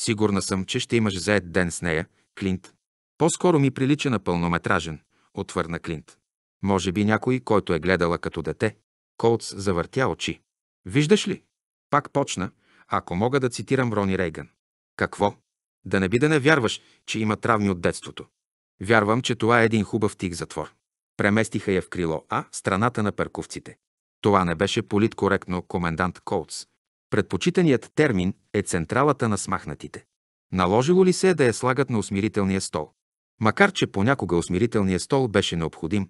Сигурна съм, че ще имаш заед ден с нея, Клинт. По-скоро ми прилича на пълнометражен, отвърна Клинт. Може би някой, който е гледала като дете. Колц завъртя очи. Виждаш ли? Пак почна, ако мога да цитирам Рони Рейган. Какво? Да не би да не вярваш, че има травми от детството. Вярвам, че това е един хубав тих затвор. Преместиха я в крило А, страната на перковците. Това не беше политкоректно, комендант Колц. Предпочитаният термин е централата на смахнатите. Наложило ли се е да я слагат на усмирителния стол? Макар, че понякога усмирителния стол беше необходим,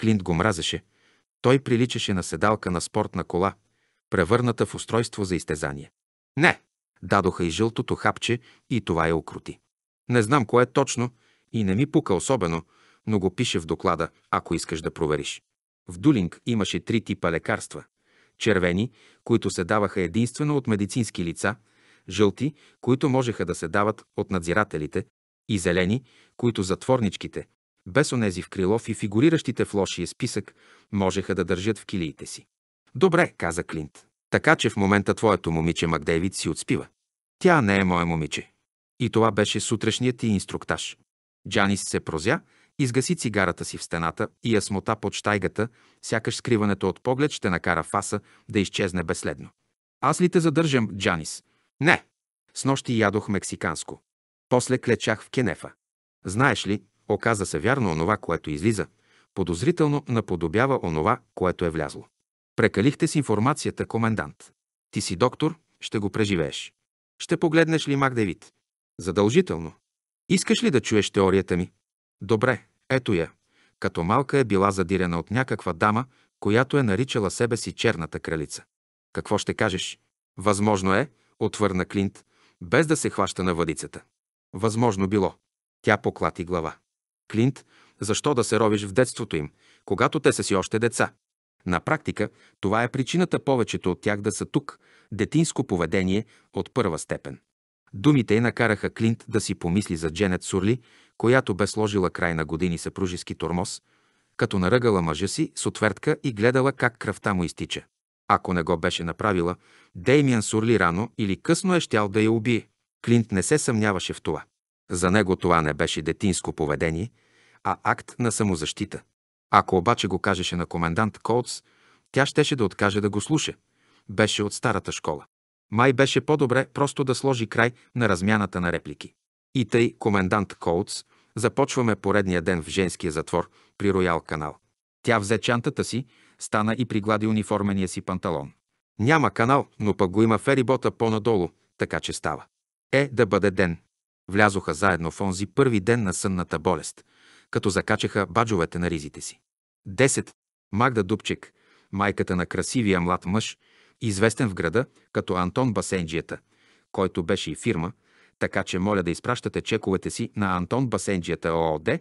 Клинт го мразеше. Той приличаше на седалка на спортна кола, превърната в устройство за изтезание. Не, Дадоха и жълтото хапче и това я окрути. Не знам кое точно и не ми пука особено, но го пише в доклада, ако искаш да провериш. В Дулинг имаше три типа лекарства. Червени, които се даваха единствено от медицински лица, жълти, които можеха да се дават от надзирателите, и зелени, които затворничките, без онези в Крилов и фигуриращите в лошия списък, можеха да държат в килиите си. Добре, каза Клинт. Така че в момента твоето момиче Макдейвид си отспива. Тя не е мое момиче. И това беше сутрешният ти инструктаж. Джанис се прозя, изгаси цигарата си в стената и смота под штайгата, сякаш скриването от поглед ще накара фаса да изчезне безследно. Аз ли те задържам, Джанис? Не. С нощи ядох мексиканско. После клечах в Кенефа. Знаеш ли, оказа се вярно онова, което излиза. Подозрително наподобява онова, което е влязло. Прекалихте с информацията, комендант. Ти си доктор, ще го преживееш. Ще погледнеш ли Мак Задължително. Искаш ли да чуеш теорията ми? Добре, ето я. Като малка е била задирена от някаква дама, която е наричала себе си черната кралица. Какво ще кажеш? Възможно е, отвърна Клинт, без да се хваща на въдицата. Възможно било. Тя поклати глава. Клинт, защо да се ровиш в детството им, когато те са си още деца? На практика това е причината повечето от тях да са тук – детинско поведение от първа степен. Думите й накараха Клинт да си помисли за Дженет Сурли, която бе сложила край на години съпружески тормоз, като наръгала мъжа си с отвертка и гледала как кръвта му изтича. Ако не го беше направила, Деймиан Сурли рано или късно е щял да я убие. Клинт не се съмняваше в това. За него това не беше детинско поведение, а акт на самозащита. Ако обаче го кажеше на комендант Колц, тя щеше да откаже да го слуша. Беше от старата школа. Май беше по-добре просто да сложи край на размяната на реплики. И тъй, комендант Колц, започваме поредния ден в женския затвор при Роял канал. Тя взе чантата си, стана и приглади униформения си панталон. Няма канал, но пък го има ферибота по-надолу, така че става. Е, да бъде ден. Влязоха заедно в онзи първи ден на сънната болест, като закачаха баджовете на ризите си. 10. Магда Дубчик, майката на красивия млад мъж, известен в града като Антон Басенджията, който беше и фирма, така че моля да изпращате чековете си на Антон Басенджията ООД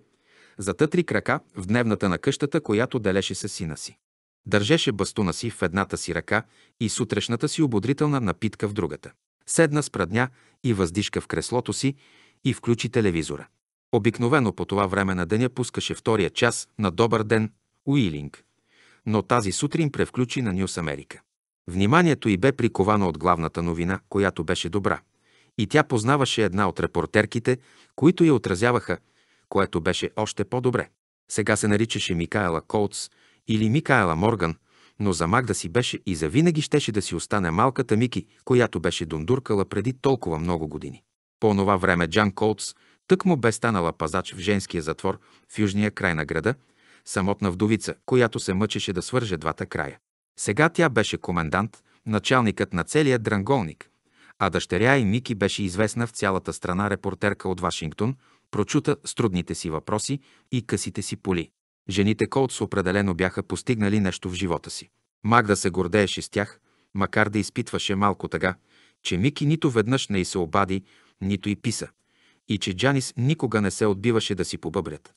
за тътри крака в дневната на къщата, която делеше с сина си. Държеше бастуна си в едната си ръка и сутрешната си ободрителна напитка в другата. Седна с прадня и въздишка в креслото си и включи телевизора. Обикновено по това време на деня пускаше втория час на Добър ден Уилинг. Но тази сутрин превключи на Нюс Америка. Вниманието й бе приковано от главната новина, която беше добра. И тя познаваше една от репортерките, които я отразяваха, което беше още по-добре. Сега се наричаше Микаела Колц или Микаела Морган, но за Магда си беше и за винаги щеше да си остане малката Мики, която беше дундуркала преди толкова много години. По онова време Джан Колц тък му бе станала пазач в женския затвор в южния край на града самотна вдовица, която се мъчеше да свърже двата края. Сега тя беше комендант, началникът на целия дранголник, а дъщеря и Ники беше известна в цялата страна репортерка от Вашингтон, прочута с трудните си въпроси и късите си поли. Жените Колтс определено бяха постигнали нещо в живота си. Магда се гордееше с тях, макар да изпитваше малко тъга, че Мики нито веднъж не й се обади, нито и писа, и че Джанис никога не се отбиваше да си побъбрят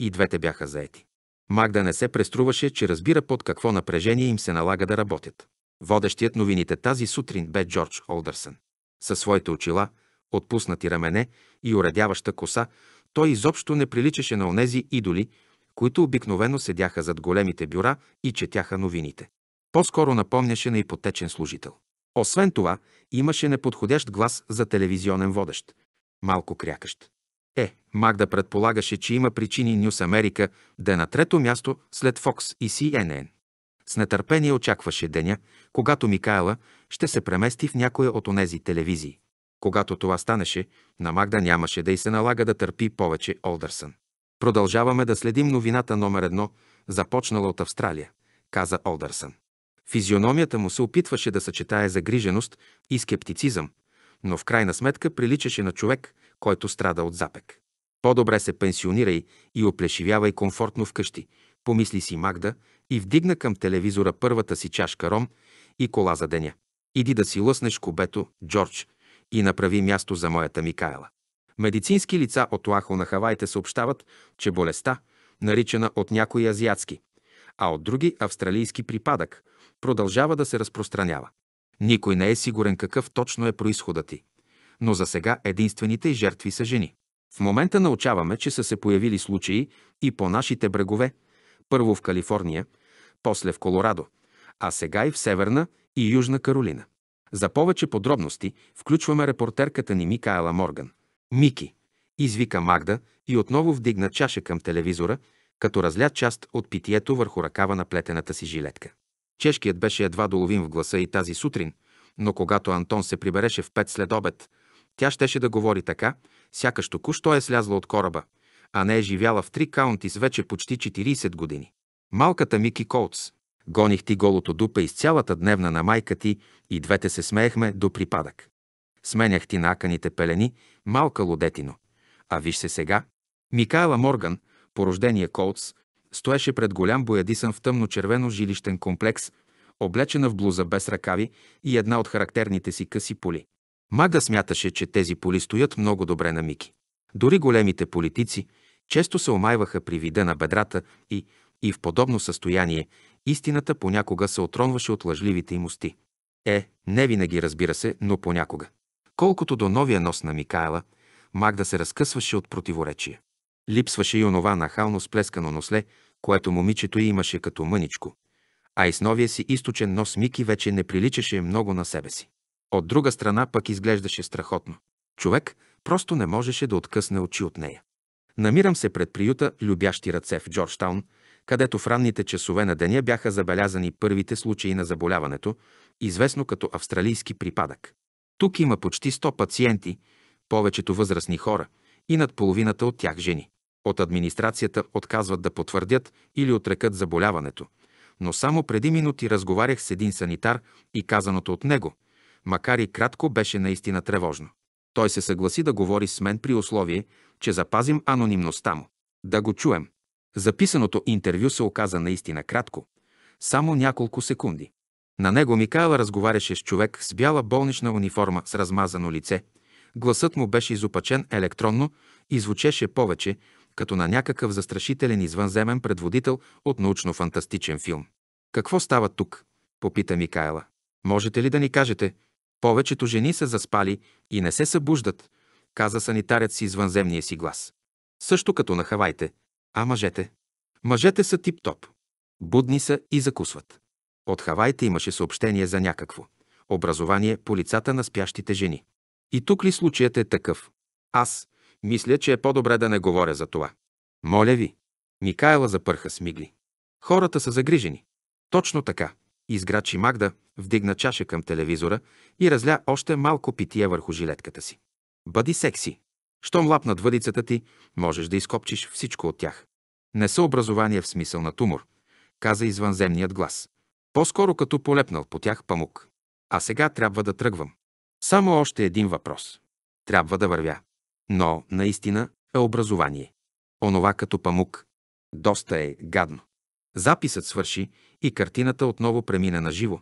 и двете бяха заети. Магда не се преструваше, че разбира под какво напрежение им се налага да работят. Водещият новините тази сутрин бе Джордж Олдърсън. Със своите очила, отпуснати рамене и уредяваща коса, той изобщо не приличаше на онези идоли, които обикновено седяха зад големите бюра и четяха новините. По-скоро напомняше на ипотечен служител. Освен това, имаше неподходящ глас за телевизионен водещ, малко крякащ. Е, Магда предполагаше, че има причини Нюс Америка да е на трето място след Fox и CNN. С нетърпение очакваше деня, когато Микаела ще се премести в някоя от онези телевизии. Когато това станеше, на Магда нямаше да й се налага да търпи повече Олдърсън. Продължаваме да следим новината номер едно, започнала от Австралия, каза Олдърсън. Физиономията му се опитваше да съчетае загриженост и скептицизъм, но в крайна сметка приличаше на човек, който страда от запек. По-добре се пенсионирай и оплешивявай комфортно вкъщи, помисли си Магда и вдигна към телевизора първата си чашка ром и кола за деня. Иди да си лъснеш кубето, Джордж, и направи място за моята Микаела. Медицински лица от Оахо на Хавайте съобщават, че болестта, наричана от някои азиатски, а от други австралийски припадък, продължава да се разпространява. Никой не е сигурен какъв точно е происходът ти но за сега единствените жертви са жени. В момента научаваме, че са се появили случаи и по нашите брегове, първо в Калифорния, после в Колорадо, а сега и в Северна и Южна Каролина. За повече подробности включваме репортерката ни Микаела Морган. Мики, извика Магда и отново вдигна чаша към телевизора, като разля част от питието върху ръкава на плетената си жилетка. Чешкият беше едва доловим в гласа и тази сутрин, но когато Антон се прибереше в пет след обед, тя щеше да говори така, сякаш току-що е слязла от кораба, а не е живяла в три каунти с вече почти 40 години. Малката Мики Коутс. Гоних ти голото дупе из цялата дневна на майка ти и двете се смеехме до припадък. Сменях ти наканите пелени, малка лодетино. А виж се сега. Микаела Морган, порождение Коутс, стоеше пред голям боядисан в тъмно-червено жилищен комплекс, облечена в блуза без ръкави и една от характерните си къси поли. Мага смяташе, че тези поли стоят много добре на Мики. Дори големите политици често се омайваха при вида на бедрата и, и в подобно състояние истината понякога се отронваше от лъжливите им усти. Е, не винаги разбира се, но понякога. Колкото до новия нос на Микаела, Магда се разкъсваше от противоречия. Липсваше и онова нахално сплескано носле, което момичето имаше като мъничко, а и с новия си източен нос Мики вече не приличаше много на себе си. От друга страна пък изглеждаше страхотно. Човек просто не можеше да откъсне очи от нея. Намирам се пред приюта Любящи ръце в Джорджтаун, където в ранните часове на деня бяха забелязани първите случаи на заболяването, известно като австралийски припадък. Тук има почти 100 пациенти, повечето възрастни хора и над половината от тях жени. От администрацията отказват да потвърдят или отрекат заболяването, но само преди минути разговарях с един санитар и казаното от него – макар и кратко, беше наистина тревожно. Той се съгласи да говори с мен при условие, че запазим анонимността му. Да го чуем. Записаното интервю се оказа наистина кратко. Само няколко секунди. На него Микайла разговаряше с човек с бяла болнична униформа с размазано лице. Гласът му беше изопачен електронно и звучеше повече, като на някакъв застрашителен извънземен предводител от научно-фантастичен филм. Какво става тук? попита Микаела. Можете ли да ни кажете, повечето жени са заспали и не се събуждат, каза санитарят с извънземния си глас. Също като на Хавайте. А мъжете? Мъжете са тип-топ. Будни са и закусват. От Хавайте имаше съобщение за някакво. Образование по лицата на спящите жени. И тук ли случаят е такъв? Аз мисля, че е по-добре да не говоря за това. Моля ви. Микайла запърха с мигли. Хората са загрижени. Точно така. Изграчи Магда, вдигна чаша към телевизора и разля още малко питие върху жилетката си. Бъди секси. Щом лапнат въдицата ти, можеш да изкопчиш всичко от тях. Не са образование в смисъл на тумор, каза извънземният глас. По-скоро като полепнал по тях памук. А сега трябва да тръгвам. Само още един въпрос. Трябва да вървя. Но, наистина, е образование. Онова като памук. Доста е гадно. Записът свърши и картината отново премина на живо.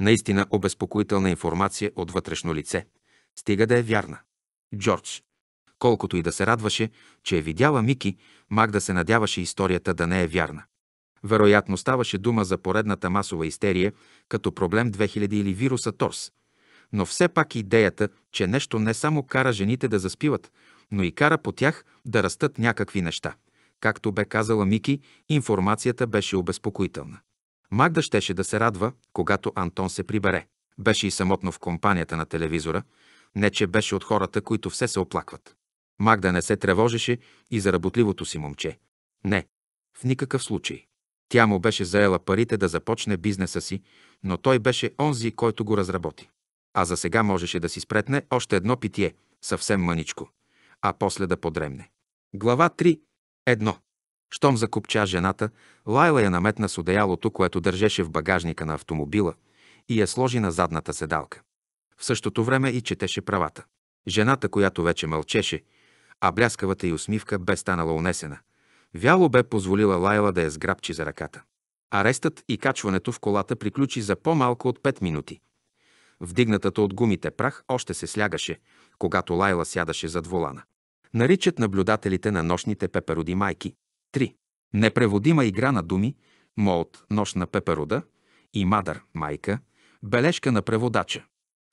Наистина обезпокоителна информация от вътрешно лице. Стига да е вярна. Джордж. Колкото и да се радваше, че е видяла Мики, Магда се надяваше историята да не е вярна. Вероятно ставаше дума за поредната масова истерия като проблем 2000 или вируса Торс. Но все пак идеята, че нещо не само кара жените да заспиват, но и кара по тях да растат някакви неща. Както бе казала Мики, информацията беше обезпокоителна. Магда щеше да се радва, когато Антон се прибере. Беше и самотно в компанията на телевизора, не че беше от хората, които все се оплакват. Магда не се тревожеше и за работливото си момче. Не, в никакъв случай. Тя му беше заела парите да започне бизнеса си, но той беше онзи, който го разработи. А за сега можеше да си спретне още едно питие, съвсем мъничко, а после да подремне. Глава 3. Едно. Щом закопча жената, Лайла я наметна с одеялото, което държеше в багажника на автомобила, и я сложи на задната седалка. В същото време и четеше правата. Жената, която вече мълчеше, а бляскавата й усмивка бе станала унесена. Вяло бе позволила Лайла да я сграбчи за ръката. Арестът и качването в колата приключи за по-малко от 5 минути. Вдигнатата от гумите прах още се слягаше, когато Лайла сядаше зад волана. Наричат наблюдателите на нощните пепероди майки. 3. Непреводима игра на думи, молт, нощ на пеперуда и мадър, майка, бележка на преводача.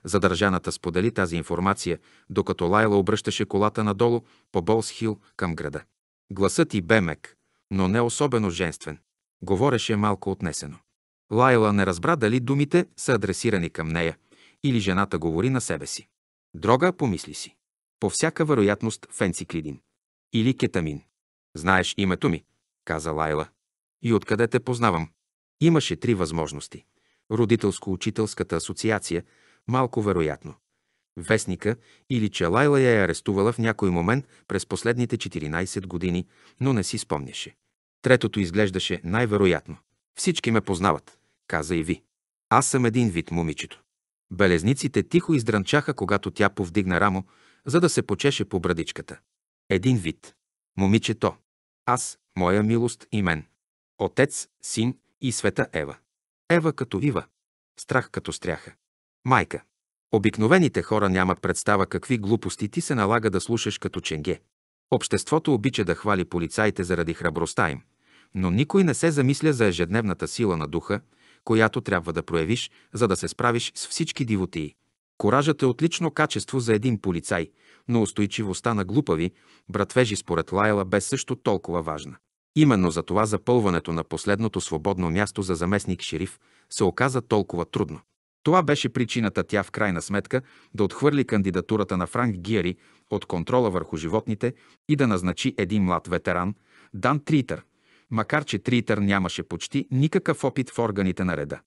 Задържаната сподели тази информация, докато Лайла обръщаше колата надолу по Болс Хил към града. Гласът и бе мек, но не особено женствен. Говореше малко отнесено. Лайла не разбра дали думите са адресирани към нея или жената говори на себе си. Дрога помисли си. По всяка вероятност фенциклидин. Или кетамин. Знаеш името ми, каза Лайла. И откъде те познавам? Имаше три възможности. Родителско-учителската асоциация, малко вероятно. Вестника или че Лайла я е арестувала в някой момент през последните 14 години, но не си спомняше. Третото изглеждаше най-вероятно. Всички ме познават, каза и ви. Аз съм един вид момичето. Белезниците тихо издранчаха, когато тя повдигна рамо, за да се почеше по брадичката. Един вид момичето, аз, моя милост и мен. Отец, син и света Ева. Ева като вива, страх като стряха. Майка. Обикновените хора нямат представа какви глупости ти се налага да слушаш като ченге. Обществото обича да хвали полицаите заради храбростта им, но никой не се замисля за ежедневната сила на духа, която трябва да проявиш, за да се справиш с всички дивотии. Коражът е отлично качество за един полицай – но устойчивостта на глупави, братвежи според Лайла бе също толкова важна. Именно за това запълването на последното свободно място за заместник шериф се оказа толкова трудно. Това беше причината тя в крайна сметка да отхвърли кандидатурата на Франк Гиери от контрола върху животните и да назначи един млад ветеран, Дан Тритър, макар че Тритър нямаше почти никакъв опит в органите на реда.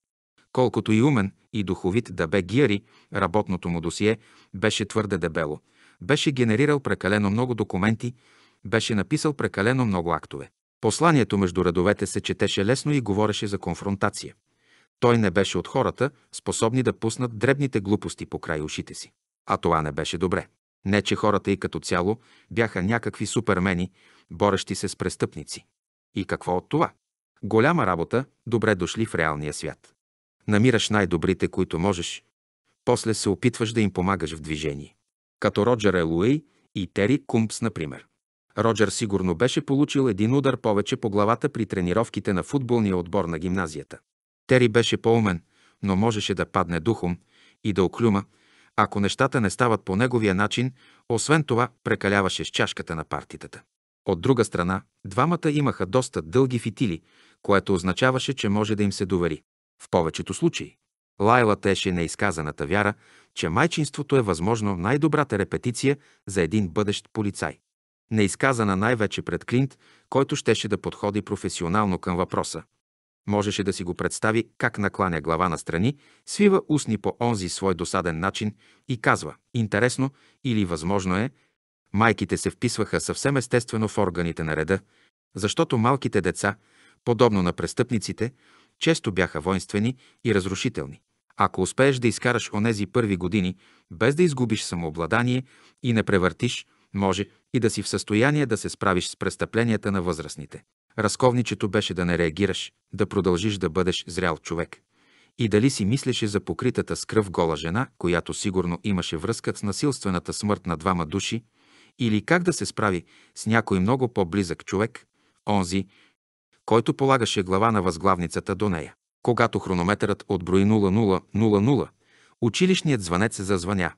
Колкото и умен и духовит да бе Гиери, работното му досие беше твърде дебело, беше генерирал прекалено много документи, беше написал прекалено много актове. Посланието между редовете се четеше лесно и говореше за конфронтация. Той не беше от хората, способни да пуснат дребните глупости по край ушите си. А това не беше добре. Не, че хората и като цяло бяха някакви супермени, борещи се с престъпници. И какво от това? Голяма работа, добре дошли в реалния свят. Намираш най-добрите, които можеш. После се опитваш да им помагаш в движение като Роджер Елуей и Тери Кумпс, например. Роджер сигурно беше получил един удар повече по главата при тренировките на футболния отбор на гимназията. Тери беше по-умен, но можеше да падне духом и да оклюма, ако нещата не стават по неговия начин, освен това прекаляваше с чашката на партитата. От друга страна, двамата имаха доста дълги фитили, което означаваше, че може да им се довери. В повечето случаи. Лайла теше неизказаната вяра, че майчинството е възможно най-добрата репетиция за един бъдещ полицай. Неизказана най-вече пред Клинт, който щеше да подходи професионално към въпроса. Можеше да си го представи как накланя глава настрани, свива устни по онзи свой досаден начин и казва «Интересно» или «Възможно е». Майките се вписваха съвсем естествено в органите на реда, защото малките деца, подобно на престъпниците, често бяха воинствени и разрушителни. Ако успееш да изкараш онези първи години, без да изгубиш самообладание и не превъртиш, може и да си в състояние да се справиш с престъпленията на възрастните. Разковничето беше да не реагираш, да продължиш да бъдеш зрял човек. И дали си мислеше за покритата с кръв гола жена, която сигурно имаше връзка с насилствената смърт на двама души, или как да се справи с някой много по-близък човек, онзи, който полагаше глава на възглавницата до нея. Когато хронометърът отброи 0000, училищният звънец се зазвъня,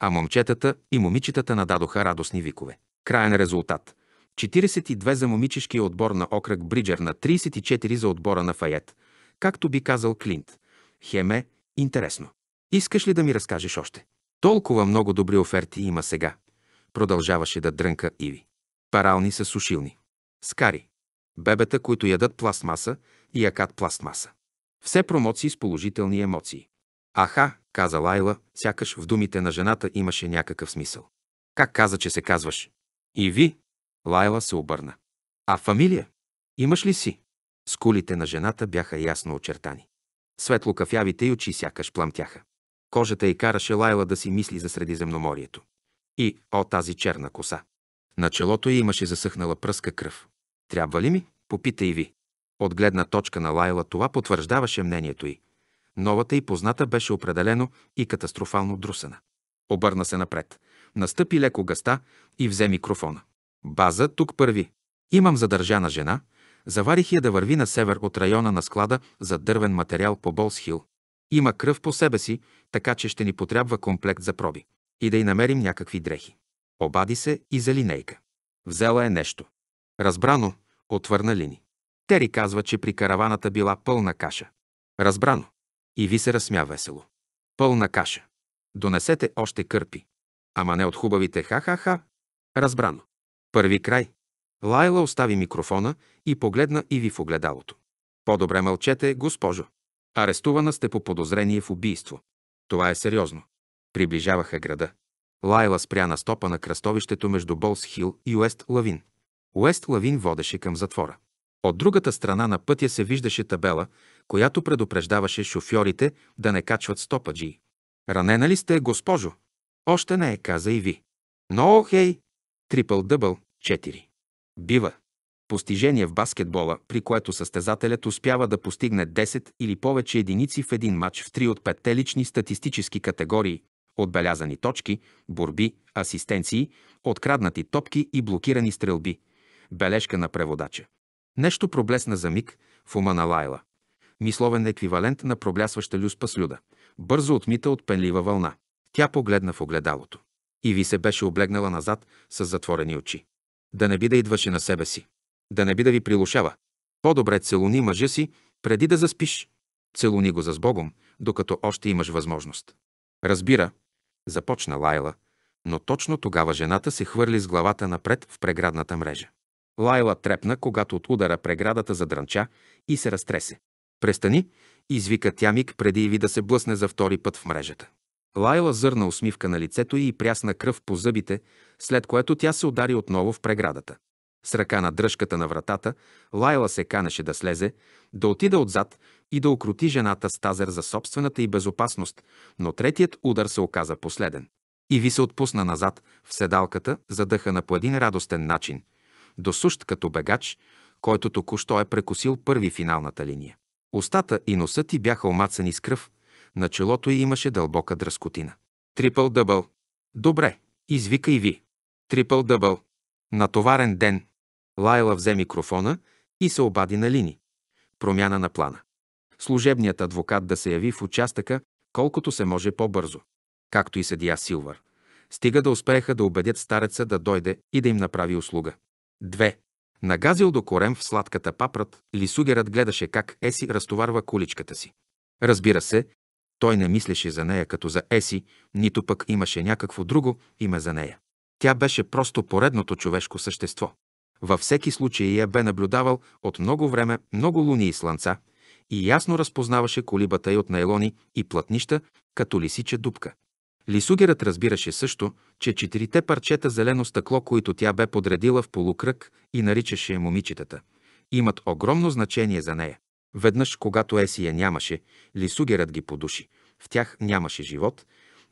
а момчетата и момичетата нададоха радостни викове. Краен резултат – 42 за момичешкия отбор на окръг Бриджер на 34 за отбора на Файет, както би казал Клинт. Хеме, интересно. Искаш ли да ми разкажеш още? Толкова много добри оферти има сега. Продължаваше да дрънка Иви. Парални са сушилни. Скари. Бебета, които ядат пластмаса и якат пластмаса. Все промоции с положителни емоции. Аха, каза Лайла, сякаш в думите на жената имаше някакъв смисъл. Как каза, че се казваш? И ви? Лайла се обърна. А фамилия? Имаш ли си? Скулите на жената бяха ясно очертани. Светло кафявите й очи сякаш пламтяха. Кожата й караше Лайла да си мисли за Средиземноморието. И, о, тази черна коса! На челото й имаше засъхнала пръска кръв. Трябва ли ми? и ви. От гледна точка на Лайла това потвърждаваше мнението й. Новата и позната беше определено и катастрофално друсана. Обърна се напред. Настъпи леко гъста и взе микрофона. База тук първи. Имам задържана жена. Заварих я да върви на север от района на склада за дървен материал по Болсхил. Има кръв по себе си, така че ще ни потрябва комплект за проби. И да й намерим някакви дрехи. Обади се и за линейка. Взела е нещо. Разбрано, отвърна Лини. Тери казва, че при караваната била пълна каша. Разбрано. И ви се разсмя весело. Пълна каша. Донесете още кърпи. Ама не от хубавите ха-ха-ха. Разбрано. Първи край. Лайла остави микрофона и погледна Иви в огледалото. По-добре мълчете, госпожо. Арестувана сте по подозрение в убийство. Това е сериозно. Приближаваха града. Лайла спря на стопа на кръстовището между Болс Хил и Уест Лавин. Уест Лавин водеше към затвора. От другата страна на пътя се виждаше табела, която предупреждаваше шофьорите да не качват стопаджии. Ранена ли сте, госпожо? Още не е, каза и ви. Но хей! Трипъл дъбъл, 4. Бива. Постижение в баскетбола, при което състезателят успява да постигне 10 или повече единици в един матч в 3 от 5 лични статистически категории – отбелязани точки, борби, асистенции, откраднати топки и блокирани стрелби – бележка на преводача. Нещо проблесна за миг в ума на Лайла. Мисловен еквивалент на проблясваща люспа слюда, бързо отмита от пенлива вълна. Тя погледна в огледалото. И ви се беше облегнала назад с затворени очи. Да не би да идваше на себе си. Да не би да ви прилушава. По-добре целуни мъжа си, преди да заспиш. Целуни го за с Богом, докато още имаш възможност. Разбира, започна Лайла, но точно тогава жената се хвърли с главата напред в преградната мрежа. Лайла трепна, когато от удара преградата задрънча и се разтресе. Престани, извика тя миг преди ви да се блъсне за втори път в мрежата. Лайла зърна усмивка на лицето и прясна кръв по зъбите, след което тя се удари отново в преградата. С ръка на дръжката на вратата, Лайла се канеше да слезе, да отида отзад и да окрути жената с тазер за собствената и безопасност, но третият удар се оказа последен. И ви се отпусна назад в седалката, задъха на по един радостен начин – до сущ като бегач, който току-що е прекусил първи финалната линия. Остата и носа ти бяха омацани с кръв, на челото й имаше дълбока дръскотина. Трипъл дъбъл. Добре, извика и ви. Трипъл дъбъл. Натоварен ден. Лайла взе микрофона и се обади на Лини. Промяна на плана. Служебният адвокат да се яви в участъка колкото се може по-бързо. Както и съдия Силвър. Стига да успееха да убедят стареца да дойде и да им направи услуга. Две. Нагазил до корем в сладката папрат, лисугерът гледаше как Еси разтоварва количката си. Разбира се, той не мислеше за нея като за Еси, нито пък имаше някакво друго име за нея. Тя беше просто поредното човешко същество. Във всеки случай я бе наблюдавал от много време много луни и слънца и ясно разпознаваше колибата й от найлони и платнища като лисича дупка. Лисугерът разбираше също, че четирите парчета зелено стъкло, които тя бе подредила в полукръг и наричаше момичетата, имат огромно значение за нея. Веднъж, когато Еси я нямаше, Лисугерът ги подуши. В тях нямаше живот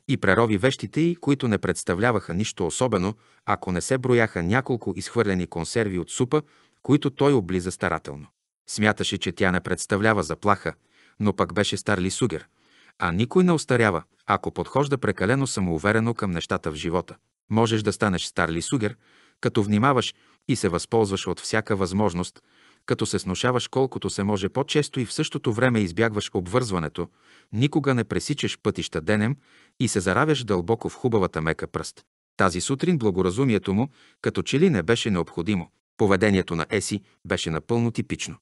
и прерови вещите й, които не представляваха нищо особено, ако не се брояха няколко изхвърлени консерви от супа, които той облиза старателно. Смяташе, че тя не представлява заплаха, но пък беше стар Лисугер – а никой не остарява, ако подхожда прекалено самоуверено към нещата в живота. Можеш да станеш стар лисугер, като внимаваш и се възползваш от всяка възможност, като се сношаваш колкото се може по-често и в същото време избягваш обвързването, никога не пресичаш пътища денем и се заравяш дълбоко в хубавата мека пръст. Тази сутрин благоразумието му като че ли не беше необходимо. Поведението на Еси беше напълно типично.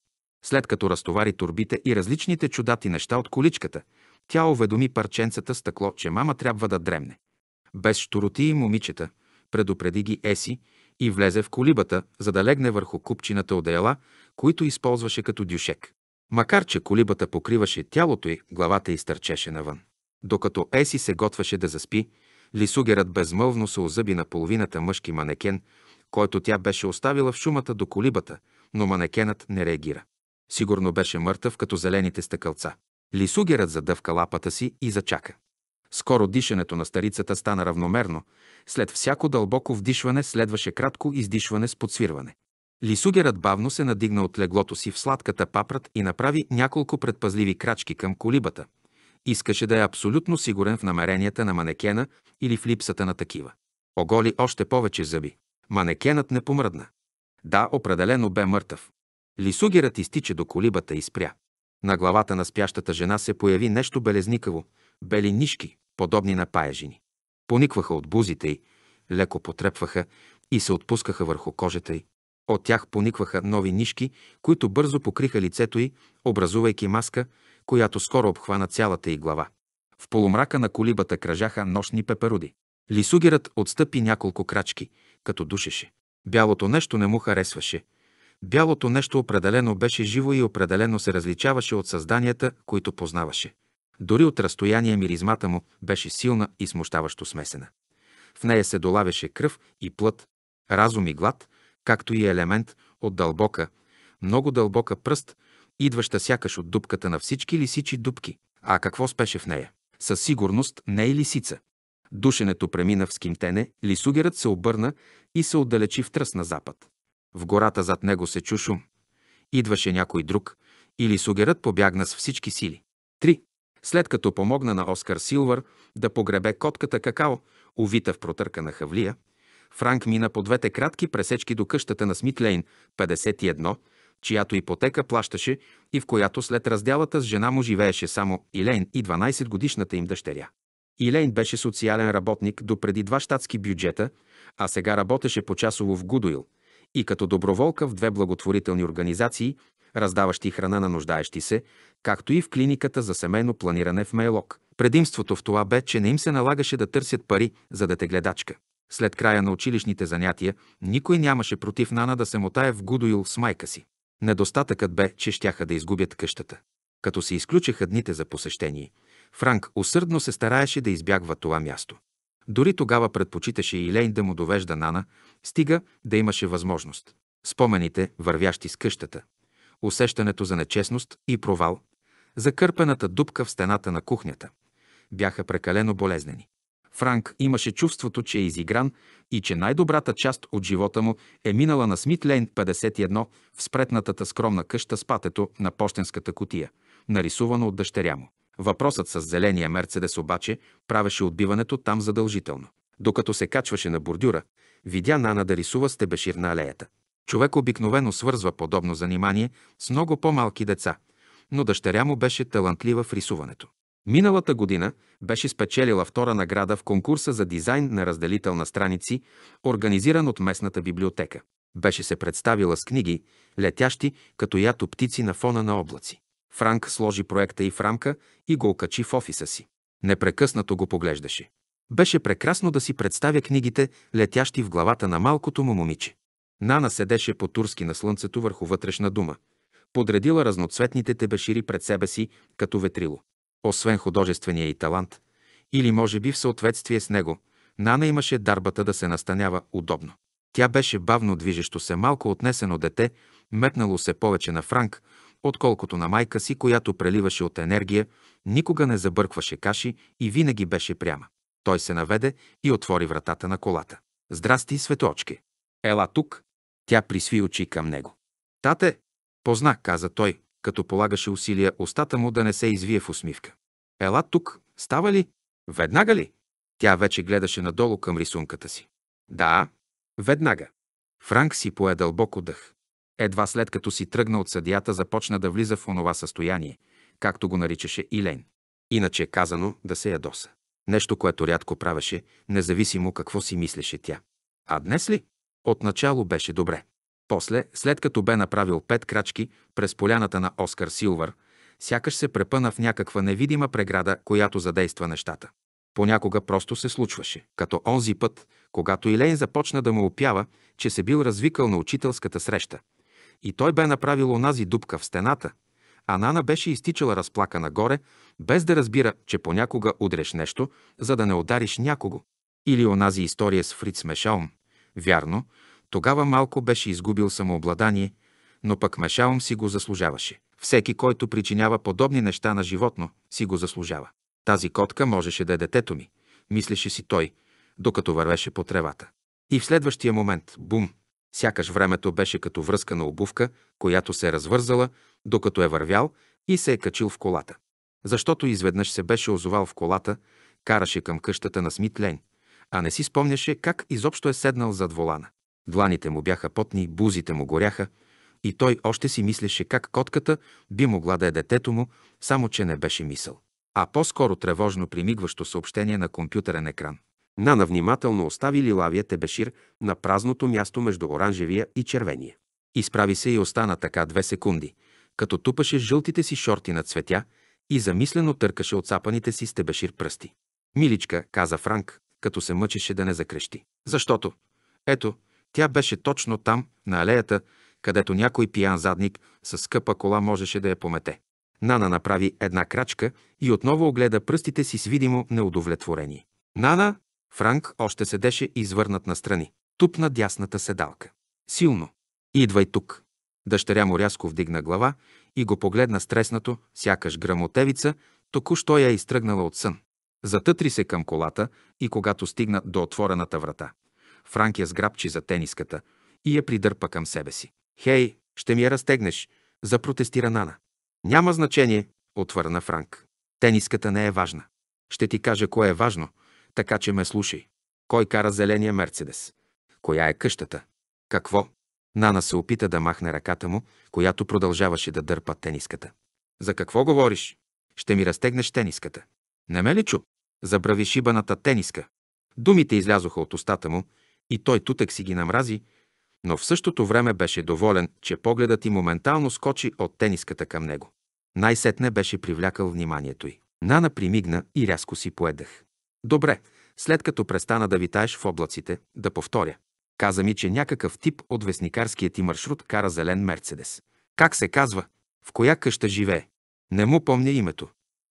След като разтовари турбите и различните чудати неща от количката – тя уведоми парченцата стъкло, че мама трябва да дремне. Без штороти и момичета, предупреди ги Еси и влезе в колибата, за да легне върху купчината одеяла, които използваше като дюшек. Макар, че колибата покриваше тялото й, главата й стърчеше навън. Докато Еси се готвеше да заспи, лисугерът безмълвно се озъби на половината мъжки манекен, който тя беше оставила в шумата до колибата, но манекенът не реагира. Сигурно беше мъртъв като зелените стъкълца. Лисугерът задъвка лапата си и зачака. Скоро дишането на старицата стана равномерно. След всяко дълбоко вдишване следваше кратко издишване с подсвирване. Лисугерът бавно се надигна от леглото си в сладката папрат и направи няколко предпазливи крачки към колибата. Искаше да е абсолютно сигурен в намеренията на манекена или в липсата на такива. Оголи още повече зъби. Манекенът не помръдна. Да, определено бе мъртъв. Лисугерът изтича до колибата и спря. На главата на спящата жена се появи нещо белезникаво, бели нишки, подобни на паяжини. Поникваха от бузите й, леко потрепваха и се отпускаха върху кожата й. От тях поникваха нови нишки, които бързо покриха лицето й, образувайки маска, която скоро обхвана цялата й глава. В полумрака на колибата кръжаха нощни пеперуди. Лисугерът отстъпи няколко крачки, като душеше. Бялото нещо не му харесваше – Бялото нещо определено беше живо и определено се различаваше от създанията, които познаваше. Дори от разстояние миризмата му беше силна и смущаващо смесена. В нея се долавяше кръв и плът, разум и глад, както и елемент от дълбока, много дълбока пръст, идваща сякаш от дупката на всички лисичи дупки. А какво спеше в нея? Със сигурност не е лисица. Душенето премина в скимтене, лисугерът се обърна и се отдалечи в тръс на запад. В гората зад него се чу шум. Идваше някой друг или сугерът побягна с всички сили. 3. След като помогна на Оскар Силвър да погребе котката какао, увита в протърка на хавлия, Франк мина по двете кратки пресечки до къщата на Смитлейн 51, чиято ипотека плащаше и в която след разделата с жена му живееше само Илейн и 12-годишната им дъщеря. Илейн беше социален работник до преди два щатски бюджета, а сега работеше почасово в Гудуил – и като доброволка в две благотворителни организации, раздаващи храна на нуждаещи се, както и в клиниката за семейно планиране в Мейлок. Предимството в това бе, че не им се налагаше да търсят пари за детегледачка. След края на училищните занятия никой нямаше против Нана да се мотае в Гудуил с майка си. Недостатъкът бе, че щяха да изгубят къщата. Като се изключиха дните за посещение, Франк усърдно се стараеше да избягва това място. Дори тогава предпочиташе и Лейн да му довежда Нана, стига да имаше възможност. Спомените, вървящи с къщата, усещането за нечестност и провал, закърпената дупка в стената на кухнята, бяха прекалено болезнени. Франк имаше чувството, че е изигран и че най-добрата част от живота му е минала на Смит Лейн 51 в спретнатата скромна къща с патето на почтенската котия, нарисувано от дъщеря му. Въпросът с зеления Мерцедес обаче правеше отбиването там задължително. Докато се качваше на бордюра, видя Нана да рисува стебешир на алеята. Човек обикновено свързва подобно занимание с много по-малки деца, но дъщеря му беше талантлива в рисуването. Миналата година беше спечелила втора награда в конкурса за дизайн на разделител на страници, организиран от местната библиотека. Беше се представила с книги, летящи като ято птици на фона на облаци. Франк сложи проекта и в рамка и го окачи в офиса си. Непрекъснато го поглеждаше. Беше прекрасно да си представя книгите, летящи в главата на малкото му момиче. Нана седеше по-турски на слънцето върху вътрешна дума. Подредила разноцветните тебешири пред себе си, като ветрило. Освен художествения и талант, или може би в съответствие с него, Нана имаше дарбата да се настанява удобно. Тя беше бавно движещо се малко отнесено дете, метнало се повече на Франк, отколкото на майка си, която преливаше от енергия, никога не забъркваше каши и винаги беше пряма. Той се наведе и отвори вратата на колата. Здрасти, Светочки! Ела тук! Тя присви очи към него. Тате! Позна, каза той, като полагаше усилия устата му да не се извие в усмивка. Ела тук, става ли? Веднага ли? Тя вече гледаше надолу към рисунката си. Да, веднага. Франк си пое дълбоко дъх. Едва след като си тръгна от съдията, започна да влиза в онова състояние, както го наричаше Илен. Иначе е казано да се ядоса. Нещо, което рядко правеше, независимо какво си мислеше тя. А днес ли? Отначало беше добре. После, след като бе направил пет крачки през поляната на Оскар Силвър, сякаш се препъна в някаква невидима преграда, която задейства нещата. Понякога просто се случваше, като онзи път, когато Илейн започна да му опява, че се бил развикал на учителската среща – и той бе направил онази дупка в стената, а Нана беше изтичала разплака нагоре, без да разбира, че понякога удреш нещо, за да не удариш някого. Или онази история с Фриц Мешаум. Вярно, тогава малко беше изгубил самообладание, но пък Мешаум си го заслужаваше. Всеки, който причинява подобни неща на животно, си го заслужава. Тази котка можеше да е детето ми, мислеше си той, докато вървеше по тревата. И в следващия момент, бум, Сякаш времето беше като връзка на обувка, която се е развързала, докато е вървял и се е качил в колата. Защото изведнъж се беше озовал в колата, караше към къщата на Смит Лейн, а не си спомняше как изобщо е седнал зад волана. Дланите му бяха потни, бузите му горяха и той още си мислеше как котката би могла да е детето му, само че не беше мисъл а по-скоро тревожно примигващо съобщение на компютърен екран. Нана внимателно остави лилавия тебешир на празното място между оранжевия и червения. Изправи се и остана така две секунди, като тупаше жълтите си шорти на цветя и замислено търкаше отцапаните си с тебешир пръсти. Миличка, каза Франк, като се мъчеше да не закрещи. Защото, ето, тя беше точно там, на алеята, където някой пиян задник с скъпа кола можеше да я помете. Нана направи една крачка и отново огледа пръстите си с видимо неудовлетворение. Нана, Франк още седеше извърнат настрани. Тупна дясната седалка. Силно. Идвай тук. Дъщеря му рязко вдигна глава и го погледна стреснато, сякаш грамотевица, току-що я е изтръгнала от сън. Затътри се към колата и когато стигна до отворената врата, Франк я сграбчи за тениската и я придърпа към себе си. «Хей, ще ми я разтегнеш!» запротестира Нана. «Няма значение!» отвърна Франк. «Тениската не е важна. Ще ти кажа кое е важно, така че ме слушай. Кой кара зеления Мерцедес? Коя е къщата? Какво? Нана се опита да махне ръката му, която продължаваше да дърпа тениската. За какво говориш? Ще ми разтегнеш тениската. Не ме ли чу? Забрави шибаната тениска. Думите излязоха от устата му и той тутък си ги намрази, но в същото време беше доволен, че погледът и моментално скочи от тениската към него. Най-сетне беше привлякал вниманието й. Нана примигна и рязко си поедах. Добре, след като престана да витаеш в облаците, да повторя. Каза ми, че някакъв тип от вестникарския ти маршрут кара зелен Мерцедес. Как се казва? В коя къща живее? Не му помня името.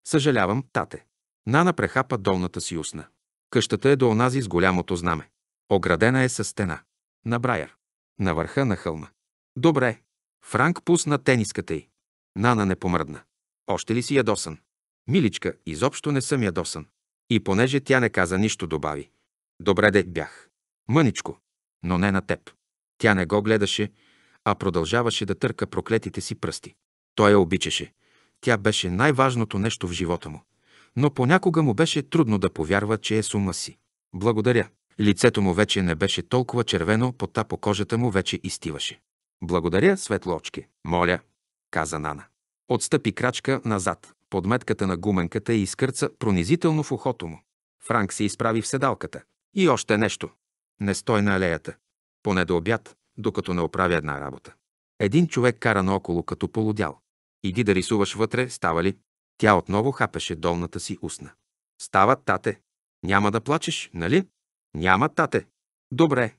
Съжалявам, тате. Нана прехапа долната си усна. Къщата е до онази с голямото знаме. Оградена е с стена. На Брайер. На върха на хълма. Добре. Франк пусна тениската й. Нана не помръдна. Още ли си ядосан? Миличка, изобщо не съм ядосан. И понеже тя не каза нищо, добави. Добре де бях. Мъничко, но не на теб. Тя не го гледаше, а продължаваше да търка проклетите си пръсти. Той я обичаше. Тя беше най-важното нещо в живота му. Но понякога му беше трудно да повярва, че е сума си. Благодаря. Лицето му вече не беше толкова червено, пота по кожата му вече изтиваше. Благодаря, светло очки. Моля, каза Нана. Отстъпи крачка назад. Подметката на гуменката и изкърца пронизително в ухото му. Франк се изправи в седалката. И още нещо. Не стой на алеята. Поне до обяд, докато не оправя една работа. Един човек кара наоколо като полудял. Иди да рисуваш вътре, става ли? Тя отново хапеше долната си устна. Става, тате. Няма да плачеш, нали? Няма, тате. Добре.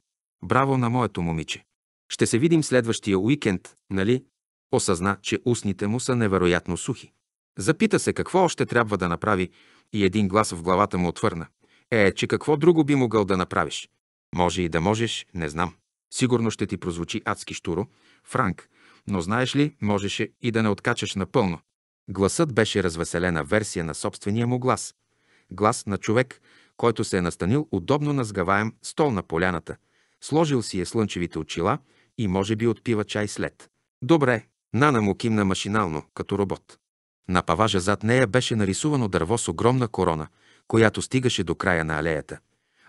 Браво на моето момиче. Ще се видим следващия уикенд, нали? Осъзна, че устните му са невероятно сухи. Запита се какво още трябва да направи и един глас в главата му отвърна. Е, че какво друго би могъл да направиш? Може и да можеш, не знам. Сигурно ще ти прозвучи адски штуро, Франк, но знаеш ли, можеше и да не откачаш напълно. Гласът беше развеселена версия на собствения му глас. Глас на човек, който се е настанил удобно на сгаваем стол на поляната, сложил си е слънчевите очила и може би отпива чай след. Добре, Нана му кимна машинално, като робот. На паважа зад нея беше нарисувано дърво с огромна корона, която стигаше до края на алеята,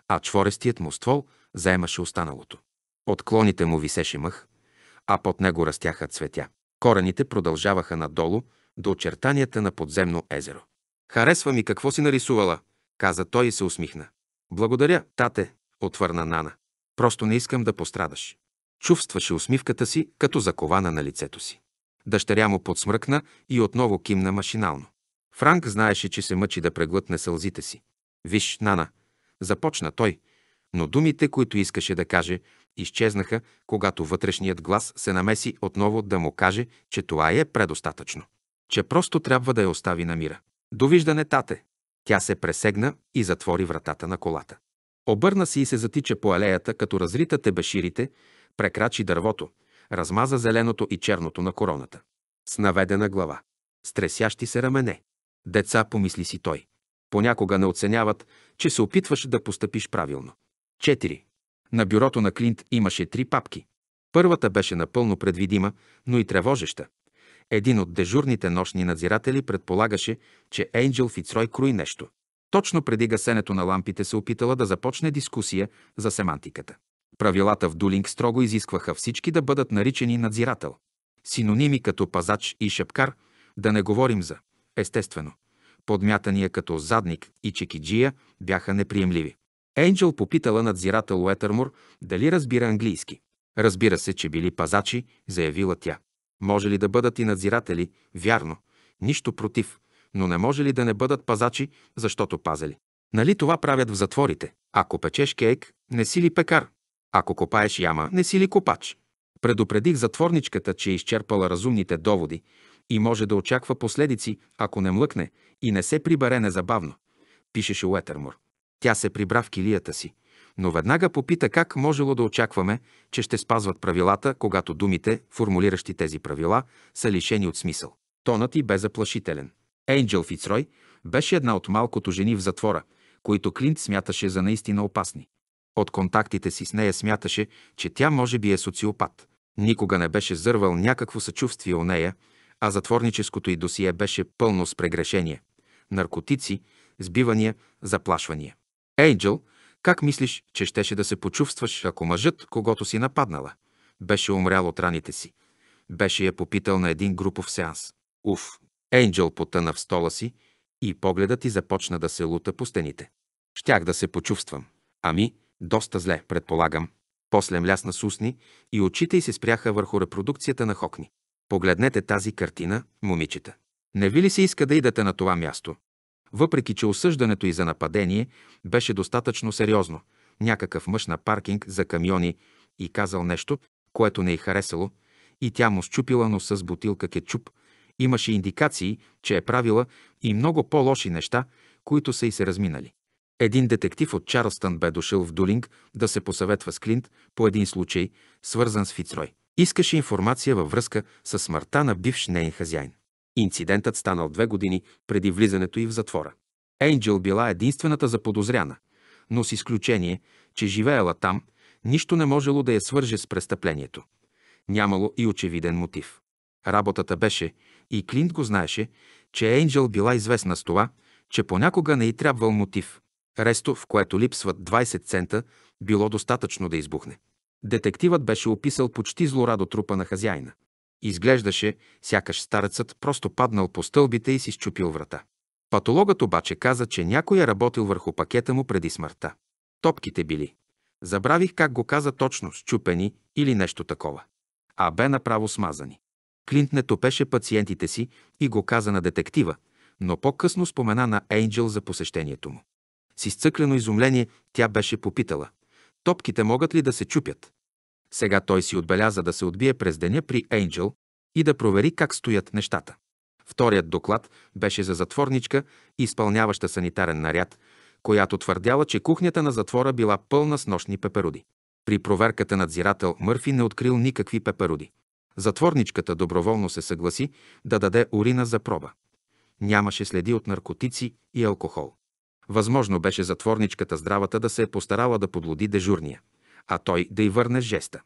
а чворестият му ствол заемаше останалото. От клоните му висеше мъх, а под него растяха цветя. Корените продължаваха надолу до очертанията на подземно езеро. Харесва ми какво си нарисувала, каза той и се усмихна. Благодаря, тате, отвърна Нана. Просто не искам да пострадаш. Чувстваше усмивката си, като закована на лицето си. Дъщеря му подсмръкна и отново кимна машинално. Франк знаеше, че се мъчи да преглътне сълзите си. Виж, Нана, започна той, но думите, които искаше да каже, изчезнаха, когато вътрешният глас се намеси отново да му каже, че това е предостатъчно. Че просто трябва да я остави на мира. Довиждане, тате! Тя се пресегна и затвори вратата на колата. Обърна се и се затича по алеята, като разрита тебеширите, прекрачи дървото, размаза зеленото и черното на короната. С наведена глава, Стресящи се рамене. Деца, помисли си той. Понякога не оценяват, че се опитваш да постъпиш правилно. 4. На бюрото на Клинт имаше три папки. Първата беше напълно предвидима, но и тревожеща. Един от дежурните нощни надзиратели предполагаше, че Ейнджел Фицрой круи нещо. Точно преди гасенето на лампите се опитала да започне дискусия за семантиката. Правилата в Дулинг строго изискваха всички да бъдат наричани надзирател. Синоними като пазач и шепкар, да не говорим за, естествено, подмятания като задник и чекиджия бяха неприемливи. Енджел попитала надзирател Уетърмур дали разбира английски. Разбира се, че били пазачи, заявила тя. Може ли да бъдат и надзиратели? Вярно. Нищо против. Но не може ли да не бъдат пазачи, защото пазели? Нали това правят в затворите? Ако печеш кейк, не си ли пекар? Ако копаеш яма, не си ли копач? Предупредих затворничката, че е изчерпала разумните доводи и може да очаква последици, ако не млъкне и не се прибере незабавно, пишеше Уетермор. Тя се прибра в килията си, но веднага попита как можело да очакваме, че ще спазват правилата, когато думите, формулиращи тези правила, са лишени от смисъл. Тонът и бе заплашителен. Ейнджел Фицрой беше една от малкото жени в затвора, които Клинт смяташе за наистина опасни. От контактите си с нея смяташе, че тя може би е социопат. Никога не беше зървал някакво съчувствие у нея, а затворническото й досие беше пълно с прегрешения. Наркотици, сбивания, заплашвания. Ейджел, как мислиш, че щеше да се почувстваш, ако мъжът, когато си нападнала, беше умрял от раните си? Беше я попитал на един групов сеанс. Уф! Ейджел потъна в стола си и погледът ти започна да се лута по стените. Щях да се почувствам. Ами, доста зле, предполагам. После млясна с устни и очите й се спряха върху репродукцията на Хокни. Погледнете тази картина, момичета. Не ви ли се иска да идете на това място? Въпреки, че осъждането и за нападение беше достатъчно сериозно, някакъв мъж на паркинг за камиони и казал нещо, което не й харесало, и тя му щупила носа с бутилка кетчуп, имаше индикации, че е правила и много по-лоши неща, които са и се разминали. Един детектив от Чарлстън бе дошъл в Дулинг да се посъветва с Клинт по един случай, свързан с Фицрой. Искаше информация във връзка с смъртта на бивш нейн хазяин. Инцидентът станал две години преди влизането й в затвора. Енджел била единствената заподозряна, но с изключение, че живеела там, нищо не можело да я свърже с престъплението. Нямало и очевиден мотив. Работата беше, и Клинт го знаеше, че Енджел била известна с това, че понякога не й трябвал мотив. Ресто, в което липсват 20 цента, било достатъчно да избухне. Детективът беше описал почти злорадо трупа на хазяина. Изглеждаше, сякаш старецът просто паднал по стълбите и си счупил врата. Патологът обаче каза, че някой е работил върху пакета му преди смъртта. Топките били. Забравих как го каза точно, щупени или нещо такова. А бе направо смазани. Клинт не топеше пациентите си и го каза на детектива, но по-късно спомена на Ейнджел за посещението му. С изцъклено изумление тя беше попитала. Топките могат ли да се чупят? Сега той си отбеляза да се отбие през деня при Ейнджел и да провери как стоят нещата. Вторият доклад беше за затворничка, изпълняваща санитарен наряд, която твърдяла, че кухнята на затвора била пълна с нощни пеперуди. При проверката надзирател Мърфи не открил никакви пеперуди. Затворничката доброволно се съгласи да даде урина за проба. Нямаше следи от наркотици и алкохол. Възможно беше затворничката здравата да се е постарала да подлоди дежурния, а той да й върне жеста.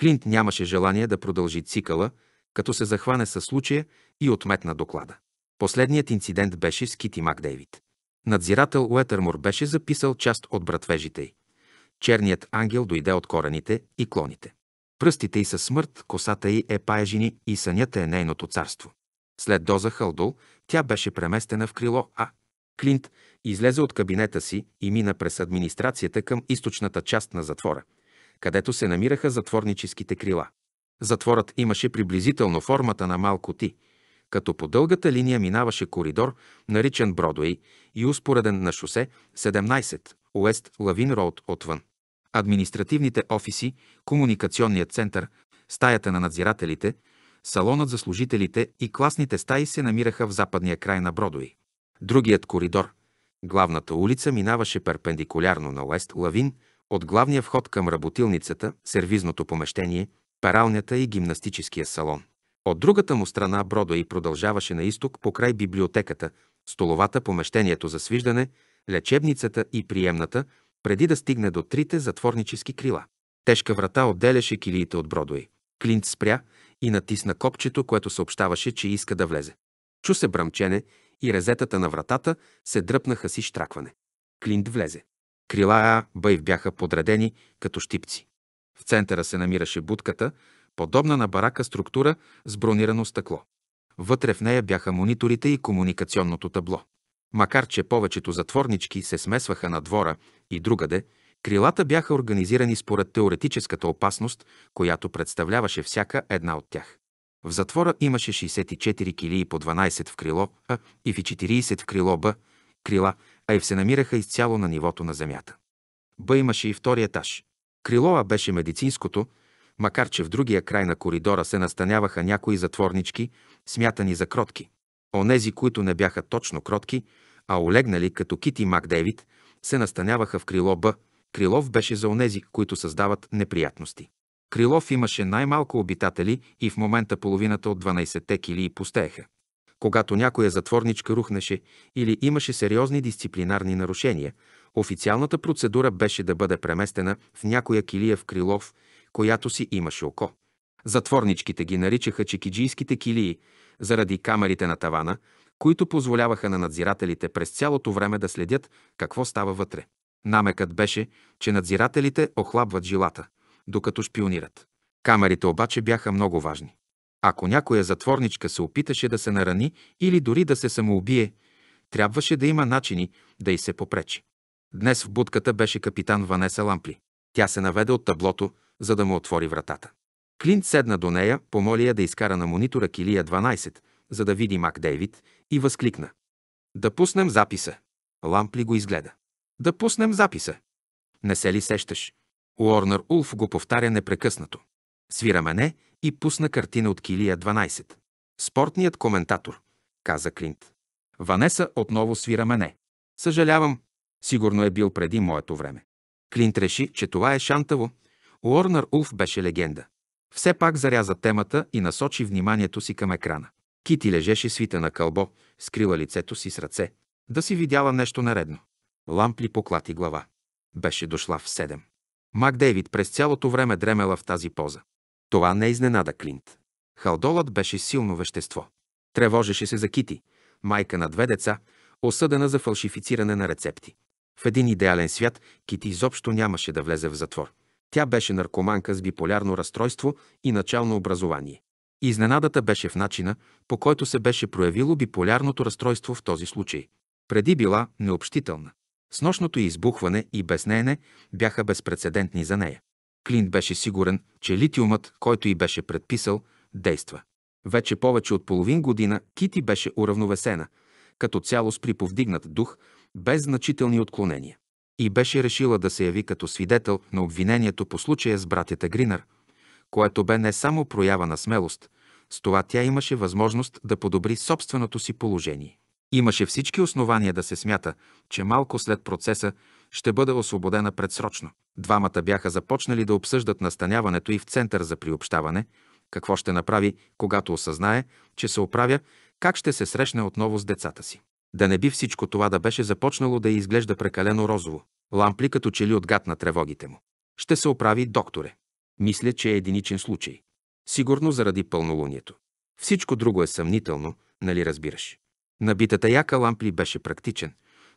Клинт нямаше желание да продължи цикъла, като се захване със случая и отметна доклада. Последният инцидент беше с Кити Макдейвид. Надзирател Уетърмур беше записал част от братвежите й. Черният ангел дойде от корените и клоните. Пръстите й са смърт, косата й е паежини и сънята е нейното царство. След доза Халдул тя беше преместена в крило А Клинт излезе от кабинета си и мина през администрацията към източната част на затвора, където се намираха затворническите крила. Затворът имаше приблизително формата на малко ти, като по дългата линия минаваше коридор, наричан Бродуей и успореден на шосе 17, Уест Лавин Роуд отвън. Административните офиси, комуникационният център, стаята на надзирателите, салонът за служителите и класните стаи се намираха в западния край на Бродуей. Другият коридор, главната улица, минаваше перпендикулярно на Лест Лавин от главния вход към работилницата, сервизното помещение, пералнята и гимнастическия салон. От другата му страна и продължаваше на изток покрай библиотеката, столовата, помещението за свиждане, лечебницата и приемната, преди да стигне до трите затворнически крила. Тежка врата отделяше килиите от Бродои. Клинт спря и натисна копчето, което съобщаваше, че иска да влезе. Чу се бръмчене и резетата на вратата се дръпнаха с штракване. Клинт влезе. Крила А, Бъйв бяха подредени като щипци. В центъра се намираше будката, подобна на барака структура с бронирано стъкло. Вътре в нея бяха мониторите и комуникационното табло. Макар че повечето затворнички се смесваха на двора и другаде, крилата бяха организирани според теоретическата опасност, която представляваше всяка една от тях. В затвора имаше 64 килии по 12 в крило А и в 40 в крило Б, крила А и се намираха изцяло на нивото на земята. Б имаше и втори етаж. Крило А беше медицинското, макар че в другия край на коридора се настаняваха някои затворнички, смятани за кротки. Онези, които не бяха точно кротки, а олегнали като Кити Макдевид, се настаняваха в крило Б. Крилов беше за онези, които създават неприятности. Крилов имаше най-малко обитатели и в момента половината от 12-те килии пустееха. Когато някоя затворничка рухнеше или имаше сериозни дисциплинарни нарушения, официалната процедура беше да бъде преместена в някоя килия в Крилов, която си имаше око. Затворничките ги наричаха чекиджийските килии, заради камерите на тавана, които позволяваха на надзирателите през цялото време да следят какво става вътре. Намекът беше, че надзирателите охлабват жилата – докато шпионират. Камерите обаче бяха много важни. Ако някоя затворничка се опиташе да се нарани или дори да се самоубие, трябваше да има начини да й се попречи. Днес в будката беше капитан Ванеса Лампли. Тя се наведе от таблото, за да му отвори вратата. Клинт седна до нея, помоли я да изкара на монитора килия 12, за да види Мак Дейвид и възкликна. Да пуснем записа. Лампли го изгледа. Да пуснем записа. Не се ли сещаш? Уорнер Улф го повтаря непрекъснато. Свира мене и пусна картина от Килия 12. Спортният коментатор, каза Клинт. Ванеса отново свира мене. Съжалявам, сигурно е бил преди моето време. Клинт реши, че това е шантаво. Уорнер Улф беше легенда. Все пак заряза темата и насочи вниманието си към екрана. Кити лежеше свита на кълбо, скрила лицето си с ръце. Да си видяла нещо наредно. Лампли поклати глава. Беше дошла в седем. Мак Дейвид през цялото време дремела в тази поза. Това не изненада Клинт. Халдолът беше силно вещество. Тревожеше се за Кити, майка на две деца, осъдена за фалшифициране на рецепти. В един идеален свят Кити изобщо нямаше да влезе в затвор. Тя беше наркоманка с биполярно разстройство и начално образование. Изненадата беше в начина, по който се беше проявило биполярното разстройство в този случай. Преди била необщителна. С нощното избухване и безнеене бяха безпредседентни за нея. Клинт беше сигурен, че литиумът, който и беше предписал, действа. Вече повече от половин година Кити беше уравновесена, като цяло с приповдигнат дух, без значителни отклонения. И беше решила да се яви като свидетел на обвинението по случая с братята Гринър, което бе не само проява на смелост, с това тя имаше възможност да подобри собственото си положение. Имаше всички основания да се смята, че малко след процеса ще бъде освободена предсрочно. Двамата бяха започнали да обсъждат настаняването и в център за приобщаване, какво ще направи, когато осъзнае, че се оправя, как ще се срещне отново с децата си. Да не би всичко това да беше започнало да изглежда прекалено розово. Лампли като че ли на тревогите му. Ще се оправи докторе. Мисля, че е единичен случай. Сигурно заради пълнолунието. Всичко друго е съмнително, нали разбираш? Набитата яка лампли беше практичен,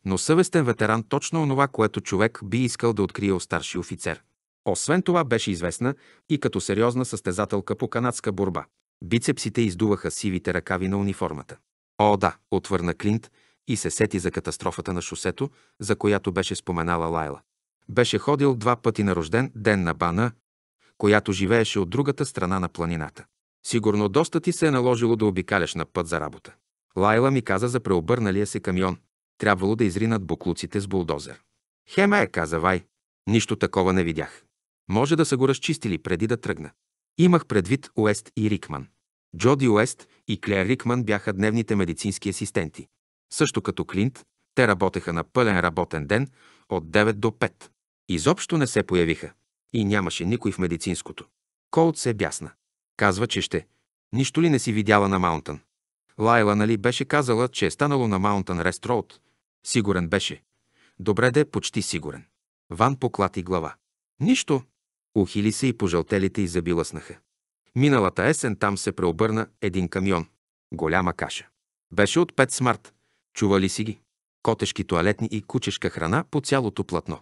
но съвестен ветеран точно онова, което човек би искал да открие у старши офицер. Освен това беше известна и като сериозна състезателка по канадска борба. Бицепсите издуваха сивите ръкави на униформата. О, да, отвърна Клинт и се сети за катастрофата на шосето, за която беше споменала Лайла. Беше ходил два пъти на рожден ден на Бана, която живееше от другата страна на планината. Сигурно доста ти се е наложило да обикаляш на път за работа. Лайла ми каза за преобърналия се камион. Трябвало да изринат буклуците с булдозер. Хема е, каза Вай. Нищо такова не видях. Може да са го разчистили преди да тръгна. Имах предвид Уест и Рикман. Джоди Уест и Клер Рикман бяха дневните медицински асистенти. Също като Клинт, те работеха на пълен работен ден от 9 до 5. Изобщо не се появиха. И нямаше никой в медицинското. Колт се бясна. Казва, че ще. Нищо ли не си видяла на Маунтън? Лайла нали беше казала, че е станало на Маунтън Рест Роуд? Сигурен беше. Добре де, почти сигурен. Ван поклати глава. Нищо. Ухили се и пожълтелите и забилъснаха. Миналата есен там се преобърна един камион. Голяма каша. Беше от пет смарт. Чували си ги. Котешки туалетни и кучешка храна по цялото платно.